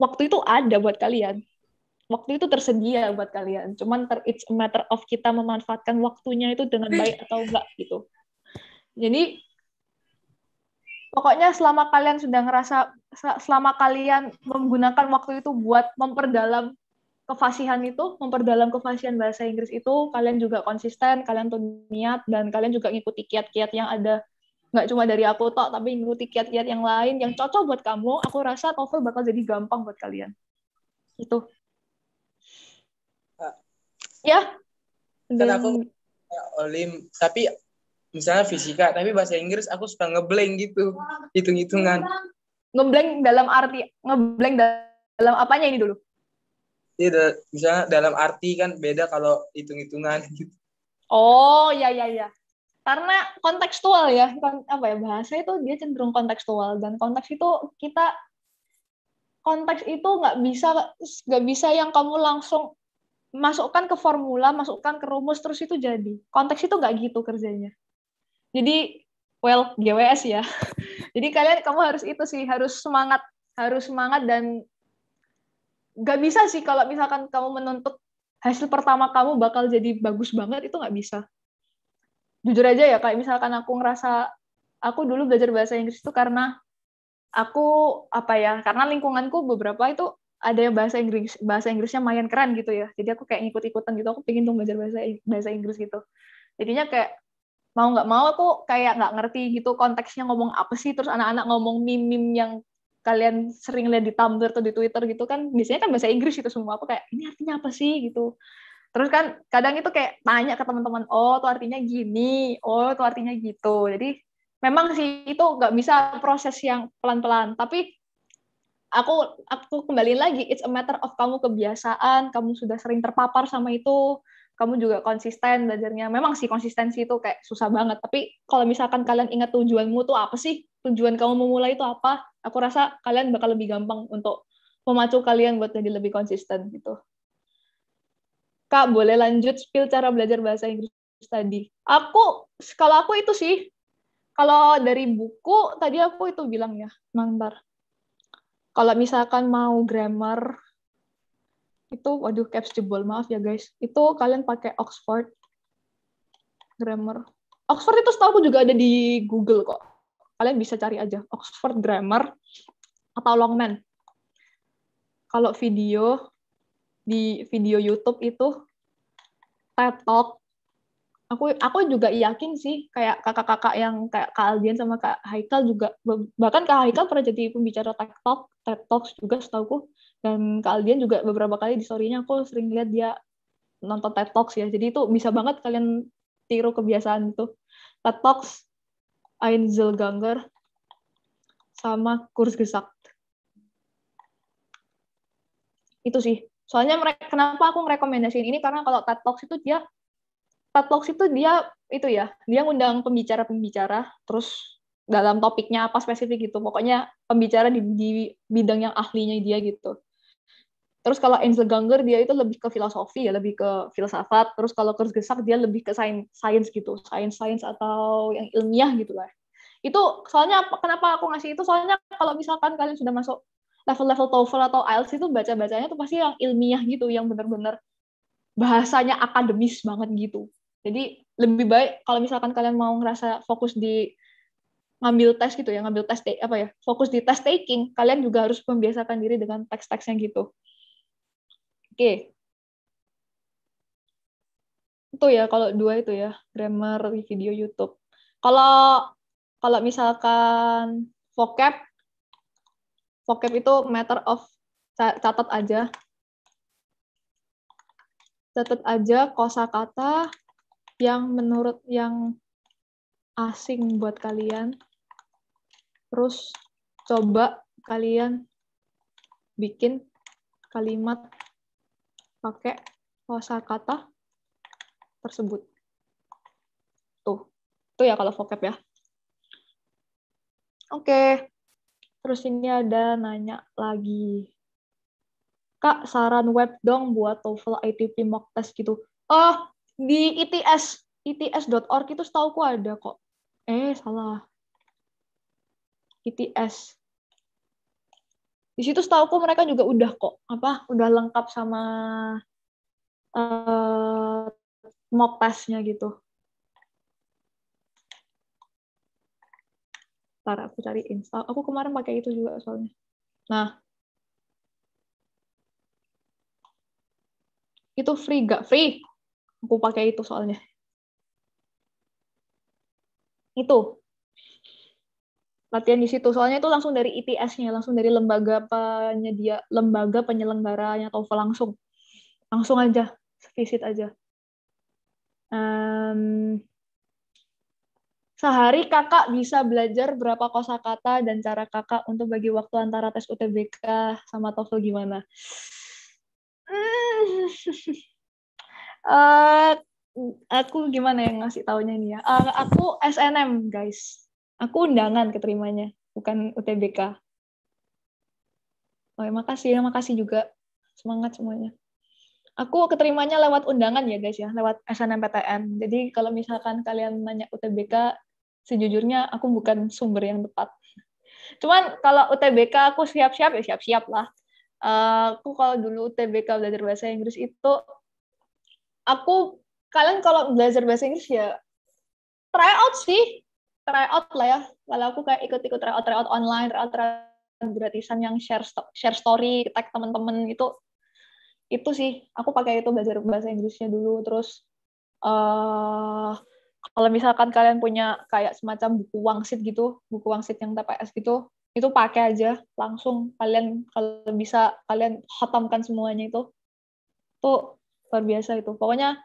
[SPEAKER 2] waktu itu ada buat kalian. Waktu itu tersedia buat kalian. Cuman ter, it's a matter of kita memanfaatkan waktunya itu dengan baik atau enggak gitu. Jadi pokoknya selama kalian sudah ngerasa selama kalian menggunakan waktu itu buat memperdalam kefasihan itu, memperdalam kefasihan bahasa Inggris itu, kalian juga konsisten, kalian tuh niat dan kalian juga ngikuti kiat-kiat yang ada nggak cuma dari aku tok tapi ngikuti kiat-kiat yang lain yang cocok buat kamu aku rasa TOEFL bakal jadi gampang buat kalian
[SPEAKER 4] itu ah. ya kan dan, aku olim tapi misalnya fisika tapi bahasa Inggris aku suka ngeblank gitu hitung-hitungan
[SPEAKER 2] ngeblank dalam arti ngeblank dalam apanya ini dulu
[SPEAKER 4] Iya, misalnya dalam arti kan beda kalau hitung-hitungan gitu.
[SPEAKER 2] Oh, ya ya ya karena kontekstual ya apa ya bahasa itu dia cenderung kontekstual dan konteks itu kita konteks itu nggak bisa nggak bisa yang kamu langsung masukkan ke formula masukkan ke rumus terus itu jadi konteks itu nggak gitu kerjanya jadi well GWS ya jadi kalian kamu harus itu sih harus semangat harus semangat dan nggak bisa sih kalau misalkan kamu menuntut hasil pertama kamu bakal jadi bagus banget itu nggak bisa jujur aja ya kayak misalkan aku ngerasa aku dulu belajar bahasa Inggris itu karena aku apa ya karena lingkunganku beberapa itu ada yang bahasa Inggris bahasa Inggrisnya lumayan keren gitu ya jadi aku kayak ngikut-ikutan gitu aku pingin tuh belajar bahasa bahasa Inggris gitu jadinya kayak mau nggak mau aku kayak nggak ngerti gitu konteksnya ngomong apa sih terus anak-anak ngomong mimim yang kalian sering lihat di Tumblr atau di Twitter gitu kan biasanya kan bahasa Inggris itu semua aku kayak ini artinya apa sih gitu Terus kan kadang itu kayak tanya ke teman-teman, oh itu artinya gini, oh itu artinya gitu. Jadi memang sih itu nggak bisa proses yang pelan-pelan. Tapi aku aku kembali lagi, it's a matter of kamu kebiasaan, kamu sudah sering terpapar sama itu, kamu juga konsisten belajarnya. Memang sih konsistensi itu kayak susah banget. Tapi kalau misalkan kalian ingat tujuanmu tuh apa sih? Tujuan kamu memulai itu apa? Aku rasa kalian bakal lebih gampang untuk memacu kalian buat jadi lebih konsisten gitu. Kak, boleh lanjut spill cara belajar bahasa Inggris tadi. Aku, kalau aku itu sih, kalau dari buku, tadi aku itu bilang ya, mantar. Kalau misalkan mau grammar, itu, waduh, caps jebol, maaf ya guys. Itu kalian pakai Oxford Grammar. Oxford itu setahu aku juga ada di Google kok. Kalian bisa cari aja, Oxford Grammar atau Longman. Kalau video, di video YouTube itu TED Talk aku aku juga yakin sih kayak kakak-kakak yang kayak Kak Aldian sama Kak Haikal juga bahkan Kak Haikal pernah jadi pembicara TED Talk TED Talks juga setahuku dan Kak Aldian juga beberapa kali di story-nya aku sering lihat dia nonton TED Talks ya jadi itu bisa banget kalian tiru kebiasaan itu TED Talks Einzel Ganger sama Kurs Gesak itu sih Soalnya mereka kenapa aku merekomendasikan ini karena kalau TED Talks itu dia TED Talks itu dia itu ya, dia ngundang pembicara-pembicara terus dalam topiknya apa spesifik gitu. Pokoknya pembicara di, di bidang yang ahlinya dia gitu. Terus kalau Angel Ganger dia itu lebih ke filosofi ya, lebih ke filsafat. Terus kalau Kurzgesagt dia lebih ke sains, sains gitu, sains sains atau yang ilmiah gitulah Itu soalnya kenapa aku ngasih itu soalnya kalau misalkan kalian sudah masuk level-level TOEFL atau IELTS itu baca-bacanya tuh pasti yang ilmiah gitu, yang bener-bener bahasanya akademis banget gitu. Jadi lebih baik kalau misalkan kalian mau ngerasa fokus di ngambil tes gitu ya, ngambil tes apa ya, fokus di test taking, kalian juga harus membiasakan diri dengan teks teks yang gitu. Oke. Okay. Itu ya kalau dua itu ya, grammar di video YouTube. Kalau kalau misalkan vocab vocab itu matter of catat aja catat aja kosakata yang menurut yang asing buat kalian terus coba kalian bikin kalimat pakai kosakata tersebut tuh itu ya kalau vocab ya oke okay. Terus ini ada nanya lagi. Kak, saran web dong buat TOEFL ITP mock test gitu. Oh, di ITS, its.org itu setauku ada kok. Eh, salah. ITS. Di situ setauku mereka juga udah kok, apa, udah lengkap sama uh, mock testnya gitu. Ntar aku cari install. Aku kemarin pakai itu juga soalnya. Nah, itu free gak free? Aku pakai itu soalnya. Itu latihan di situ. Soalnya itu langsung dari ITS-nya, langsung dari lembaga penyedia lembaga penyelenggaranya TOEFL langsung. Langsung aja, visit aja. Um, sehari kakak bisa belajar berapa kosakata dan cara kakak untuk bagi waktu antara tes UTBK sama TOEFL gimana? Hmm. uh, aku gimana yang ngasih taunya ini ya? Uh, aku SNM guys, aku undangan keterimanya, bukan UTBK. Oh, ya, kasih, terima ya, kasih juga. Semangat semuanya aku keterimanya lewat undangan ya guys ya, lewat SNMPTN. Jadi kalau misalkan kalian nanya UTBK, sejujurnya aku bukan sumber yang tepat. Cuman kalau UTBK aku siap-siap ya siap-siap lah. Uh, eh, aku kalau dulu UTBK belajar bahasa Inggris itu aku kalian kalau belajar bahasa Inggris ya try out sih try out lah ya kalau aku kayak ikut-ikut try out try out online try out, try out gratisan yang share share story tag teman-teman itu itu sih aku pakai itu belajar bahasa Inggrisnya dulu terus uh, kalau misalkan kalian punya kayak semacam buku wangsit gitu, buku wangsit yang TPS gitu, itu pakai aja langsung kalian kalau bisa kalian hatamkan semuanya itu. Itu luar biasa itu. Pokoknya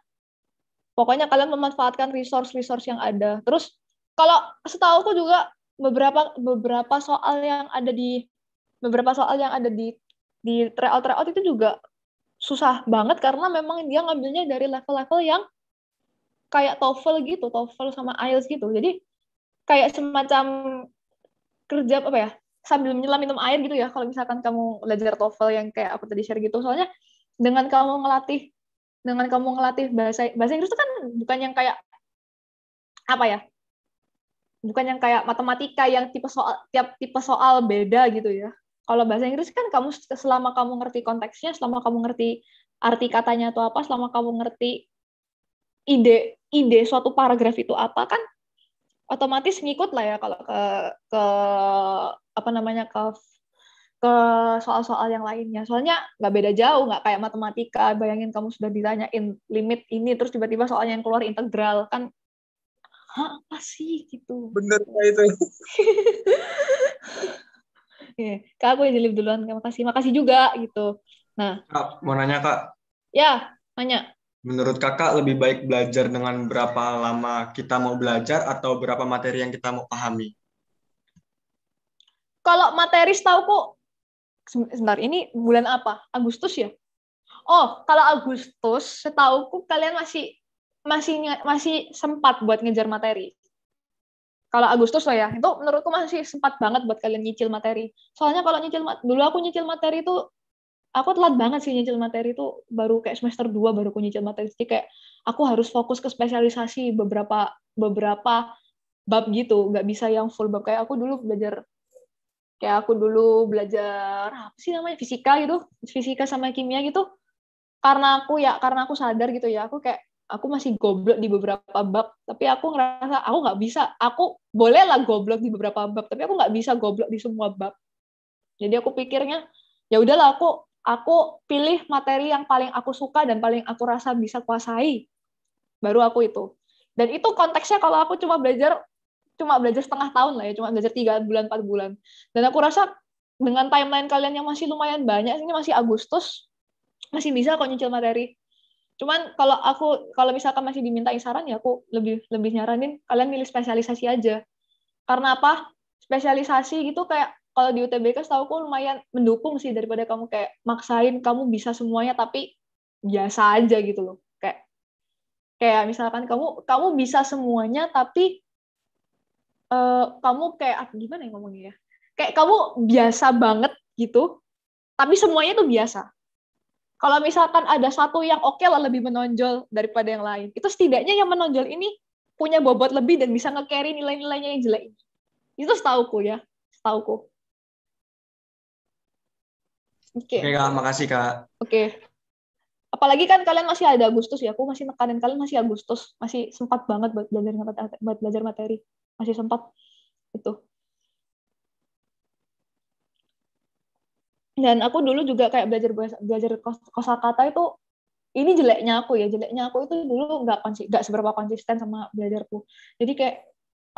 [SPEAKER 2] pokoknya kalian memanfaatkan resource-resource yang ada. Terus kalau setahu aku juga beberapa beberapa soal yang ada di beberapa soal yang ada di di tryout tryout itu juga susah banget karena memang dia ngambilnya dari level-level yang kayak TOEFL gitu, TOEFL sama IELTS gitu. Jadi kayak semacam kerja apa ya? sambil menyelam minum air gitu ya kalau misalkan kamu belajar TOEFL yang kayak aku tadi share gitu. Soalnya dengan kamu ngelatih dengan kamu ngelatih bahasa bahasa Inggris itu kan bukan yang kayak apa ya? Bukan yang kayak matematika yang tipe soal tiap tipe soal beda gitu ya. Kalau bahasa Inggris kan kamu selama kamu ngerti konteksnya, selama kamu ngerti arti katanya atau apa, selama kamu ngerti ide ide suatu paragraf itu apa kan otomatis ngikut lah ya kalau ke ke apa namanya ke ke soal-soal yang lainnya. Soalnya nggak beda jauh, nggak kayak matematika. Bayangin kamu sudah ditanyain limit ini, terus tiba-tiba soalnya yang keluar integral kan,
[SPEAKER 1] Hah, apa sih gitu?
[SPEAKER 4] Bener itu.
[SPEAKER 2] yeah. Kak, aku jadi duluan. Makasih, makasih juga gitu. Nah,
[SPEAKER 4] kak, mau nanya kak?
[SPEAKER 2] Ya, nanya
[SPEAKER 4] menurut kakak lebih baik belajar dengan berapa lama kita mau belajar atau berapa materi yang kita mau pahami?
[SPEAKER 2] Kalau materi setahu kok sebentar, ini bulan apa? Agustus ya? Oh, kalau Agustus setahu ku kalian masih masih masih sempat buat ngejar materi. Kalau Agustus lah ya, itu menurutku masih sempat banget buat kalian nyicil materi. Soalnya kalau nyicil dulu aku nyicil materi itu aku telat banget sih nyicil materi itu baru kayak semester 2 baru aku nyicil materi jadi kayak aku harus fokus ke spesialisasi beberapa beberapa bab gitu nggak bisa yang full bab kayak aku dulu belajar kayak aku dulu belajar apa sih namanya fisika gitu fisika sama kimia gitu karena aku ya karena aku sadar gitu ya aku kayak aku masih goblok di beberapa bab tapi aku ngerasa aku nggak bisa aku boleh lah goblok di beberapa bab tapi aku nggak bisa goblok di semua bab jadi aku pikirnya ya udahlah aku aku pilih materi yang paling aku suka dan paling aku rasa bisa kuasai. Baru aku itu. Dan itu konteksnya kalau aku cuma belajar cuma belajar setengah tahun lah ya, cuma belajar tiga bulan, empat bulan. Dan aku rasa dengan timeline kalian yang masih lumayan banyak, ini masih Agustus, masih bisa kok nyicil materi. Cuman kalau aku kalau misalkan masih diminta saran ya aku lebih lebih nyaranin kalian milih spesialisasi aja. Karena apa? Spesialisasi gitu kayak kalau di UTBK setahu aku lumayan mendukung sih daripada kamu kayak maksain kamu bisa semuanya tapi biasa aja gitu loh kayak kayak misalkan kamu kamu bisa semuanya tapi uh, kamu kayak ah, gimana yang ngomongnya ya kayak kamu biasa banget gitu tapi semuanya tuh biasa kalau misalkan ada satu yang oke okay lah lebih menonjol daripada yang lain itu setidaknya yang menonjol ini punya bobot lebih dan bisa nge-carry nilai-nilainya yang jelek Itu itu setauku ya setauku Oke. Okay. Oke
[SPEAKER 4] okay, Kak, makasih Kak.
[SPEAKER 2] Oke. Okay. Apalagi kan kalian masih ada Agustus ya. Aku masih nekanin kalian masih Agustus, masih sempat banget buat belajar buat belajar materi. Masih sempat itu. Dan aku dulu juga kayak belajar belajar kosakata itu ini jeleknya aku ya jeleknya aku itu dulu nggak nggak seberapa konsisten sama belajarku jadi kayak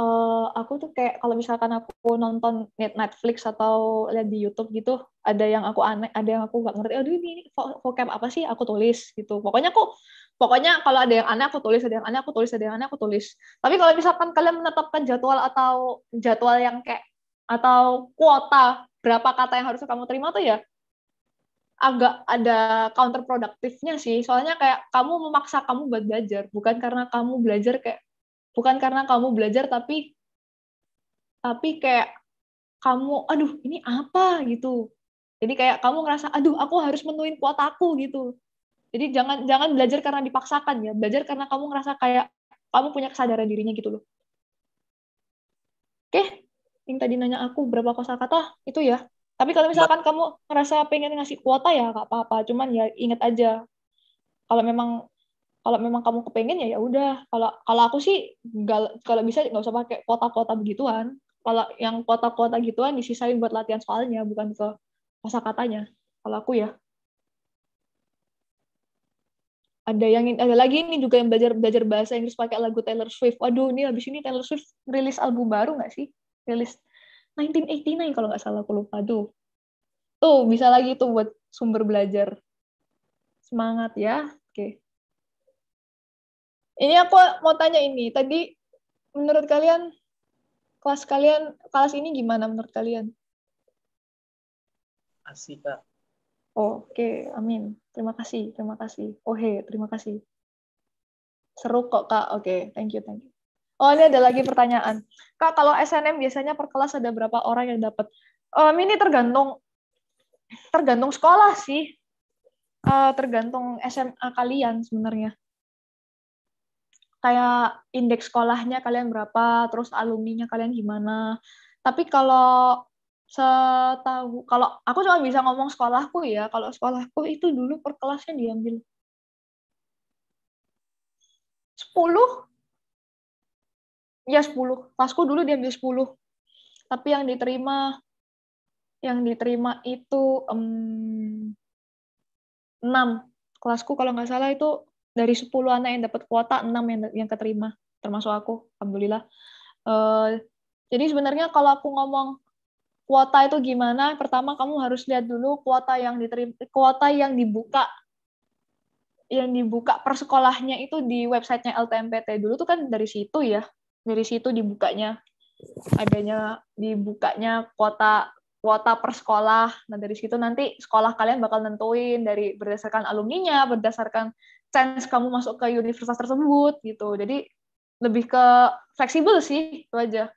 [SPEAKER 2] uh, aku tuh kayak kalau misalkan aku nonton Netflix atau lihat di YouTube gitu ada yang aku aneh ada yang aku nggak ngerti aduh ini, ini vocab apa sih aku tulis gitu pokoknya aku pokoknya kalau ada yang aneh aku tulis ada yang aneh aku tulis ada yang aneh aku tulis tapi kalau misalkan kalian menetapkan jadwal atau jadwal yang kayak atau kuota berapa kata yang harus kamu terima tuh ya agak ada counterproduktifnya sih soalnya kayak kamu memaksa kamu buat belajar bukan karena kamu belajar kayak bukan karena kamu belajar tapi tapi kayak kamu aduh ini apa gitu jadi kayak kamu ngerasa aduh aku harus menuin kuotaku gitu jadi jangan jangan belajar karena dipaksakan ya belajar karena kamu ngerasa kayak kamu punya kesadaran dirinya gitu loh oke yang tadi nanya aku berapa kosakata itu ya tapi kalau misalkan kamu ngerasa pengen ngasih kuota ya gak apa-apa cuman ya inget aja kalau memang kalau memang kamu kepengen ya ya udah kalau kalau aku sih kalau bisa nggak usah pakai kuota-kuota begituan kalau yang kota-kota gituan disisain buat latihan soalnya bukan ke katanya kalau aku ya ada yang ada lagi ini juga yang belajar belajar bahasa Inggris pakai lagu Taylor Swift. Waduh, ini habis ini Taylor Swift rilis album baru nggak sih? Rilis 1989 kalau nggak salah aku lupa tuh. Tuh bisa lagi tuh buat sumber belajar. Semangat ya. Oke. Ini aku mau tanya ini. Tadi menurut kalian kelas kalian kelas ini gimana menurut kalian?
[SPEAKER 4] Asik kak.
[SPEAKER 2] Oh, Oke, okay. amin. Terima kasih, terima kasih. Oh hey, terima kasih. Seru kok kak. Oke, okay. thank you, thank you. Oh ini ada lagi pertanyaan. Kak kalau SNM biasanya per kelas ada berapa orang yang dapat? Um, ini tergantung tergantung sekolah sih. Uh, tergantung SMA kalian sebenarnya kayak indeks sekolahnya kalian berapa, terus alumninya kalian gimana. Tapi kalau setahu kalau aku cuma bisa ngomong sekolahku ya, kalau sekolahku itu dulu per kelasnya diambil sepuluh ya sepuluh Kelasku dulu diambil sepuluh Tapi yang diterima yang diterima itu um, 6. Kelasku kalau nggak salah itu dari 10 anak yang dapat kuota 6 yang yang keterima termasuk aku alhamdulillah uh, jadi sebenarnya kalau aku ngomong kuota itu gimana pertama kamu harus lihat dulu kuota yang diterima kuota yang dibuka yang dibuka persekolahnya itu di websitenya LTMPT dulu tuh kan dari situ ya dari situ dibukanya adanya dibukanya kuota kuota per sekolah. Nah, dari situ nanti sekolah kalian bakal nentuin dari berdasarkan alumninya, berdasarkan chance kamu masuk ke universitas tersebut gitu. Jadi lebih ke fleksibel sih itu aja.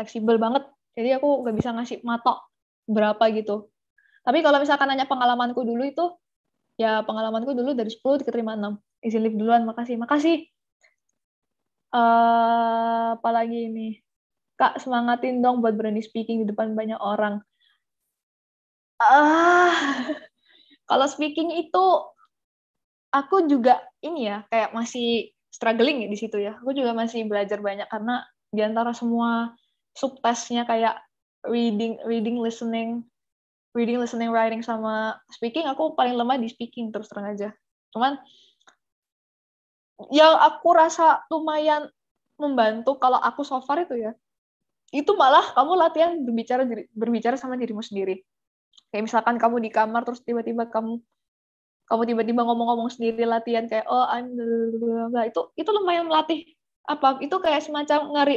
[SPEAKER 2] Fleksibel banget. Jadi aku nggak bisa ngasih matok berapa gitu. Tapi kalau misalkan nanya pengalamanku dulu itu ya pengalamanku dulu dari 10 diterima 6. Izin lift duluan, makasih. Makasih. Uh, eh, apalagi ini kak semangatin dong buat berani speaking di depan banyak orang ah kalau speaking itu aku juga ini ya kayak masih struggling di situ ya aku juga masih belajar banyak karena di antara semua subtesnya kayak reading reading listening reading listening writing sama speaking aku paling lemah di speaking terus terang aja cuman yang aku rasa lumayan membantu kalau aku so far itu ya itu malah kamu latihan berbicara berbicara sama dirimu sendiri. Kayak misalkan kamu di kamar terus tiba-tiba kamu kamu tiba-tiba ngomong-ngomong sendiri latihan kayak oh I'm blah, itu itu lumayan melatih apa itu kayak semacam ngari